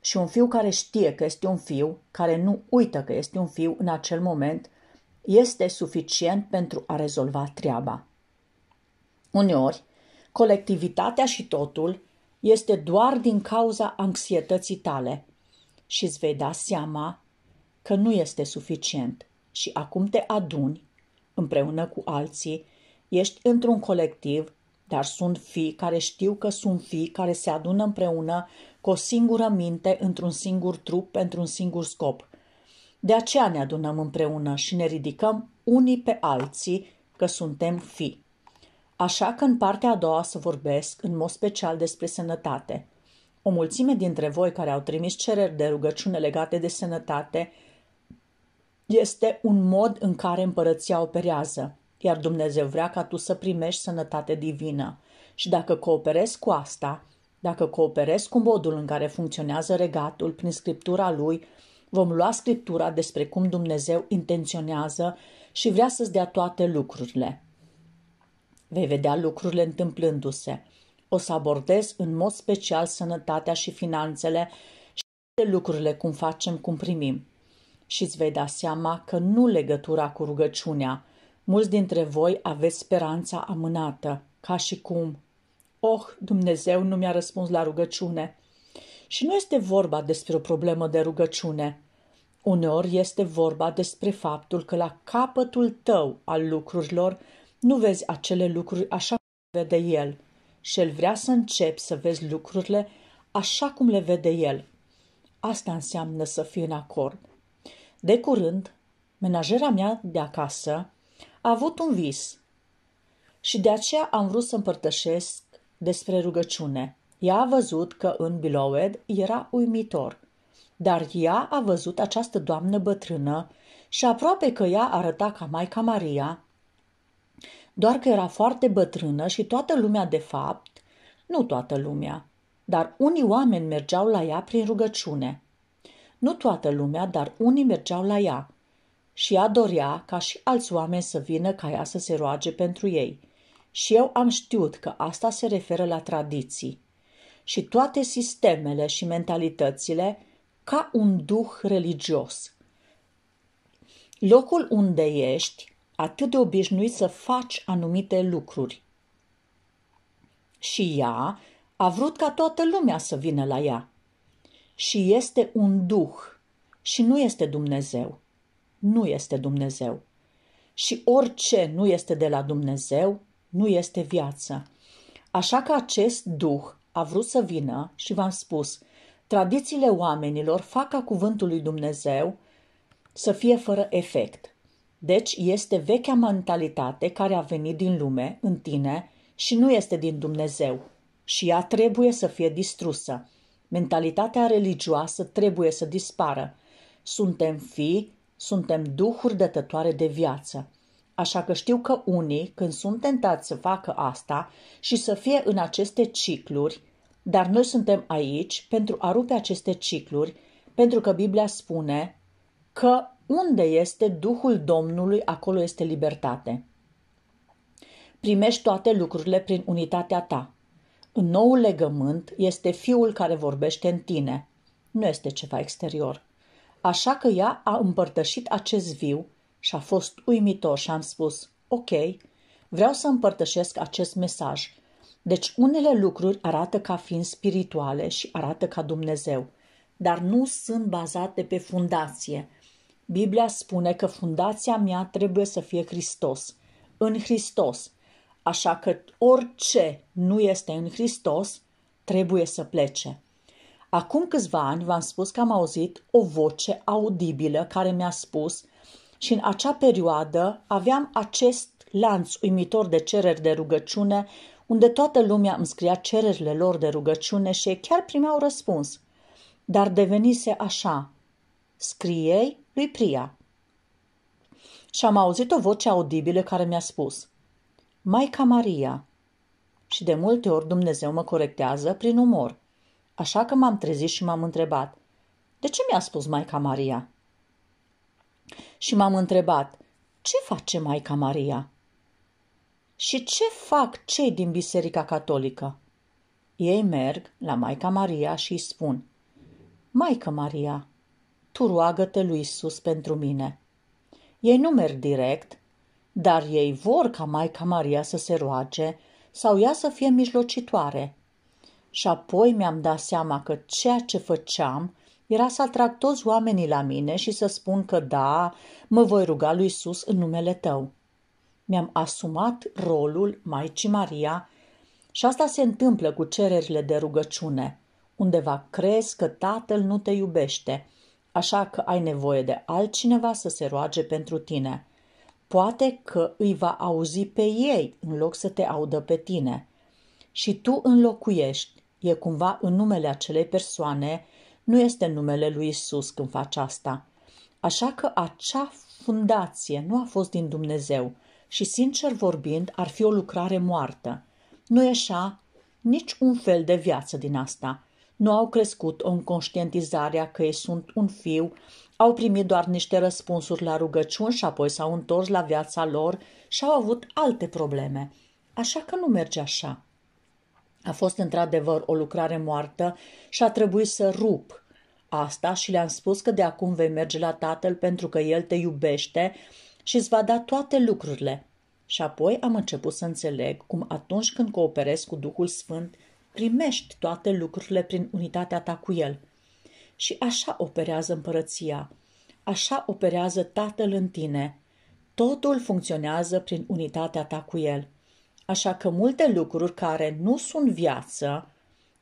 și un fiu care știe că este un fiu, care nu uită că este un fiu în acel moment, este suficient pentru a rezolva treaba. Uneori, colectivitatea și totul este doar din cauza anxietății tale și îți vei da seama că nu este suficient și acum te aduni împreună cu alții, ești într-un colectiv, dar sunt fii care știu că sunt fii care se adună împreună cu o singură minte, într-un singur trup, pentru un singur scop. De aceea ne adunăm împreună și ne ridicăm unii pe alții că suntem fii. Așa că în partea a doua să vorbesc în mod special despre sănătate. O mulțime dintre voi care au trimis cereri de rugăciune legate de sănătate este un mod în care împărăția operează, iar Dumnezeu vrea ca tu să primești sănătate divină. Și dacă cooperezi cu asta, dacă cooperezi cu modul în care funcționează regatul prin scriptura lui, vom lua scriptura despre cum Dumnezeu intenționează și vrea să-ți dea toate lucrurile. Vei vedea lucrurile întâmplându-se. O să abordez în mod special sănătatea și finanțele și lucrurile cum facem, cum primim. Și îți vei da seama că nu legătura cu rugăciunea. Mulți dintre voi aveți speranța amânată, ca și cum. Oh, Dumnezeu nu mi-a răspuns la rugăciune. Și nu este vorba despre o problemă de rugăciune. Uneori este vorba despre faptul că la capătul tău al lucrurilor nu vezi acele lucruri așa cum le vede el și el vrea să începi să vezi lucrurile așa cum le vede el. Asta înseamnă să fii în acord. De curând, menajera mea de acasă a avut un vis și de aceea am vrut să împărtășesc despre rugăciune. Ea a văzut că în Bilowed era uimitor, dar ea a văzut această doamnă bătrână și aproape că ea arăta ca Maica Maria, doar că era foarte bătrână și toată lumea, de fapt, nu toată lumea, dar unii oameni mergeau la ea prin rugăciune. Nu toată lumea, dar unii mergeau la ea. Și ea dorea ca și alți oameni să vină ca ea să se roage pentru ei. Și eu am știut că asta se referă la tradiții. Și toate sistemele și mentalitățile ca un duh religios. Locul unde ești atât de obișnuit să faci anumite lucruri. Și ea a vrut ca toată lumea să vină la ea. Și este un duh și nu este Dumnezeu. Nu este Dumnezeu. Și orice nu este de la Dumnezeu, nu este viață. Așa că acest duh a vrut să vină și v-am spus, tradițiile oamenilor fac ca cuvântul lui Dumnezeu să fie fără efect. Deci este vechea mentalitate care a venit din lume, în tine, și nu este din Dumnezeu. Și ea trebuie să fie distrusă. Mentalitatea religioasă trebuie să dispară. Suntem fii, suntem duhuri dătătoare de viață. Așa că știu că unii, când sunt tentați să facă asta și să fie în aceste cicluri, dar noi suntem aici pentru a rupe aceste cicluri, pentru că Biblia spune că unde este Duhul Domnului, acolo este libertate. Primești toate lucrurile prin unitatea ta. În nou legământ este Fiul care vorbește în tine. Nu este ceva exterior. Așa că ea a împărtășit acest viu și a fost uimitor și am spus, ok, vreau să împărtășesc acest mesaj. Deci unele lucruri arată ca fiind spirituale și arată ca Dumnezeu, dar nu sunt bazate pe fundație – Biblia spune că fundația mea trebuie să fie Hristos, în Hristos. Așa că orice nu este în Hristos trebuie să plece. Acum câțiva ani v-am spus că am auzit o voce audibilă care mi-a spus și în acea perioadă aveam acest lanț uimitor de cereri de rugăciune unde toată lumea îmi scria cererile lor de rugăciune și chiar primeau răspuns. Dar devenise așa. Scriei lui pria Și am auzit o voce audibilă care mi-a spus, Maica Maria. Și de multe ori Dumnezeu mă corectează prin umor. Așa că m-am trezit și m-am întrebat, de ce mi-a spus Maica Maria? Și m-am întrebat, ce face Maica Maria? Și ce fac cei din Biserica Catolică? Ei merg la Maica Maria și îi spun, Maica Maria, tu roagă-te lui Isus pentru mine. Ei nu merg direct, dar ei vor ca Maica Maria să se roage sau ea să fie mijlocitoare. Și apoi mi-am dat seama că ceea ce făceam era să atrag toți oamenii la mine și să spun că da, mă voi ruga lui Isus în numele tău. Mi-am asumat rolul Maicii Maria și asta se întâmplă cu cererile de rugăciune. Undeva crezi că Tatăl nu te iubește – așa că ai nevoie de altcineva să se roage pentru tine. Poate că îi va auzi pe ei în loc să te audă pe tine. Și tu înlocuiești, e cumva în numele acelei persoane, nu este numele lui Isus când faci asta. Așa că acea fundație nu a fost din Dumnezeu și, sincer vorbind, ar fi o lucrare moartă. Nu așa? nici un fel de viață din asta – nu au crescut o conștientizare că ei sunt un fiu, au primit doar niște răspunsuri la rugăciuni și apoi s-au întors la viața lor și au avut alte probleme. Așa că nu merge așa. A fost într-adevăr o lucrare moartă și a trebuit să rup asta și le-am spus că de acum vei merge la tatăl pentru că el te iubește și îți va da toate lucrurile. Și apoi am început să înțeleg cum atunci când cooperez cu Duhul Sfânt – primești toate lucrurile prin unitatea ta cu El. Și așa operează împărăția, așa operează Tatăl în tine. Totul funcționează prin unitatea ta cu El. Așa că multe lucruri care nu sunt viață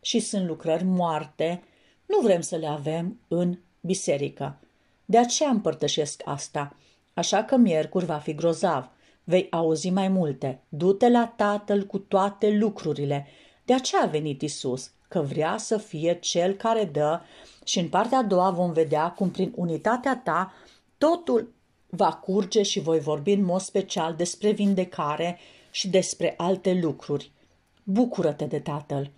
și sunt lucrări moarte, nu vrem să le avem în biserică. De aceea împărtășesc asta. Așa că miercuri va fi grozav. Vei auzi mai multe. Du-te la Tatăl cu toate lucrurile de aceea a venit Isus, că vrea să fie Cel care dă și în partea a doua vom vedea cum prin unitatea ta totul va curge și voi vorbi în mod special despre vindecare și despre alte lucruri. Bucură-te de Tatăl!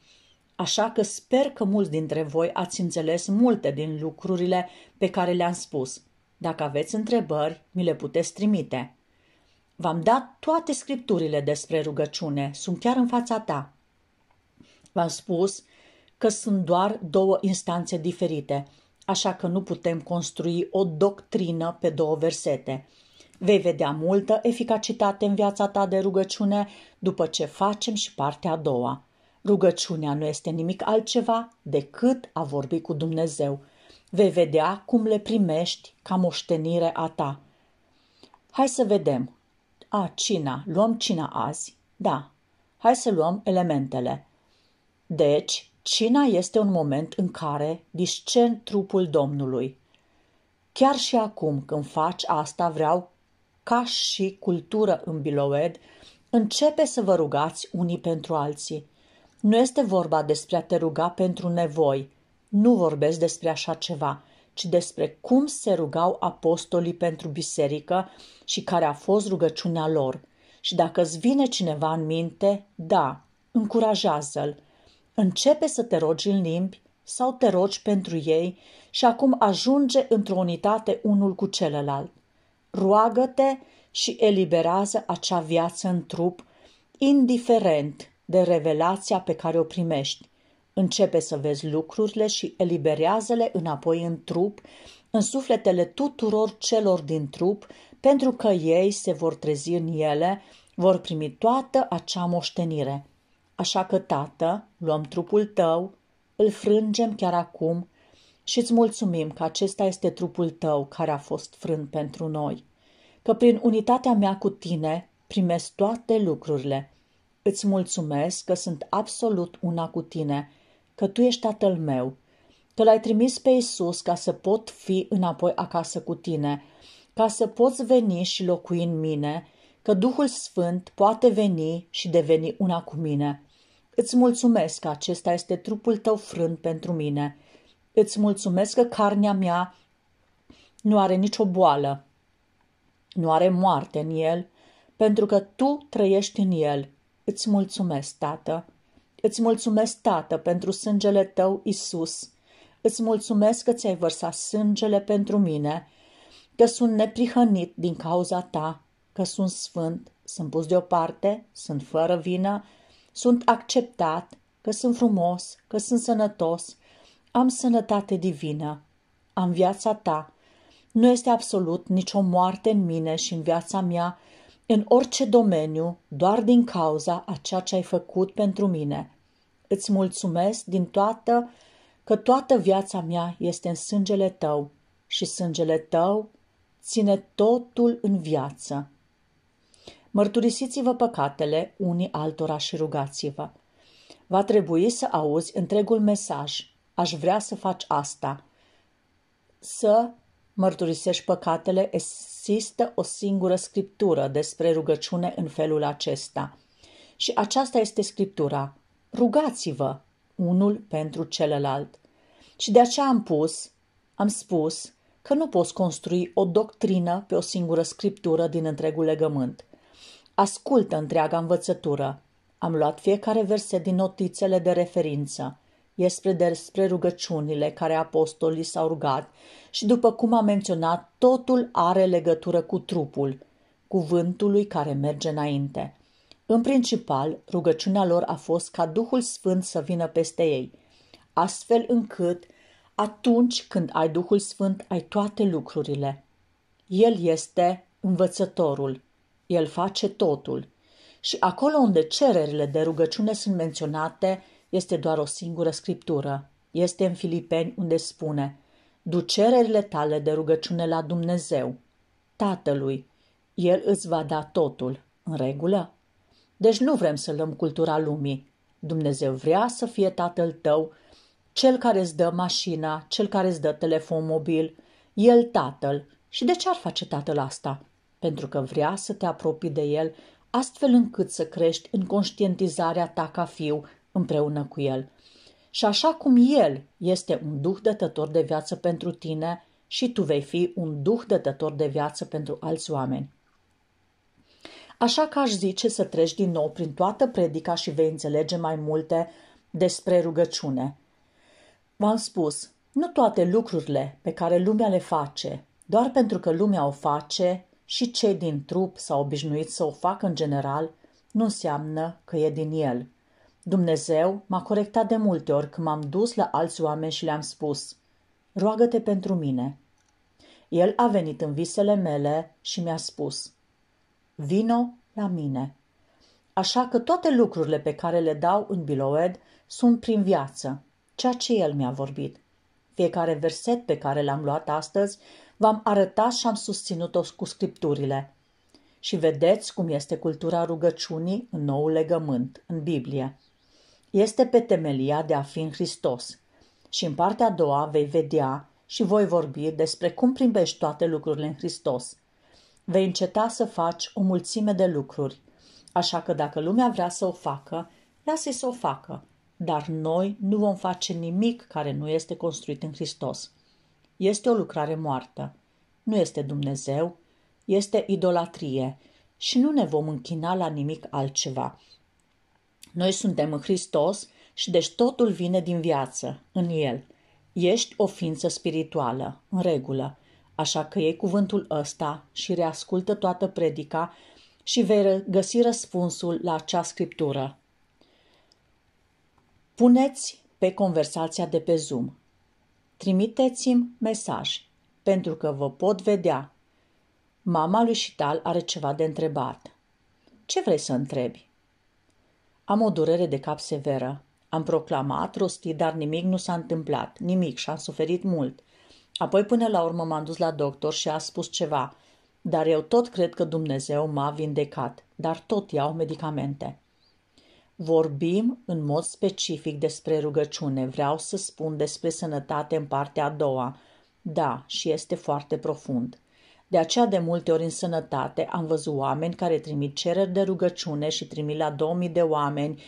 Așa că sper că mulți dintre voi ați înțeles multe din lucrurile pe care le-am spus. Dacă aveți întrebări, mi le puteți trimite. V-am dat toate scripturile despre rugăciune, sunt chiar în fața ta. V-am spus că sunt doar două instanțe diferite, așa că nu putem construi o doctrină pe două versete. Vei vedea multă eficacitate în viața ta de rugăciune după ce facem și partea a doua. Rugăciunea nu este nimic altceva decât a vorbi cu Dumnezeu. Vei vedea cum le primești ca moștenire a ta. Hai să vedem. A, cina. Luăm cina azi? Da. Hai să luăm elementele. Deci, cina este un moment în care discern trupul Domnului. Chiar și acum, când faci asta, vreau ca și cultură în Biloed, începe să vă rugați unii pentru alții. Nu este vorba despre a te ruga pentru nevoi, nu vorbesc despre așa ceva, ci despre cum se rugau apostolii pentru biserică și care a fost rugăciunea lor. Și dacă îți vine cineva în minte, da, încurajează-l, Începe să te rogi în limbi sau te rogi pentru ei și acum ajunge într-o unitate unul cu celălalt. Roagă-te și eliberează acea viață în trup, indiferent de revelația pe care o primești. Începe să vezi lucrurile și eliberează-le înapoi în trup, în sufletele tuturor celor din trup, pentru că ei se vor trezi în ele, vor primi toată acea moștenire. Așa că, tată, luăm trupul tău, îl frângem chiar acum și îți mulțumim că acesta este trupul tău care a fost frânt pentru noi, că prin unitatea mea cu tine primesc toate lucrurile. Îți mulțumesc că sunt absolut una cu tine, că tu ești tatăl meu, că l-ai trimis pe Isus ca să pot fi înapoi acasă cu tine, ca să poți veni și locui în mine, că Duhul Sfânt poate veni și deveni una cu mine. Îți mulțumesc că acesta este trupul tău frânt pentru mine. Îți mulțumesc că carnea mea nu are nicio boală, nu are moarte în el, pentru că tu trăiești în el. Îți mulțumesc, Tată. Îți mulțumesc, Tată, pentru sângele tău, Isus. Îți mulțumesc că ți-ai vărsat sângele pentru mine, că sunt neprihănit din cauza ta, că sunt sfânt, sunt pus deoparte, sunt fără vină, sunt acceptat, că sunt frumos, că sunt sănătos, am sănătate divină, am viața ta. Nu este absolut nicio moarte în mine și în viața mea, în orice domeniu, doar din cauza a ceea ce ai făcut pentru mine. Îți mulțumesc din toată că toată viața mea este în sângele tău și sângele tău ține totul în viață. Mărturisiți-vă păcatele unii altora și rugați-vă. Va trebui să auzi întregul mesaj. Aș vrea să faci asta. Să mărturisești păcatele, există o singură scriptură despre rugăciune în felul acesta. Și aceasta este scriptura. Rugați-vă unul pentru celălalt. Și de aceea am pus, am spus, că nu poți construi o doctrină pe o singură scriptură din întregul legământ – Ascultă întreaga învățătură. Am luat fiecare verset din notițele de referință. Este despre rugăciunile care apostolii s-au rugat și, după cum am menționat, totul are legătură cu trupul, cuvântului care merge înainte. În principal, rugăciunea lor a fost ca Duhul Sfânt să vină peste ei, astfel încât, atunci când ai Duhul Sfânt, ai toate lucrurile. El este învățătorul, el face totul. Și acolo unde cererile de rugăciune sunt menționate, este doar o singură scriptură. Este în Filipeni unde spune, Du cererile tale de rugăciune la Dumnezeu, Tatălui. El îți va da totul. În regulă? Deci nu vrem să lăm cultura lumii. Dumnezeu vrea să fie tatăl tău, cel care îți dă mașina, cel care îți dă telefon mobil, el tatăl. Și de ce ar face tatăl asta? pentru că vrea să te apropii de el, astfel încât să crești în conștientizarea ta ca fiu împreună cu el. Și așa cum el este un duh dătător de viață pentru tine și tu vei fi un duh dătător de viață pentru alți oameni. Așa că aș zice să treci din nou prin toată predica și vei înțelege mai multe despre rugăciune. V-am spus, nu toate lucrurile pe care lumea le face, doar pentru că lumea o face, și cei din trup s-au obișnuit să o facă în general, nu înseamnă că e din el. Dumnezeu m-a corectat de multe ori când m-am dus la alți oameni și le-am spus, roagă-te pentru mine. El a venit în visele mele și mi-a spus, vino la mine. Așa că toate lucrurile pe care le dau în Biloed sunt prin viață, ceea ce el mi-a vorbit. Fiecare verset pe care l-am luat astăzi v-am arătat și am susținut-o cu scripturile. Și vedeți cum este cultura rugăciunii în nou legământ, în Biblie. Este pe temelia de a fi în Hristos. Și în partea a doua vei vedea și voi vorbi despre cum primești toate lucrurile în Hristos. Vei înceta să faci o mulțime de lucruri, așa că dacă lumea vrea să o facă, lasă-i să o facă, dar noi nu vom face nimic care nu este construit în Hristos. Este o lucrare moartă. Nu este Dumnezeu, este idolatrie și nu ne vom închina la nimic altceva. Noi suntem în Hristos și deci totul vine din viață, în El. Ești o ființă spirituală, în regulă, așa că iei cuvântul ăsta și reascultă toată predica și vei găsi răspunsul la acea scriptură. Puneți pe conversația de pe Zoom. Trimiteți-mi mesaj, pentru că vă pot vedea. Mama lui Șital are ceva de întrebat. Ce vrei să întrebi? Am o durere de cap severă. Am proclamat, rostit, dar nimic nu s-a întâmplat, nimic și am suferit mult. Apoi până la urmă m-am dus la doctor și a spus ceva, dar eu tot cred că Dumnezeu m-a vindecat, dar tot iau medicamente. Vorbim în mod specific despre rugăciune. Vreau să spun despre sănătate în partea a doua. Da, și este foarte profund. De aceea, de multe ori în sănătate, am văzut oameni care trimit cereri de rugăciune și trimit la 2000 de oameni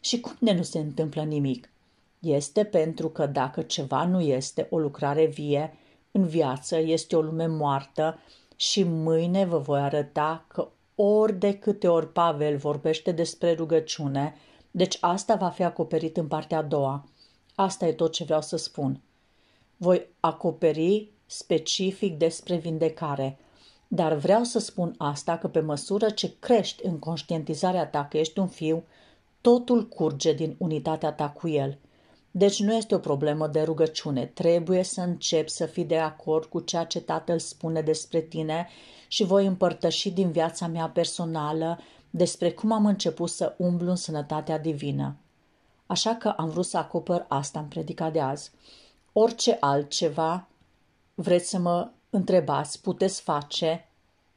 și cum de nu se întâmplă nimic. Este pentru că dacă ceva nu este o lucrare vie, în viață este o lume moartă și mâine vă voi arăta că ori de câte ori Pavel vorbește despre rugăciune, deci asta va fi acoperit în partea a doua. Asta e tot ce vreau să spun. Voi acoperi specific despre vindecare, dar vreau să spun asta că pe măsură ce crești în conștientizarea ta că ești un fiu, totul curge din unitatea ta cu el. Deci nu este o problemă de rugăciune. Trebuie să începi să fii de acord cu ceea ce Tatăl spune despre tine și voi împărtăși din viața mea personală despre cum am început să umblu în sănătatea divină. Așa că am vrut să acopăr asta în predica de azi. Orice altceva vreți să mă întrebați, puteți face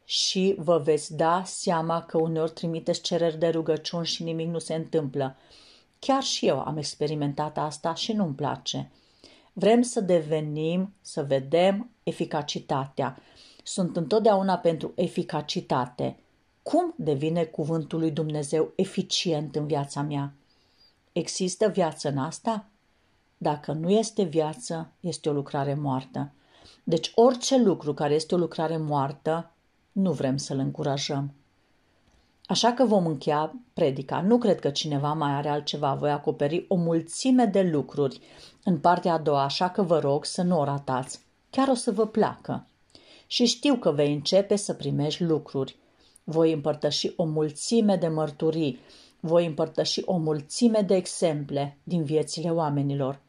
și vă veți da seama că uneori trimiteți cereri de rugăciuni și nimic nu se întâmplă. Chiar și eu am experimentat asta și nu-mi place. Vrem să devenim, să vedem eficacitatea, sunt întotdeauna pentru eficacitate. Cum devine cuvântul lui Dumnezeu eficient în viața mea? Există viață în asta? Dacă nu este viață, este o lucrare moartă. Deci orice lucru care este o lucrare moartă, nu vrem să-l încurajăm. Așa că vom încheia predica. Nu cred că cineva mai are altceva. Voi acoperi o mulțime de lucruri în partea a doua, așa că vă rog să nu o ratați. Chiar o să vă placă și știu că vei începe să primești lucruri. Voi împărtăși o mulțime de mărturii, voi împărtăși o mulțime de exemple din viețile oamenilor.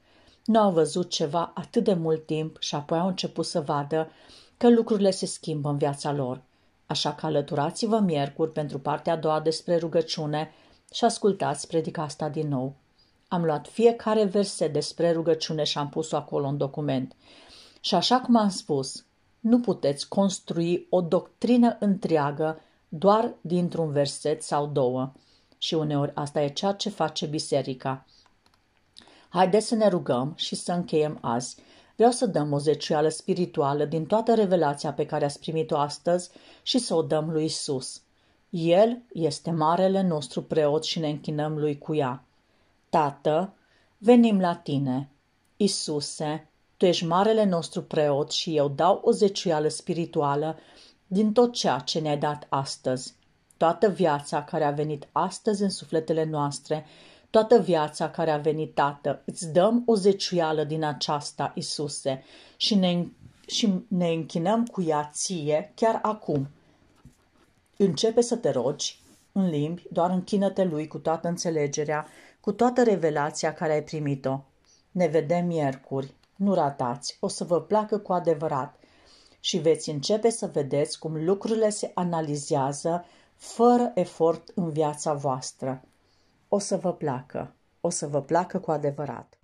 Nu au văzut ceva atât de mult timp și apoi au început să vadă că lucrurile se schimbă în viața lor. Așa că alăturați-vă miercuri pentru partea a doua despre rugăciune și ascultați predica asta din nou. Am luat fiecare verset despre rugăciune și am pus-o acolo în document. Și așa cum am spus, nu puteți construi o doctrină întreagă doar dintr-un verset sau două. Și uneori asta e ceea ce face biserica. Haideți să ne rugăm și să încheiem azi. Vreau să dăm o zeciuială spirituală din toată revelația pe care ați primit-o astăzi și să o dăm lui Isus. El este marele nostru preot și ne închinăm lui cu ea. Tată, venim la tine. Isuse, tu ești marele nostru preot și eu dau o zeciuială spirituală din tot ceea ce ne-ai dat astăzi. Toată viața care a venit astăzi în sufletele noastre, toată viața care a venit, Tată, îți dăm o zeciuială din aceasta, Isuse, și ne, și ne închinăm cu ea ție chiar acum. Începe să te rogi în limbi, doar închină-te lui cu toată înțelegerea, cu toată revelația care ai primit-o. Ne vedem miercuri. Nu ratați, o să vă placă cu adevărat și veți începe să vedeți cum lucrurile se analizează fără efort în viața voastră. O să vă placă, o să vă placă cu adevărat.